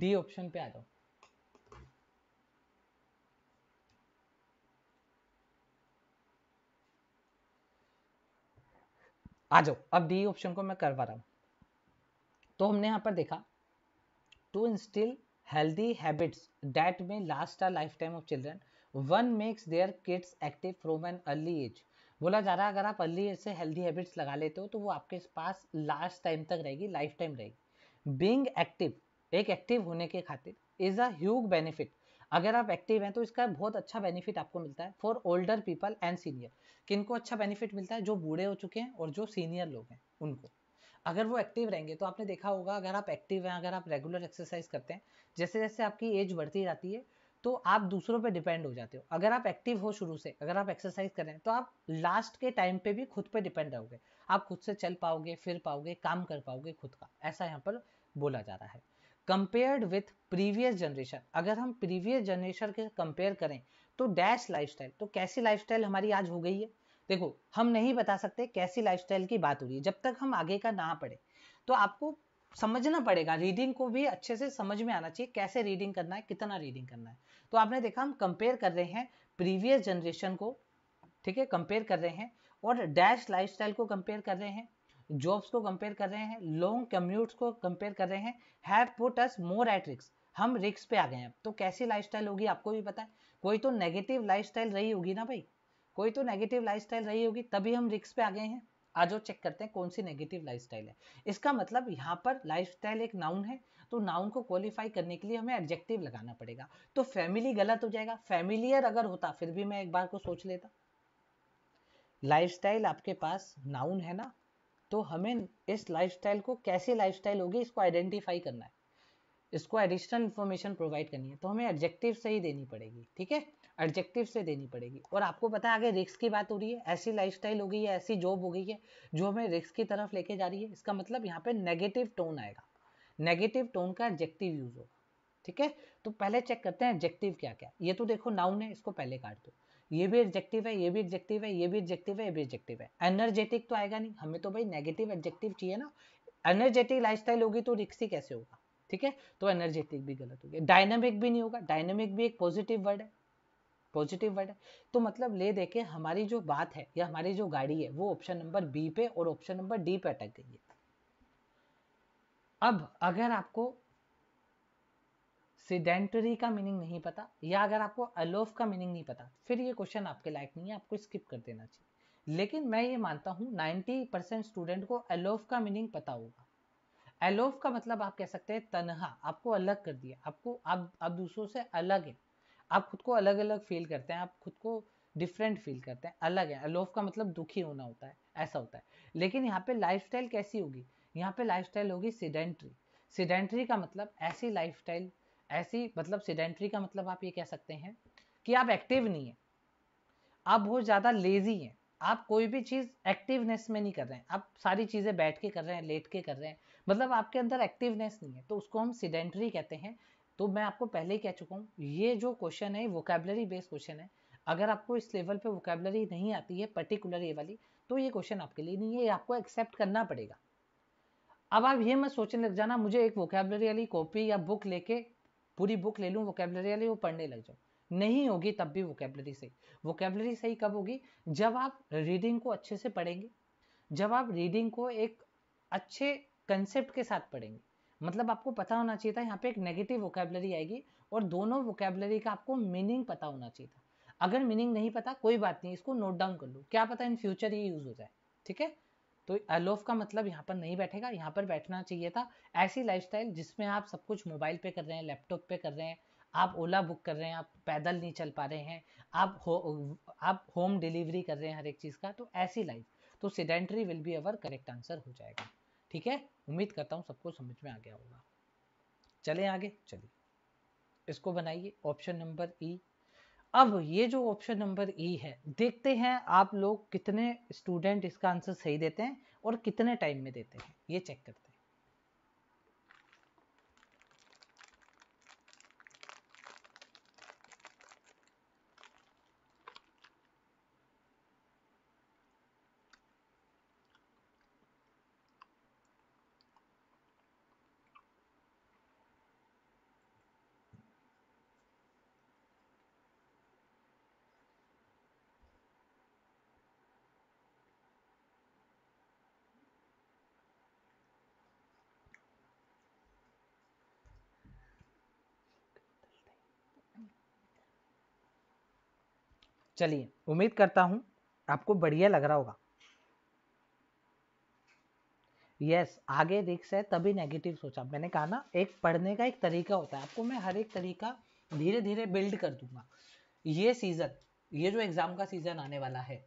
डी ऑप्शन पे आ जाओ आ जाओ अब डी ऑप्शन को मैं करवा रहा हूं तो हमने यहां पर देखा to instil healthy habits that may last a lifetime of children one makes their kids active from an early age बोला जा रहा है अगर आप अर्ली एज से हेल्दी हैबिट्स लगा लेते हो तो वो आपके पास लास्ट टाइम तक रहेगी लाइफ टाइम रहेगी बींग एक्टिव एक एक्टिव होने के खातिर इज अ ह्यूज बेनिफिट अगर आप एक्टिव हैं तो इसका बहुत अच्छा बेनिफिट आपको मिलता है for older people and senior किनको अच्छा बेनिफिट मिलता है जो बूढ़े हो चुके हैं और जो सीनियर लोग हैं उनको अगर वो एक्टिव रहेंगे तो आपने देखा होगा अगर आप एक्टिव हैं अगर आप रेगुलर एक्सरसाइज करते हैं जैसे जैसे आपकी एज बढ़ती जाती है तो आप दूसरों पे डिपेंड हो जाते हो अगर आप एक्टिव हो शुरू से अगर आप एक्सरसाइज करें तो आप लास्ट के टाइम पे भी खुद पे डिपेंड रहोगे आप खुद से चल पाओगे फिर पाओगे काम कर पाओगे खुद का ऐसा यहाँ पर बोला जा रहा है कंपेयर्ड विथ प्रीवियस जनरेशन अगर हम प्रीवियस जनरेशन के कंपेयर करें तो डैश लाइफ तो कैसी लाइफ हमारी आज हो गई है देखो हम नहीं बता सकते कैसी लाइफस्टाइल की बात हो रही है जब तक हम आगे का ना पढ़े तो आपको समझना पड़ेगा रीडिंग को भी अच्छे से समझ में आना चाहिए कैसे रीडिंग करना है कितना रीडिंग करना है तो आपने देखा हम कंपेयर कर रहे हैं प्रीवियस जनरेशन को ठीक है कंपेयर कर रहे हैं और डैश लाइफस्टाइल को कंपेयर कर रहे हैं जॉब्स को कंपेयर कर रहे हैं लॉन्ग कम्यूट्स को कंपेयर कर रहे हैं have put us more at risks हम रिक्स पे आ गए हैं तो कैसी लाइफस्टाइल होगी आपको भी पता है कोई तो नेगेटिव लाइफस्टाइल रही होगी ना भाई कोई तो नेगेटिव लाइफस्टाइल रही होगी तभी हम रिक्स पे आ गए हैं आज चेक करते हैं कौन सी नेगेटिव लाइफस्टाइल है इसका मतलब यहाँ पर लाइफस्टाइल एक नाउन है तो नाउन को क्वालिफाई करने के लिए हमें एडजेक्टिव लगाना पड़ेगा तो फैमिली गलत हो जाएगा फैमिलियर अगर होता फिर भी मैं एक बार को सोच लेता लाइफस्टाइल आपके पास नाउन है ना तो हमें इस लाइफस्टाइल को कैसी लाइफस्टाइल होगी इसको आइडेंटिफाई करना है इसको एडिशनल इन्फॉर्मेशन प्रोवाइड करनी है तो हमें एडजेक्टिव से ही देनी पड़ेगी ठीक है एडजेक्टिव से देनी पड़ेगी और आपको पता है आगे रिक्स की बात हो रही है ऐसी लाइफस्टाइल हो गई है ऐसी जॉब हो गई है जो हमें रिस्क की तरफ लेके जा रही है इसका मतलब यहाँ पे नेगेटिव टोन आएगा नेगेटिव टोन का एडजेक्टिव यूज होगा ठीक है तो पहले चेक करते हैं एडजेक्टिव क्या क्या ये तो देखो नाउन है इसको पहले काट दो ये भी एडजेक्टिव है ये भी एडजेक्टिव है ये भी एडजेक्टिव है ये भी एडजेक्टिव है एनर्जेटिक तो आएगा नहीं हमें तो भाई नेगेटिव एडजेक्टिव चाहिए ना एनर्जेटिक स्टाइल होगी तो रिक्स ही कैसे होगा ठीक है तो एनर्जेटिक भी गलत हो गया डायनेमिक भी नहीं होगा डायनेमिक भी एक पॉजिटिव वर्ड है पॉजिटिव वर्ड है तो मतलब ले देखे हमारी जो बात है या हमारी जो गाड़ी है वो ऑप्शन नंबर बी पे और ऑप्शन नंबर डी पे अटक गई है अब अगर आपको सीडेंटरी का मीनिंग नहीं पता या अगर आपको अलोफ का मीनिंग नहीं पता फिर ये क्वेश्चन आपके लायक नहीं है आपको स्किप कर देना चाहिए लेकिन मैं ये मानता हूँ 90 परसेंट स्टूडेंट को अलोफ का मीनिंग पता होगा एलोफ का मतलब आप कह सकते हैं तनहा आपको अलग कर दिया आपको आप आप दूसरों से अलग है आप खुद को अलग अलग फील करते हैं आप खुद को डिफरेंट फील करते हैं अलग है एलोफ का मतलब दुखी होना होता है ऐसा होता है लेकिन यहाँ पे लाइफ कैसी होगी यहाँ पे लाइफ होगी सीडेंट्री सीडेंट्री का मतलब ऐसी लाइफ ऐसी मतलब सीडेंट्री का मतलब आप ये कह सकते हैं कि आप एक्टिव नहीं है आप बहुत ज़्यादा लेजी हैं आप कोई भी चीज़ एक्टिवनेस में नहीं कर रहे हैं आप सारी चीज़ें बैठ के कर रहे हैं लेट के कर रहे हैं मतलब आपके अंदर एक्टिवनेस नहीं है तो उसको हम सीडेंट्री कहते हैं तो मैं आपको पहले ही कह चुका हूँ ये जो क्वेश्चन है वोकेबलरी बेस्ड क्वेश्चन है अगर आपको इस लेवल पे वोकेबलरी नहीं आती है पर्टिकुलर ये वाली तो ये क्वेश्चन आपके लिए नहीं है ये आपको एक्सेप्ट करना पड़ेगा अब आप ये मैं सोचने लग जाना मुझे एक वोकेबलरी वाली कॉपी या बुक लेके पूरी बुक ले लूँ वोकेबलरी वाली वो पढ़ने लग जाऊँ नहीं होगी तब भी वोकेबलरी सही वोकेबलरी सही कब होगी जब आप रीडिंग को अच्छे से पढ़ेंगे जब आप रीडिंग को एक अच्छे कंसेप्ट के साथ पढ़ेंगे मतलब आपको पता होना चाहिए था यहाँ पे एक नेगेटिव वोकेबलरी आएगी और दोनों वोकेबलरी का आपको मीनिंग पता होना चाहिए था अगर मीनिंग नहीं पता कोई बात नहीं इसको नोट डाउन कर लो क्या पता इन फ्यूचर ये यूज़ हो जाए ठीक है तो अलोफ का मतलब यहाँ पर नहीं बैठेगा यहाँ पर बैठना चाहिए था ऐसी लाइफस्टाइल जिसमें आप सब कुछ मोबाइल पे कर रहे हैं लैपटॉप पे कर रहे हैं आप ओला बुक कर रहे हैं आप पैदल नहीं चल पा रहे हैं आप हो आप होम डिलीवरी कर रहे हैं हर एक चीज़ का तो ऐसी लाइफ तो sedentary will be our correct answer हो जाएगा ठीक है उम्मीद करता हूँ सबको समझ में आ गया होगा चले आगे चलिए इसको बनाइए ऑप्शन नंबर ई अब ये जो ऑप्शन नंबर ई है देखते हैं आप लोग कितने स्टूडेंट इसका आंसर सही देते हैं और कितने टाइम में देते हैं ये चेक करते हैं चलिए उम्मीद करता हूं आपको बढ़िया लग रहा होगा यस yes, आगे देख है तभी नेगेटिव सोचा मैंने कहा ना एक पढ़ने का एक तरीका होता है आपको मैं हर एक तरीका धीरे धीरे बिल्ड कर दूंगा ये सीजन ये जो एग्जाम का सीजन आने वाला है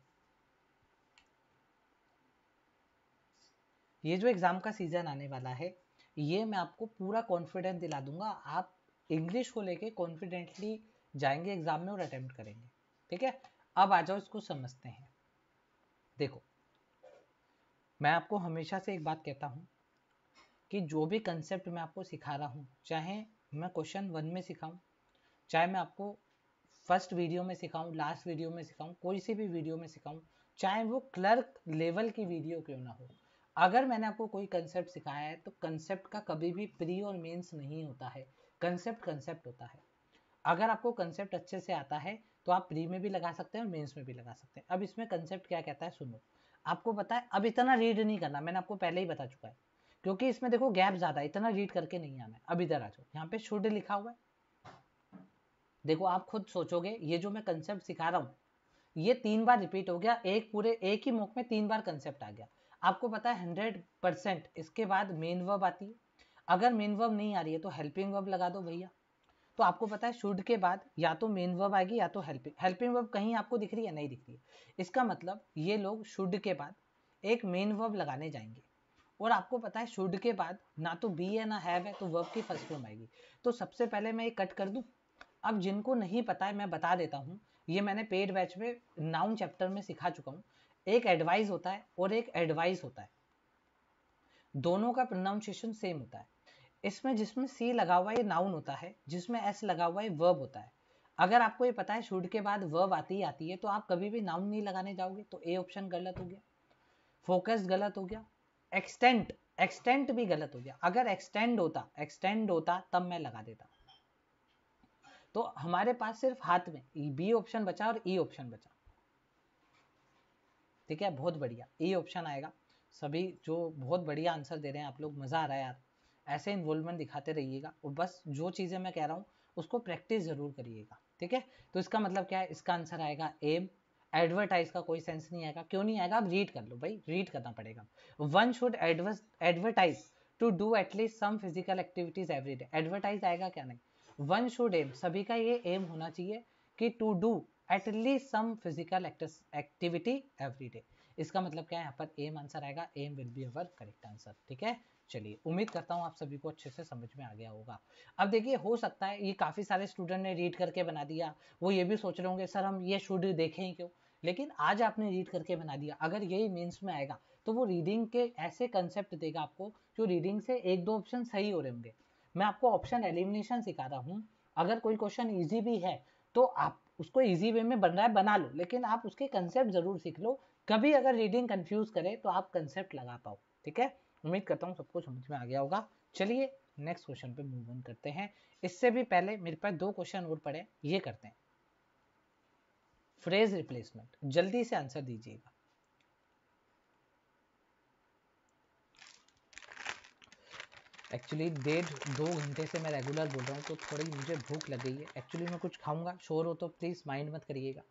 ये जो एग्जाम का सीजन आने वाला है ये मैं आपको पूरा कॉन्फिडेंस दिला दूंगा आप इंग्लिश को लेके कॉन्फिडेंटली जाएंगे एग्जाम में और अटेम्प्ट करेंगे ठीक है अब आ जाओ इसको समझते हैं देखो मैं आपको हमेशा से एक बात कहता हूँ कि जो भी कंसेप्ट मैं आपको सिखा रहा हूँ चाहे मैं क्वेश्चन वन में सिखाऊं चाहे मैं आपको फर्स्ट वीडियो में सिखाऊं लास्ट वीडियो में सिखाऊं कोई सी भी वीडियो में सिखाऊं चाहे वो क्लर्क लेवल की वीडियो क्यों ना हो अगर मैंने आपको कोई कंसेप्ट सिखाया है तो कंसेप्ट का कभी भी प्री और मेन्स नहीं होता है कंसेप्ट कंसेप्ट होता है अगर आपको कंसेप्ट अच्छे से आता है तो आप प्री में भी लगा सकते हैं और मेंस में भी लगा सकते हैं अब इसमें कंसेप्ट क्या कहता है सुनो आपको पता है अब इतना रीड नहीं करना मैंने आपको पहले ही बता चुका है क्योंकि इसमें देखो गैप ज़्यादा है इतना रीड करके नहीं आना है अब इधर आ जाओ यहाँ पे शुड लिखा हुआ है देखो आप खुद सोचोगे ये जो मैं कंसेप्ट सिखा रहा हूँ ये तीन बार रिपीट हो गया एक पूरे एक ही मॉक में तीन बार कंसेप्ट आ गया आपको पता है हंड्रेड परसेंट इसके बाद मेन वर्ब आती है अगर मेन वर्ब नहीं आ रही है तो हेल्पिंग वर्ब लगा दो भैया तो आपको पता है शुड के बाद या तो मेन वर्ब आएगी या तो हेल्पिंग हेल्पिंग वर्ब कहीं आपको दिख रही है नहीं दिख रही है इसका मतलब ये लोग शुड के बाद एक मेन वर्ब लगाने जाएंगे और आपको पता है शुड के बाद ना तो बी है ना हैव है तो वर्ब की फर्स्ट फॉर्म आएगी तो सबसे पहले मैं ये कट कर दूँ अब जिनको नहीं पता है मैं बता देता हूँ ये मैंने पेड बैच में नाउन चैप्टर में सिखा चुका हूँ एक एडवाइस होता है और एक एडवाइस होता है दोनों का प्रोनाउंसिएशन सेम होता है इसमें जिसमें सी लगा हुआ है नाउन होता है जिसमें एस लगा हुआ है वर्ब होता है अगर आपको ये पता है शुड के बाद वर्ब आती ही आती है तो आप कभी भी नाउन नहीं लगाने जाओगे तो ए ऑप्शन गलत हो गया फोकस गलत हो गया एक्सटेंट एक्सटेंट भी गलत हो गया अगर एक्सटेंड होता एक्सटेंड होता तब मैं लगा देता तो हमारे पास सिर्फ हाथ में बी ऑप्शन बचा और ई e ऑप्शन बचा ठीक है बहुत बढ़िया ई e ऑप्शन आएगा सभी जो बहुत बढ़िया आंसर दे रहे हैं आप लोग मजा आ रहा है यार ऐसे इन्वॉल्वमेंट दिखाते रहिएगा और बस जो चीज़ें मैं कह रहा हूँ उसको प्रैक्टिस ज़रूर करिएगा ठीक है तो इसका मतलब क्या है इसका आंसर आएगा एम एडवर्टाइज का कोई सेंस नहीं आएगा क्यों नहीं आएगा आप रीड कर लो भाई रीड करना पड़ेगा one should advertise to do at least some physical activities every day advertise आएगा क्या नहीं वन शुड एम सभी का ये एम होना चाहिए कि to do at least some physical activity every day इसका मतलब क्या है यहाँ पर एम आंसर आएगा aim will be our correct answer ठीक है चलिए उम्मीद करता हूँ आप सभी को अच्छे से समझ में आ गया होगा अब देखिए हो सकता है ये काफ़ी सारे स्टूडेंट ने रीड करके बना दिया वो ये भी सोच रहे होंगे सर हम ये शुड देखें क्यों लेकिन आज आपने रीड करके बना दिया अगर यही मीन्स में आएगा तो वो रीडिंग के ऐसे कंसेप्ट देगा आपको जो रीडिंग से एक दो ऑप्शन सही हो रहे होंगे मैं आपको ऑप्शन एलिमिनेशन सिखा रहा हूँ अगर कोई क्वेश्चन ईजी भी है तो आप उसको ईजी वे में बन रहा है बना लो लेकिन आप उसके कंसेप्ट ज़रूर सीख लो कभी अगर रीडिंग कन्फ्यूज़ करे तो आप कंसेप्ट लगा पाओ ठीक है उम्मीद करता हूँ सबको समझ में आ गया होगा चलिए नेक्स्ट क्वेश्चन पे मूव ऑन करते हैं इससे भी पहले मेरे पास दो क्वेश्चन और पड़े ये करते हैं फ्रेज रिप्लेसमेंट जल्दी से आंसर दीजिएगा एक्चुअली डेढ़ दो घंटे से मैं रेगुलर बोल रहा हूँ तो थोड़ी मुझे भूख लग गई है एक्चुअली मैं कुछ खाऊंगा शोर हो तो प्लीज़ माइंड मत करिएगा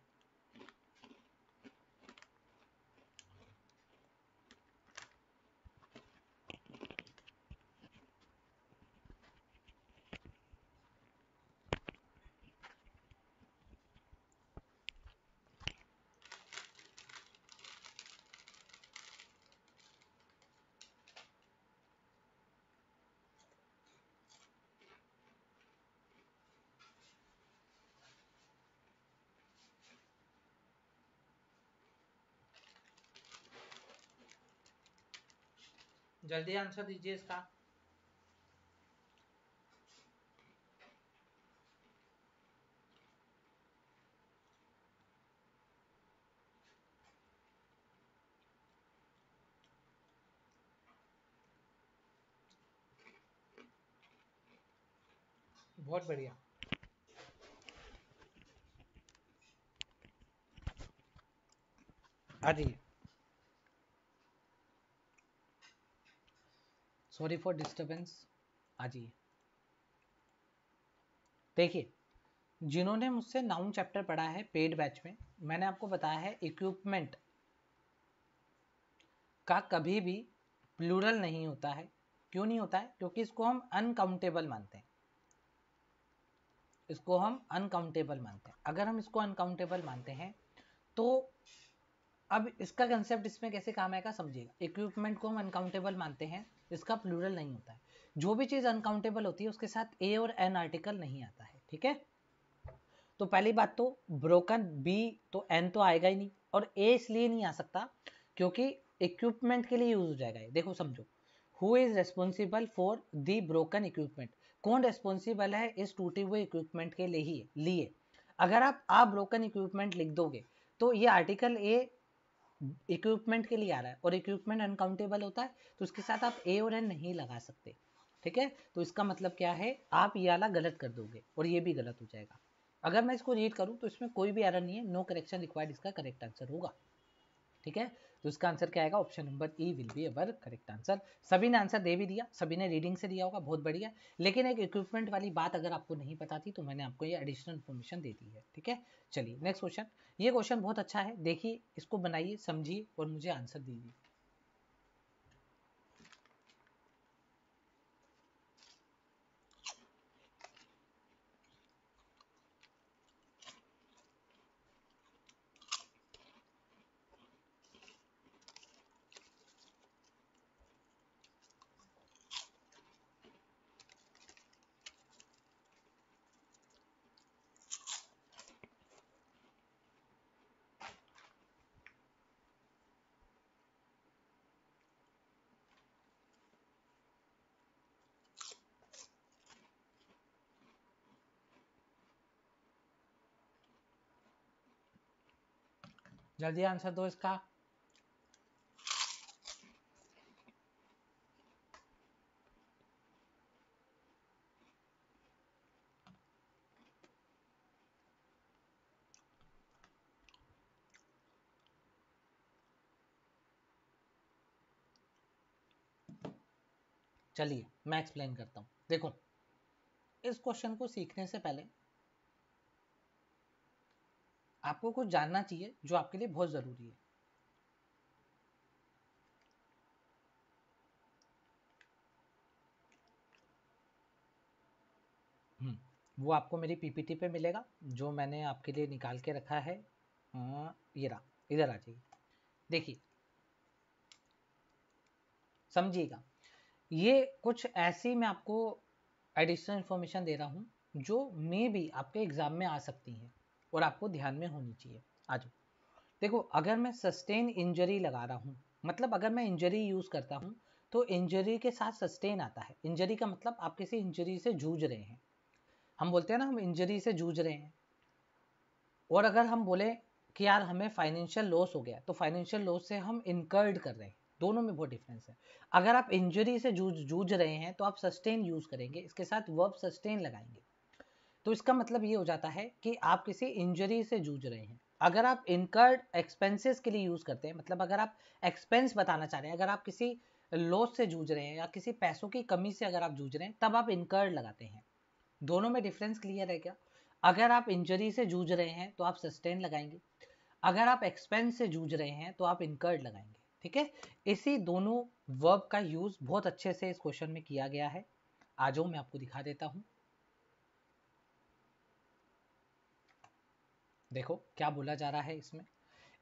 जल्दी आंसर दीजिए इसका बहुत बढ़िया आ जाइए सॉरी फॉर डिस्टर्बेंस आ जाइए देखिए जिन्होंने मुझसे नाउन चैप्टर पढ़ा है पेड बैच में मैंने आपको बताया है इक्विपमेंट का कभी भी प्लूरल नहीं होता है क्यों नहीं होता है क्योंकि इसको हम अनकाउंटेबल मानते हैं इसको हम अनकाउंटेबल मानते हैं अगर हम इसको अनकाउंटेबल मानते हैं तो अब इसका कंसेप्ट इसमें कैसे काम आएगा समझिएगा इक्विपमेंट को हम अनकाउंटेबल मानते हैं इसका प्लूरल नहीं होता है जो भी चीज़ अनकाउंटेबल होती है उसके साथ ए और एन आर्टिकल नहीं आता है ठीक है तो पहली बात तो ब्रोकन बी तो एन तो आएगा ही नहीं और ए इसलिए नहीं आ सकता क्योंकि इक्विपमेंट के लिए यूज हो जाएगा देखो समझो who is responsible for the broken equipment कौन रेस्पॉन्सिबल है इस टूटे हुए इक्विपमेंट के लिए लिए अगर आप आ ब्रोकन इक्विपमेंट लिख दोगे तो ये आर्टिकल ए इक्विपमेंट के लिए आ रहा है और इक्विपमेंट अनकाउंटेबल होता है तो उसके साथ आप ए और एन नहीं लगा सकते ठीक है तो इसका मतलब क्या है आप ये आला गलत कर दोगे और ये भी गलत हो जाएगा अगर मैं इसको रीड करूँ तो इसमें कोई भी एरर नहीं है नो करेक्शन रिक्वायर्ड इसका करेक्ट आंसर होगा ठीक है तो इसका आंसर क्या आएगा option number E will be our correct answer सभी ने आंसर दे भी दिया सभी ने रीडिंग से दिया होगा बहुत बढ़िया लेकिन एक इक्विपमेंट वाली बात अगर आपको नहीं पता थी तो मैंने आपको ये एडिशनल इन्फॉर्मेशन दे दी है ठीक है चलिए नेक्स्ट क्वेश्चन ये क्वेश्चन बहुत अच्छा है देखिए इसको बनाइए समझिए और मुझे आंसर दीजिए जल्दी आंसर दो इसका चलिए मैं एक्सप्लेन करता हूँ देखो इस क्वेश्चन को सीखने से पहले आपको कुछ जानना चाहिए जो आपके लिए बहुत ज़रूरी है हम्म, वो आपको मेरी पीपीटी पे मिलेगा जो मैंने आपके लिए निकाल के रखा है आ, ये रहा इधर आ जाइए देखिए समझिएगा ये कुछ ऐसी मैं आपको एडिशनल इन्फॉर्मेशन दे रहा हूँ जो मे भी आपके एग्ज़ाम में आ सकती हैं और आपको ध्यान में होनी चाहिए आ जाओ देखो अगर मैं सस्टेन इंजरी लगा रहा हूँ मतलब अगर मैं इंजरी यूज़ करता हूँ तो इंजरी के साथ सस्टेन आता है इंजरी का मतलब आप किसी इंजरी से जूझ रहे हैं हम बोलते हैं ना हम इंजरी से जूझ रहे हैं और अगर हम बोले कि यार हमें फाइनेंशियल लॉस हो गया तो फाइनेंशियल लॉस से हम इनकर्ड कर रहे हैं दोनों में बहुत डिफरेंस है अगर आप इंजरी से जूझ जूझ रहे हैं तो आप सस्टेन यूज़ करेंगे इसके साथ वर्ब सस्टेन लगाएंगे तो इसका मतलब ये हो जाता है कि आप किसी इंजरी से जूझ रहे हैं अगर आप इनकर्ड एक्सपेंसेस के लिए यूज़ करते हैं मतलब अगर आप एक्सपेंस बताना चाह रहे हैं अगर आप किसी लॉस से जूझ रहे हैं या किसी पैसों की कमी से अगर आप जूझ रहे हैं तब आप इनकर्ड लगाते हैं दोनों में डिफरेंस क्लियर है क्या अगर आप इंजरी से जूझ रहे हैं तो आप सस्टेन लगाएंगे अगर आप एक्सपेंस से जूझ रहे हैं तो आप इनकर्ड लगाएंगे ठीक है इसी दोनों वर्ब का यूज़ बहुत अच्छे से इस क्वेश्चन में किया गया है आज मैं आपको दिखा देता हूँ देखो क्या बोला जा रहा है इसमें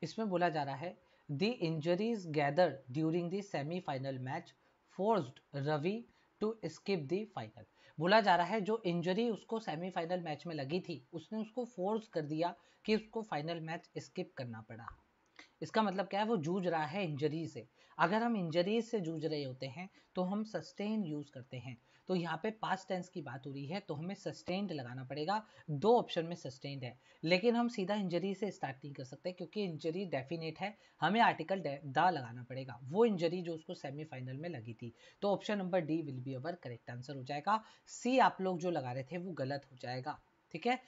इसमें बोला जा रहा है the injuries gather during the semifinal match forced Ravi to skip the final बोला जा रहा है जो इंजरी उसको सेमीफाइनल मैच में लगी थी उसने उसको फोर्स कर दिया कि उसको फाइनल मैच स्किप करना पड़ा इसका मतलब क्या है वो जूझ रहा है इंजरी से अगर हम इंजरी से जूझ रहे होते हैं तो हम सस्टेन यूज़ करते हैं तो यहाँ पे पास्ट टेंस की बात हो रही है तो हमें सस्टेंड लगाना पड़ेगा दो ऑप्शन में सस्टेंड है लेकिन हम सीधा इंजरी से स्टार्ट नहीं कर सकते क्योंकि इंजरी डेफिनेट है हमें आर्टिकल द लगाना पड़ेगा वो इंजरी जो उसको सेमीफाइनल में लगी थी तो option number D will be our correct answer हो जाएगा सी आप लोग जो लगा रहे थे वो गलत हो जाएगा ठीक है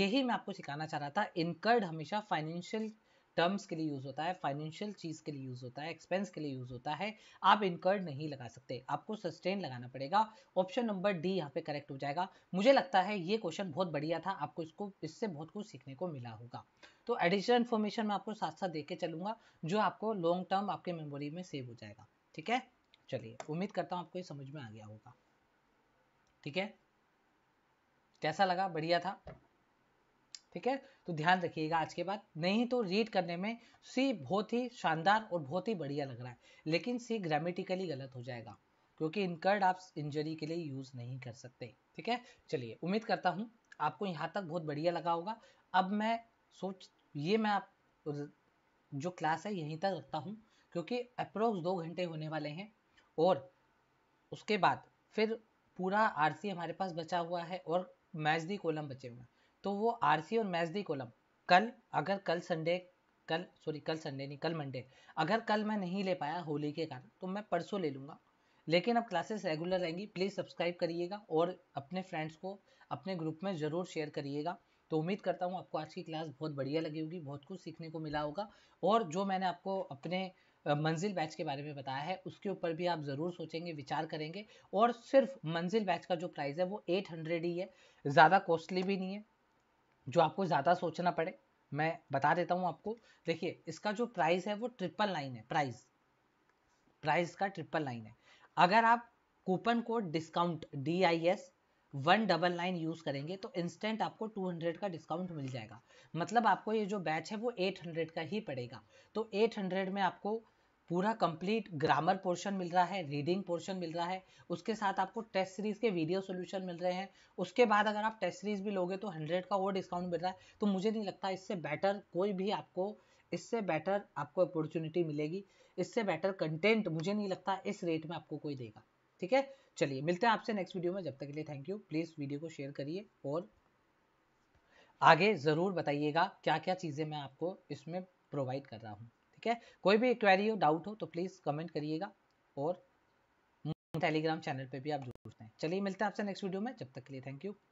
यही मैं आपको सिखाना चाह रहा था इनकर्ड हमेशा फाइनेंशियल टर्म्स के लिए यूज़ होता है फाइनेंशियल चीज़ के लिए यूज़ होता है एक्सपेंस के लिए यूज़ होता है आप इनकर्ड नहीं लगा सकते आपको सस्टेन लगाना पड़ेगा ऑप्शन नंबर डी यहाँ पे करेक्ट हो जाएगा मुझे लगता है ये क्वेश्चन बहुत बढ़िया था आपको इसको इससे बहुत कुछ सीखने को मिला होगा तो एडिशनल इन्फॉर्मेशन मैं आपको साथ साथ दे के चलूंगा जो आपको लॉन्ग टर्म आपके मेमोरी में सेव हो जाएगा ठीक है चलिए उम्मीद करता हूँ आपको ये समझ में आ गया होगा ठीक है कैसा लगा बढ़िया था ठीक है तो ध्यान रखिएगा आज के बाद नहीं तो रीड करने में सी बहुत ही शानदार और बहुत ही बढ़िया लग रहा है लेकिन सी ग्रामेटिकली गलत हो जाएगा क्योंकि इनकर्ड आप इंजरी के लिए यूज़ नहीं कर सकते ठीक है चलिए उम्मीद करता हूँ आपको यहाँ तक बहुत बढ़िया लगा होगा अब मैं सोच ये मैं आप जो क्लास है यहीं तक रखता हूँ क्योंकि अप्रोक्स दो घंटे होने वाले हैं और उसके बाद फिर पूरा आरसी हमारे पास बचा हुआ है और मैजदी कोलम बचे हुए हैं तो वो आरसी और मैजदी कोलम कल अगर कल संडे कल सॉरी कल संडे नहीं कल मंडे अगर कल मैं नहीं ले पाया होली के कारण तो मैं परसों ले लूँगा लेकिन अब क्लासेस रेगुलर रहेंगी प्लीज़ सब्सक्राइब करिएगा और अपने फ्रेंड्स को अपने ग्रुप में ज़रूर शेयर करिएगा तो उम्मीद करता हूँ आपको आज की क्लास बहुत बढ़िया लगी होगी बहुत कुछ सीखने को मिला होगा और जो मैंने आपको अपने मंजिल बैच के बारे में बताया है उसके ऊपर भी आप ज़रूर सोचेंगे विचार करेंगे और सिर्फ मंजिल बैच का जो प्राइस है वो 800 ही है ज़्यादा कॉस्टली भी नहीं है जो आपको ज़्यादा सोचना पड़े मैं बता देता हूँ आपको देखिए इसका जो प्राइस है वो ट्रिपल लाइन है प्राइस प्राइस का ट्रिपल लाइन है अगर आप coupon code discount D I S one double nine use करेंगे तो इंस्टेंट आपको टू हंड्रेड का डिस्काउंट मिल जाएगा मतलब आपको ये जो बैच है वो एट हंड्रेड का ही पड़ेगा तो एट हंड्रेड में आपको पूरा कंप्लीट ग्रामर पोर्शन मिल रहा है रीडिंग पोर्शन मिल रहा है उसके साथ आपको टेस्ट सीरीज के वीडियो सोल्यूशन मिल रहे हैं उसके बाद अगर आप टेस्ट सीरीज भी लोगे तो हंड्रेड का वो डिस्काउंट मिल रहा है तो मुझे नहीं लगता इससे बेटर कोई भी आपको इससे बेटर आपको अपॉर्चुनिटी मिलेगी इससे बेटर कंटेंट मुझे नहीं लगता इस रेट में आपको कोई देगा ठीक है चलिए मिलते हैं आपसे नेक्स्ट वीडियो में जब तक के लिए थैंक यू प्लीज़ वीडियो को शेयर करिए और आगे ज़रूर बताइएगा क्या क्या चीज़ें मैं आपको इसमें प्रोवाइड कर रहा हूँ ठीक है कोई भी क्वेरी हो डाउट हो तो प्लीज़ कमेंट करिएगा और टेलीग्राम चैनल पे भी आप जुड़ते हैं चलिए मिलते हैं आपसे नेक्स्ट वीडियो में जब तक के लिए थैंक यू